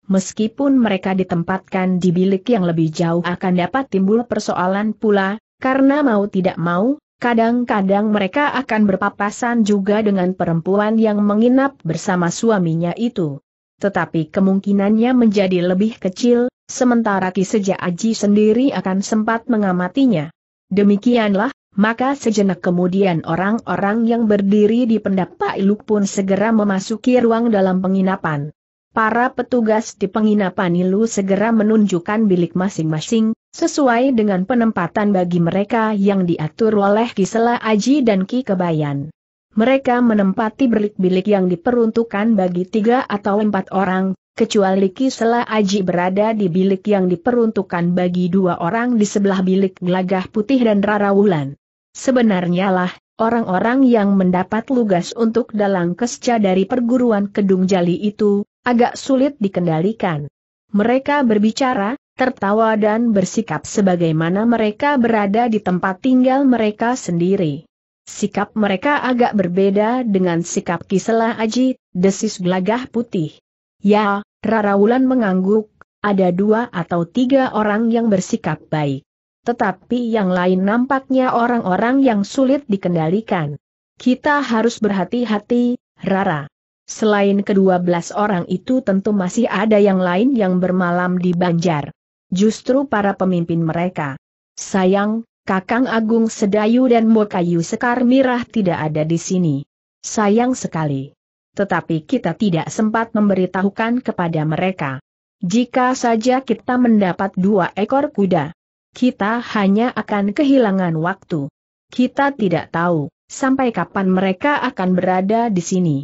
meskipun mereka ditempatkan di bilik yang lebih jauh akan dapat timbul persoalan pula, karena mau tidak mau, kadang-kadang mereka akan berpapasan juga dengan perempuan yang menginap bersama suaminya itu. Tetapi kemungkinannya menjadi lebih kecil, sementara Ki Seja Aji sendiri akan sempat mengamatinya. Demikianlah, maka sejenak kemudian orang-orang yang berdiri di pendapat Iluk pun segera memasuki ruang dalam penginapan. Para petugas di penginapan Ilu segera menunjukkan bilik masing-masing, sesuai dengan penempatan bagi mereka yang diatur oleh Kisela Aji dan Ki Kebayan. Mereka menempati bilik-bilik yang diperuntukkan bagi tiga atau empat orang, kecuali Kisela Aji berada di bilik yang diperuntukkan bagi dua orang di sebelah bilik Gelagah Putih dan Rara Wulan. Sebenarnya lah, orang-orang yang mendapat lugas untuk dalang kesca dari perguruan Kedung Jali itu, agak sulit dikendalikan. Mereka berbicara, tertawa dan bersikap sebagaimana mereka berada di tempat tinggal mereka sendiri. Sikap mereka agak berbeda dengan sikap Kisela Aji, desis gelagah putih. Ya, Rara Wulan mengangguk, ada dua atau tiga orang yang bersikap baik. Tetapi yang lain nampaknya orang-orang yang sulit dikendalikan. Kita harus berhati-hati, Rara. Selain kedua belas orang itu tentu masih ada yang lain yang bermalam di Banjar. Justru para pemimpin mereka. Sayang, Kakang Agung Sedayu dan Mokayu Sekar Mirah tidak ada di sini. Sayang sekali. Tetapi kita tidak sempat memberitahukan kepada mereka. Jika saja kita mendapat dua ekor kuda, kita hanya akan kehilangan waktu. Kita tidak tahu sampai kapan mereka akan berada di sini.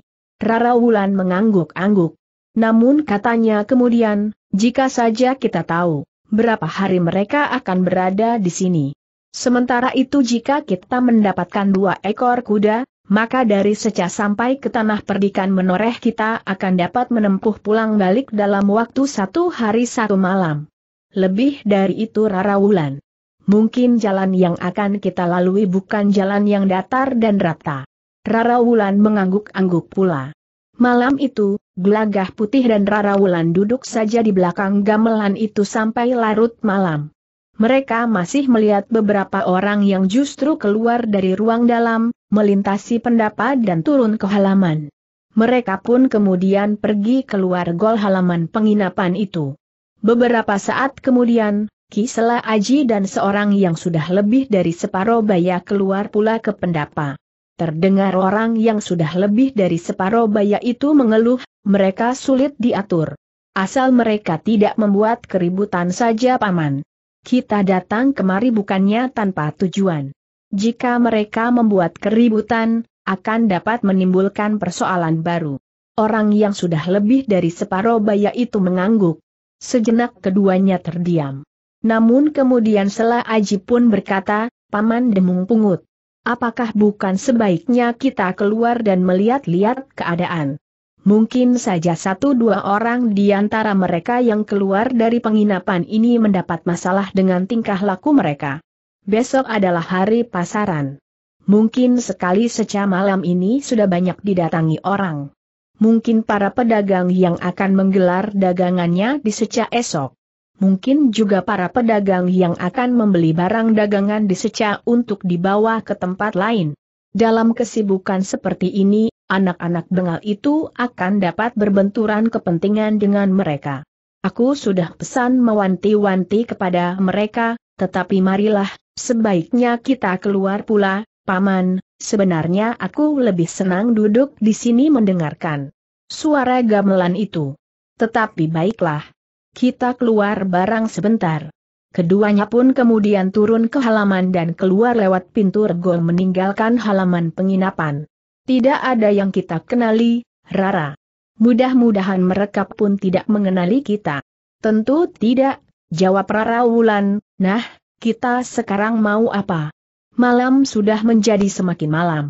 Rara Wulan mengangguk-angguk. Namun katanya kemudian, jika saja kita tahu, berapa hari mereka akan berada di sini. Sementara itu jika kita mendapatkan dua ekor kuda, maka dari secah sampai ke tanah perdikan menoreh kita akan dapat menempuh pulang balik dalam waktu satu hari satu malam. Lebih dari itu Rara Wulan. Mungkin jalan yang akan kita lalui bukan jalan yang datar dan rata. Rara Wulan mengangguk-angguk pula. Malam itu, Gelagah Putih dan Rara Wulan duduk saja di belakang gamelan itu sampai larut malam. Mereka masih melihat beberapa orang yang justru keluar dari ruang dalam, melintasi pendapat dan turun ke halaman. Mereka pun kemudian pergi keluar gol halaman penginapan itu. Beberapa saat kemudian, Kisela Aji dan seorang yang sudah lebih dari separuh baya keluar pula ke pendapa. Terdengar orang yang sudah lebih dari separuh baya itu mengeluh, mereka sulit diatur. Asal mereka tidak membuat keributan saja paman. Kita datang kemari bukannya tanpa tujuan. Jika mereka membuat keributan, akan dapat menimbulkan persoalan baru. Orang yang sudah lebih dari separuh baya itu mengangguk. Sejenak keduanya terdiam. Namun kemudian Sela Aji pun berkata, Paman Demung Pungut apakah bukan sebaiknya kita keluar dan melihat-lihat keadaan? Mungkin saja satu dua orang di antara mereka yang keluar dari penginapan ini mendapat masalah dengan tingkah laku mereka. Besok adalah hari pasaran. Mungkin sekali seca malam ini sudah banyak didatangi orang. Mungkin para pedagang yang akan menggelar dagangannya di seca esok mungkin juga para pedagang yang akan membeli barang dagangan disecah untuk dibawa ke tempat lain. Dalam kesibukan seperti ini, anak-anak bengal itu akan dapat berbenturan kepentingan dengan mereka. Aku sudah pesan mewanti-wanti kepada mereka, tetapi marilah, sebaiknya kita keluar pula, Paman, sebenarnya aku lebih senang duduk di sini mendengarkan suara gamelan itu. Tetapi baiklah, kita keluar barang sebentar. Keduanya pun kemudian turun ke halaman dan keluar lewat pintu regol meninggalkan halaman penginapan. Tidak ada yang kita kenali, Rara. Mudah-mudahan mereka pun tidak mengenali kita. Tentu tidak, jawab Rara Wulan, nah, kita sekarang mau apa? Malam sudah menjadi semakin malam.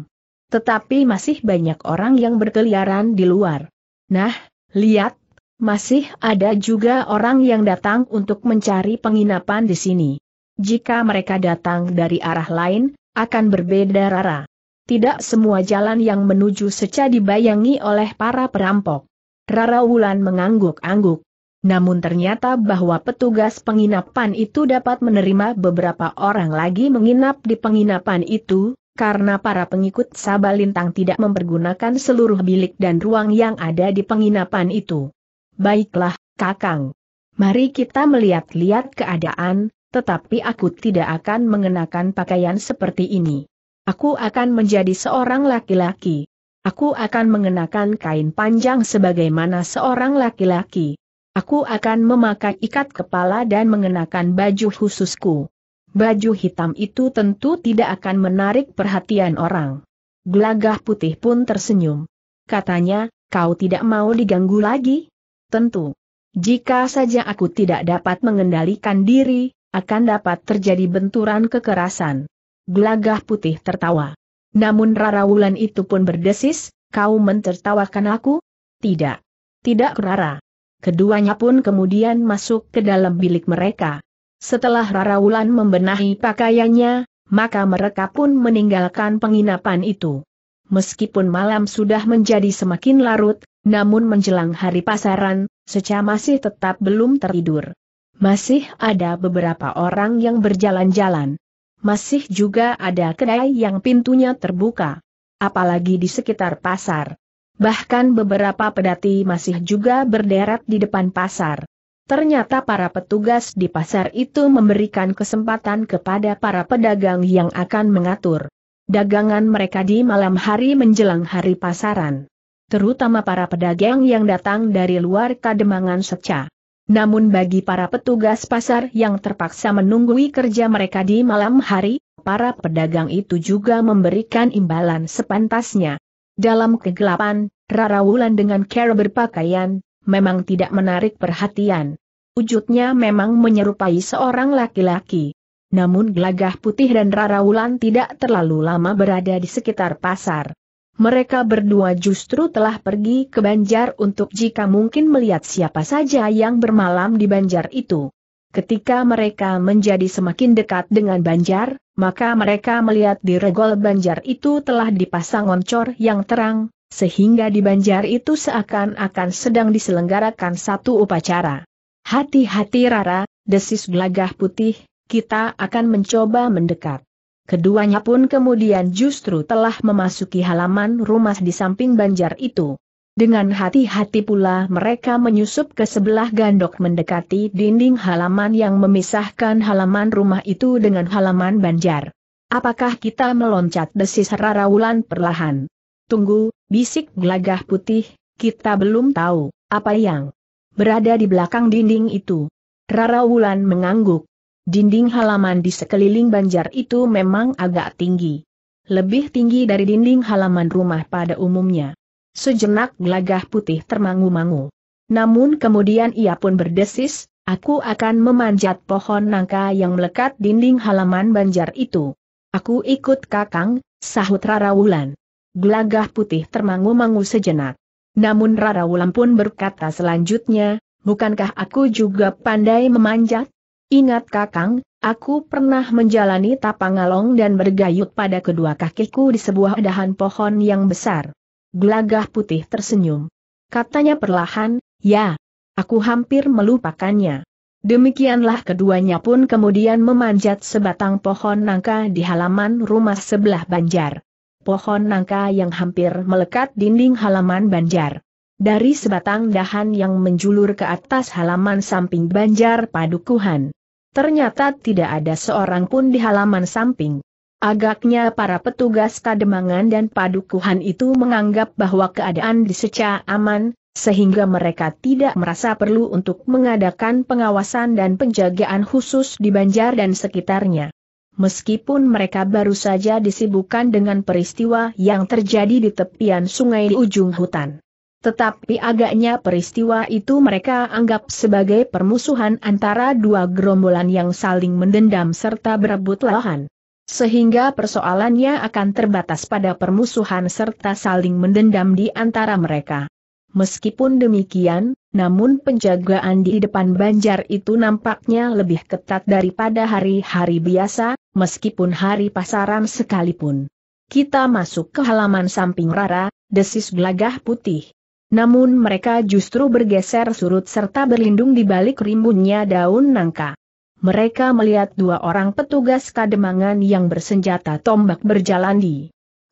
Tetapi masih banyak orang yang berkeliaran di luar. Nah, lihat, masih ada juga orang yang datang untuk mencari penginapan di sini. Jika mereka datang dari arah lain, akan berbeda rara. Tidak semua jalan yang menuju seca dibayangi oleh para perampok. Rara Wulan mengangguk-angguk. Namun ternyata bahwa petugas penginapan itu dapat menerima beberapa orang lagi menginap di penginapan itu, karena para pengikut Sabalintang tidak mempergunakan seluruh bilik dan ruang yang ada di penginapan itu. Baiklah, Kakang. Mari kita melihat-lihat keadaan, tetapi aku tidak akan mengenakan pakaian seperti ini. Aku akan menjadi seorang laki-laki. Aku akan mengenakan kain panjang sebagaimana seorang laki-laki. Aku akan memakai ikat kepala dan mengenakan baju khususku. Baju hitam itu tentu tidak akan menarik perhatian orang. Gelagah putih pun tersenyum. Katanya, kau tidak mau diganggu lagi? Tentu. Jika saja aku tidak dapat mengendalikan diri, akan dapat terjadi benturan kekerasan. Gelagah putih tertawa. Namun Rara Wulan itu pun berdesis, kau mentertawakan aku? Tidak. Tidak Rara. Keduanya pun kemudian masuk ke dalam bilik mereka. Setelah Rara Wulan membenahi pakaiannya, maka mereka pun meninggalkan penginapan itu meskipun malam sudah menjadi semakin larut, namun menjelang hari pasaran, Seca masih tetap belum tertidur. Masih ada beberapa orang yang berjalan-jalan. Masih juga ada kedai yang pintunya terbuka. Apalagi di sekitar pasar. Bahkan beberapa pedati masih juga berderet di depan pasar. Ternyata para petugas di pasar itu memberikan kesempatan kepada para pedagang yang akan mengatur dagangan mereka di malam hari menjelang hari pasaran. Terutama para pedagang yang datang dari luar kademangan seca. Namun bagi para petugas pasar yang terpaksa menunggui kerja mereka di malam hari, para pedagang itu juga memberikan imbalan sepantasnya. Dalam kegelapan, Rara Wulan dengan cara berpakaian, memang tidak menarik perhatian. Wujudnya memang menyerupai seorang laki-laki namun Gelagah Putih dan Rara Wulan tidak terlalu lama berada di sekitar pasar. Mereka berdua justru telah pergi ke Banjar untuk jika mungkin melihat siapa saja yang bermalam di Banjar itu. Ketika mereka menjadi semakin dekat dengan Banjar, maka mereka melihat di regol Banjar itu telah dipasang oncor yang terang, sehingga di Banjar itu seakan-akan sedang diselenggarakan satu upacara. Hati-hati Rara, desis gelagah putih, kita akan mencoba mendekat. Keduanya pun kemudian justru telah memasuki halaman rumah di samping banjar itu. Dengan hati-hati pula mereka menyusup ke sebelah gandok mendekati dinding halaman yang memisahkan halaman rumah itu dengan halaman banjar. Apakah kita meloncat desis Raraulan perlahan? Tunggu, bisik gelagah putih, kita belum tahu, apa yang berada di belakang dinding itu. Rara Wulan mengangguk. Dinding halaman di sekeliling banjar itu memang agak tinggi. Lebih tinggi dari dinding halaman rumah pada umumnya. Sejenak gelagah putih termangu-mangu. Namun kemudian ia pun berdesis, aku akan memanjat pohon nangka yang melekat dinding halaman banjar itu. Aku ikut kakang, sahut Rara Wulan. Gelagah putih termangu-mangu sejenak. Namun Rara Wulan pun berkata selanjutnya, bukankah aku juga pandai memanjat? Ingat Kakang, aku pernah menjalani tapa tapangalong dan bergayut pada kedua kakiku di sebuah dahan pohon yang besar. Gelagah putih tersenyum. Katanya perlahan, ya, aku hampir melupakannya. Demikianlah keduanya pun kemudian memanjat sebatang pohon nangka di halaman rumah sebelah Banjar. Pohon nangka yang hampir melekat dinding halaman Banjar. Dari sebatang dahan yang menjulur ke atas halaman samping banjar padukuhan. Ternyata tidak ada seorang pun di halaman samping. Agaknya para petugas kademangan dan padukuhan itu menganggap bahwa keadaan di seca aman, sehingga mereka tidak merasa perlu untuk mengadakan pengawasan dan penjagaan khusus di Banjar dan sekitarnya. Meskipun mereka baru saja disibukkan dengan peristiwa yang terjadi di tepian sungai di ujung hutan. Tetapi agaknya peristiwa itu mereka anggap sebagai permusuhan antara dua gerombolan yang saling mendendam serta berebut lahan. Sehingga persoalannya akan terbatas pada permusuhan serta saling mendendam di antara mereka. Meskipun demikian, namun penjagaan di depan banjar itu nampaknya lebih ketat daripada hari-hari biasa, meskipun hari pasaran sekalipun. Kita masuk ke halaman samping Rara, desis gelagah putih. Namun mereka justru bergeser surut serta berlindung di balik rimbunnya daun nangka. Mereka melihat dua orang petugas kademangan yang bersenjata tombak berjalan di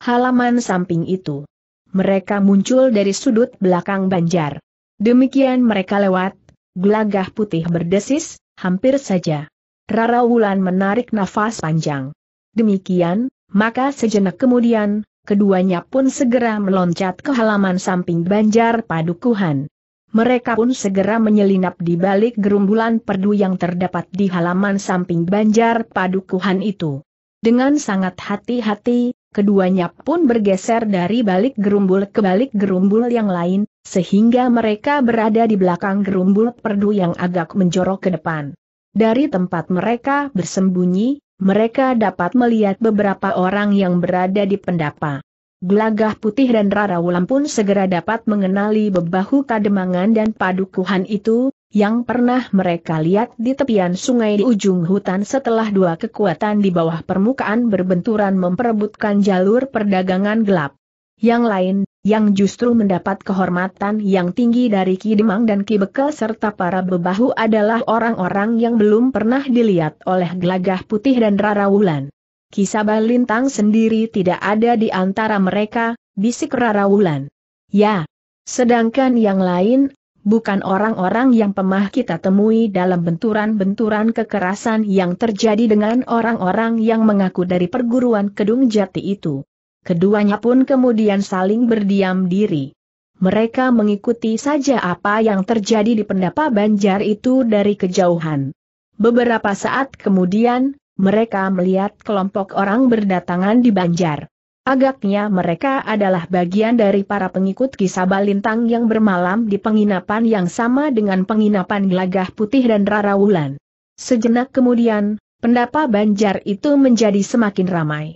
halaman samping itu. Mereka muncul dari sudut belakang banjar. Demikian mereka lewat, gelagah putih berdesis, hampir saja. Rara Wulan menarik nafas panjang. Demikian, maka sejenak kemudian, keduanya pun segera meloncat ke halaman samping banjar padukuhan. Mereka pun segera menyelinap di balik gerumbulan perdu yang terdapat di halaman samping banjar padukuhan itu. Dengan sangat hati-hati, keduanya pun bergeser dari balik gerumbul ke balik gerumbul yang lain, sehingga mereka berada di belakang gerumbul perdu yang agak menjorok ke depan. Dari tempat mereka bersembunyi, mereka dapat melihat beberapa orang yang berada di pendapa. Gelagah putih dan Rara Wulan pun segera dapat mengenali bebahu kademangan dan padukuhan itu, yang pernah mereka lihat di tepian sungai di ujung hutan setelah dua kekuatan di bawah permukaan berbenturan memperebutkan jalur perdagangan gelap. Yang lain, yang justru mendapat kehormatan yang tinggi dari Ki Demang dan Ki Bekel serta para bebahu adalah orang-orang yang belum pernah dilihat oleh Gelagah Putih dan Rara Wulan. Sabah Lintang sendiri tidak ada di antara mereka, bisik Rara Wulan. Ya. Sedangkan yang lain, bukan orang-orang yang pemah kita temui dalam benturan-benturan kekerasan yang terjadi dengan orang-orang yang mengaku dari perguruan Kedung Jati itu. Keduanya pun kemudian saling berdiam diri. Mereka mengikuti saja apa yang terjadi di pendapa banjar itu dari kejauhan. Beberapa saat kemudian, mereka melihat kelompok orang berdatangan di banjar. Agaknya mereka adalah bagian dari para pengikut kisah Balintang yang bermalam di penginapan yang sama dengan penginapan Gelagah Putih dan Rara Wulan. Sejenak kemudian, pendapa banjar itu menjadi semakin ramai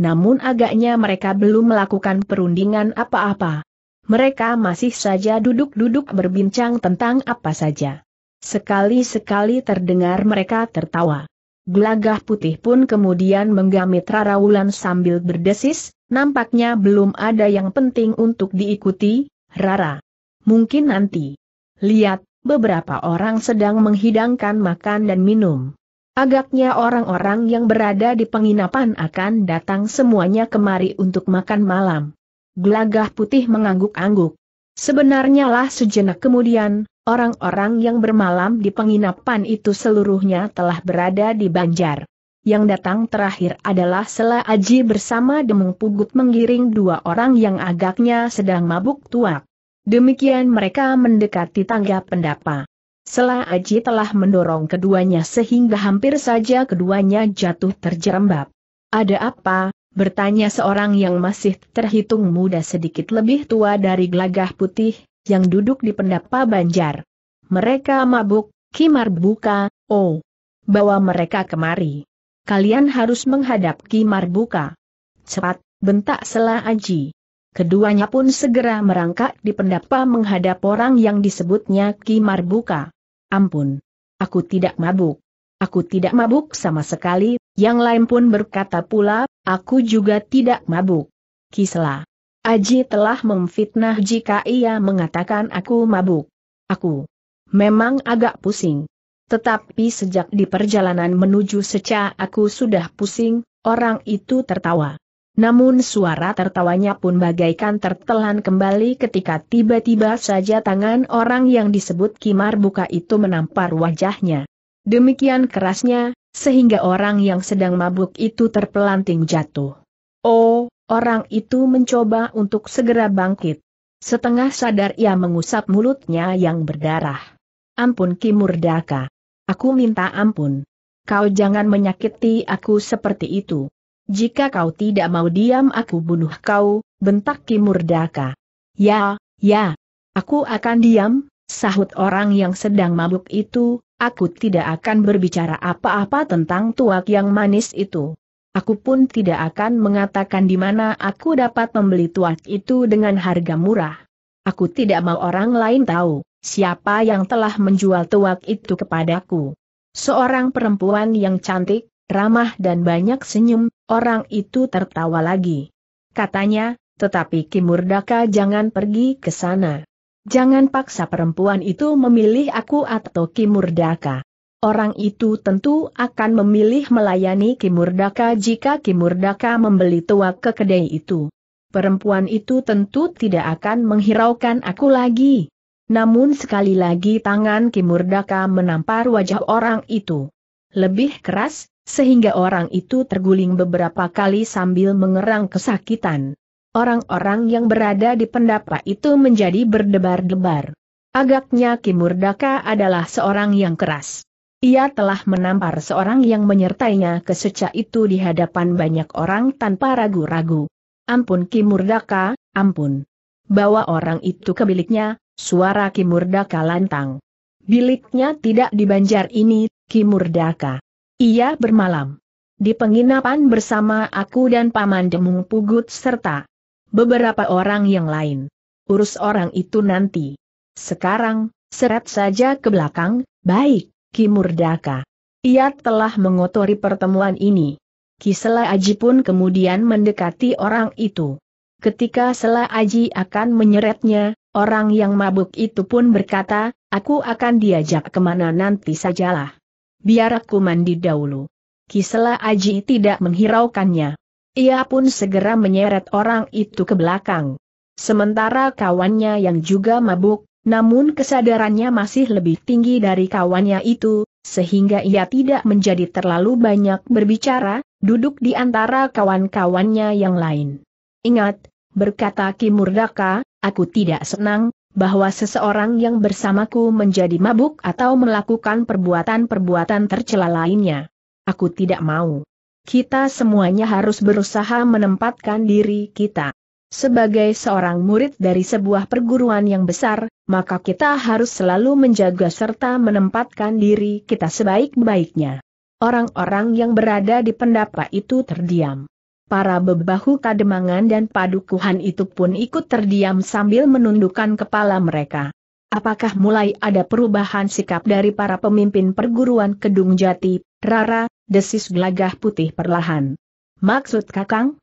namun agaknya mereka belum melakukan perundingan apa-apa. Mereka masih saja duduk-duduk berbincang tentang apa saja. Sekali-sekali terdengar mereka tertawa. Gelagah putih pun kemudian menggamit Raraulan sambil berdesis, nampaknya belum ada yang penting untuk diikuti, Rara. Mungkin nanti. Lihat, beberapa orang sedang menghidangkan makan dan minum. Agaknya orang-orang yang berada di penginapan akan datang semuanya kemari untuk makan malam. Gelagah putih mengangguk-angguk. Sebenarnya lah sejenak kemudian, orang-orang yang bermalam di penginapan itu seluruhnya telah berada di Banjar. Yang datang terakhir adalah Sela Aji bersama Demung Pugut menggiring dua orang yang agaknya sedang mabuk tuak. Demikian mereka mendekati tangga pendapa. Sela Aji telah mendorong keduanya sehingga hampir saja keduanya jatuh terjerembab. Ada apa? Bertanya seorang yang masih terhitung muda sedikit lebih tua dari gelagah putih, yang duduk di pendapa banjar. Mereka mabuk, Kimar buka, oh. Bawa mereka kemari. Kalian harus menghadap Kimar buka. Cepat, bentak Sela Aji. Keduanya pun segera merangkak di pendapa menghadap orang yang disebutnya Kimar buka ampun. Aku tidak mabuk. Aku tidak mabuk sama sekali, yang lain pun berkata pula, aku juga tidak mabuk. Kisla. Aji telah memfitnah jika ia mengatakan aku mabuk. Aku memang agak pusing. Tetapi sejak di perjalanan menuju seca aku sudah pusing, orang itu tertawa. Namun suara tertawanya pun bagaikan tertelan kembali ketika tiba-tiba saja tangan orang yang disebut Kimar Buka itu menampar wajahnya. Demikian kerasnya, sehingga orang yang sedang mabuk itu terpelanting jatuh. Oh, orang itu mencoba untuk segera bangkit. Setengah sadar ia mengusap mulutnya yang berdarah. Ampun Kimurdaka. Aku minta ampun. Kau jangan menyakiti aku seperti itu. Jika kau tidak mau diam aku bunuh kau, bentak Kimurdaka. Ya, ya. Aku akan diam, sahut orang yang sedang mabuk itu, aku tidak akan berbicara apa-apa tentang tuak yang manis itu. Aku pun tidak akan mengatakan di mana aku dapat membeli tuak itu dengan harga murah. Aku tidak mau orang lain tahu siapa yang telah menjual tuak itu kepadaku. Seorang perempuan yang cantik, ramah dan banyak senyum, Orang itu tertawa lagi. Katanya, tetapi Kimurdaka jangan pergi ke sana. Jangan paksa perempuan itu memilih aku atau Kimurdaka. Orang itu tentu akan memilih melayani Kimurdaka jika Kimurdaka membeli tua ke kedai itu. Perempuan itu tentu tidak akan menghiraukan aku lagi. Namun sekali lagi tangan Kimurdaka menampar wajah orang itu. Lebih keras, sehingga orang itu terguling beberapa kali sambil mengerang kesakitan. Orang-orang yang berada di pendapa itu menjadi berdebar-debar. Agaknya Kimurdaka adalah seorang yang keras. Ia telah menampar seorang yang menyertainya ke seca itu di hadapan banyak orang tanpa ragu-ragu. Ampun Kimurdaka, ampun. Bawa orang itu ke biliknya, suara Kimurdaka lantang. Biliknya tidak di banjar ini, Kimurdaka. Ia bermalam. Di penginapan bersama aku dan Paman Demung Pugut serta beberapa orang yang lain. Urus orang itu nanti. Sekarang, seret saja ke belakang, baik, Kimurdaka. Ia telah mengotori pertemuan ini. Kisela Aji pun kemudian mendekati orang itu. Ketika Sela Aji akan menyeretnya, orang yang mabuk itu pun berkata, aku akan diajak kemana nanti sajalah biar aku mandi dahulu. Kisela Aji tidak menghiraukannya. Ia pun segera menyeret orang itu ke belakang. Sementara kawannya yang juga mabuk, namun kesadarannya masih lebih tinggi dari kawannya itu, sehingga ia tidak menjadi terlalu banyak berbicara, duduk di antara kawan-kawannya yang lain. Ingat, berkata Kimurdaka, aku tidak senang, bahwa seseorang yang bersamaku menjadi mabuk atau melakukan perbuatan-perbuatan tercela lainnya. Aku tidak mau. Kita semuanya harus berusaha menempatkan diri kita. Sebagai seorang murid dari sebuah perguruan yang besar, maka kita harus selalu menjaga serta menempatkan diri kita sebaik-baiknya. Orang-orang yang berada di pendapa itu terdiam para bebahu kademangan dan padukuhan itu pun ikut terdiam sambil menundukkan kepala mereka. Apakah mulai ada perubahan sikap dari para pemimpin perguruan Kedung Jati, Rara, desis gelagah putih perlahan. Maksud kakang?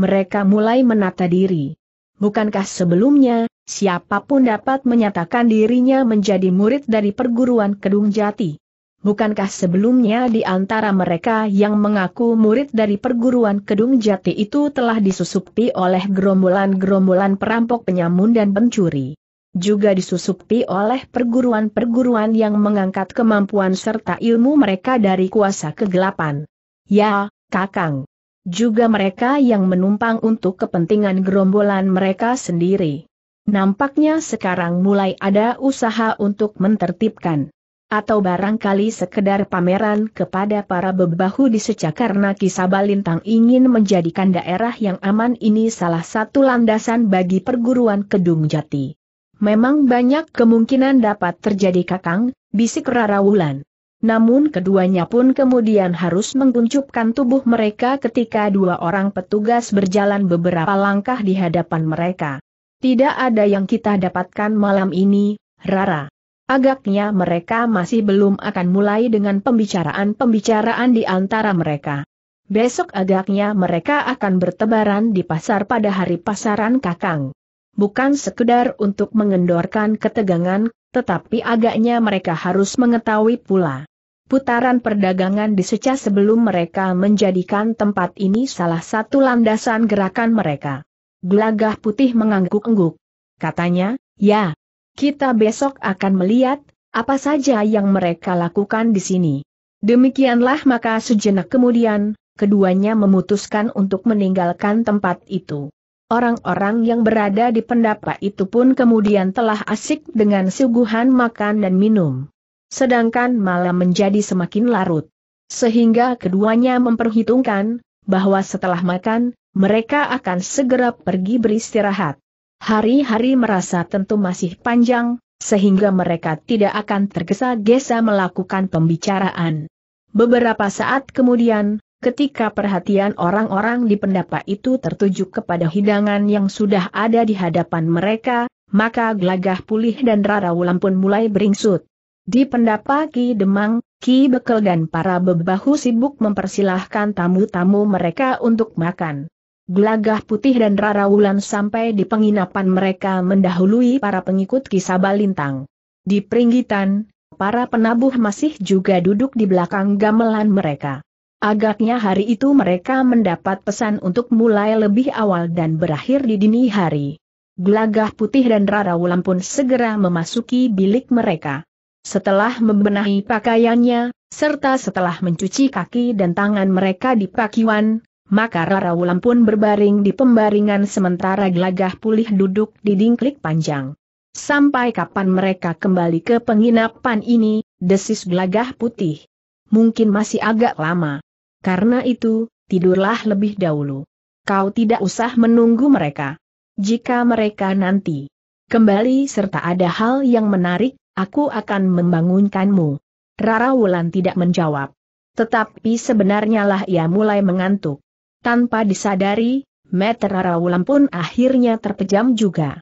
Mereka mulai menata diri. Bukankah sebelumnya, siapapun dapat menyatakan dirinya menjadi murid dari perguruan Kedung Jati? Bukankah sebelumnya di antara mereka yang mengaku murid dari perguruan Kedung Jati itu telah disusupi oleh gerombolan-gerombolan perampok penyamun dan pencuri? Juga disusupi oleh perguruan-perguruan yang mengangkat kemampuan serta ilmu mereka dari kuasa kegelapan. Ya, Kakang. Juga mereka yang menumpang untuk kepentingan gerombolan mereka sendiri. Nampaknya sekarang mulai ada usaha untuk mentertibkan atau barangkali sekedar pameran kepada para bebahu di seca karena kisah Balintang ingin menjadikan daerah yang aman ini salah satu landasan bagi perguruan Kedung Jati. Memang banyak kemungkinan dapat terjadi kakang, bisik Rara Wulan. Namun keduanya pun kemudian harus menguncupkan tubuh mereka ketika dua orang petugas berjalan beberapa langkah di hadapan mereka. Tidak ada yang kita dapatkan malam ini, Rara. Agaknya mereka masih belum akan mulai dengan pembicaraan-pembicaraan di antara mereka. Besok agaknya mereka akan bertebaran di pasar pada hari pasaran Kakang. Bukan sekedar untuk mengendorkan ketegangan, tetapi agaknya mereka harus mengetahui pula. Putaran perdagangan di sebelum mereka menjadikan tempat ini salah satu landasan gerakan mereka. Gelagah putih mengangguk angguk Katanya, ya, kita besok akan melihat, apa saja yang mereka lakukan di sini. Demikianlah maka sejenak kemudian, keduanya memutuskan untuk meninggalkan tempat itu. Orang-orang yang berada di pendapa itu pun kemudian telah asik dengan suguhan makan dan minum. Sedangkan malam menjadi semakin larut. Sehingga keduanya memperhitungkan, bahwa setelah makan, mereka akan segera pergi beristirahat. Hari-hari merasa tentu masih panjang, sehingga mereka tidak akan tergesa-gesa melakukan pembicaraan. Beberapa saat kemudian, ketika perhatian orang-orang di pendapa itu tertuju kepada hidangan yang sudah ada di hadapan mereka, maka gelagah pulih dan ulam pun mulai beringsut. Di pendapa Ki Demang, Ki Bekel dan para bebahu sibuk mempersilahkan tamu-tamu mereka untuk makan. Gelagah putih dan Rara Wulan sampai di penginapan mereka mendahului para pengikut kisah Balintang. Di peringgitan, para penabuh masih juga duduk di belakang gamelan mereka. Agaknya hari itu mereka mendapat pesan untuk mulai lebih awal dan berakhir di dini hari. Gelagah putih dan Rara Wulan pun segera memasuki bilik mereka. Setelah membenahi pakaiannya, serta setelah mencuci kaki dan tangan mereka di pakiwan, maka Rara Wulan pun berbaring di pembaringan sementara Gelagah pulih duduk di dingklik panjang. Sampai kapan mereka kembali ke penginapan ini, desis Gelagah putih. Mungkin masih agak lama. Karena itu, tidurlah lebih dahulu. Kau tidak usah menunggu mereka. Jika mereka nanti kembali serta ada hal yang menarik, aku akan membangunkanmu. Rara Wulan tidak menjawab. Tetapi sebenarnya lah ia mulai mengantuk. Tanpa disadari, meter Wulan pun akhirnya terpejam juga.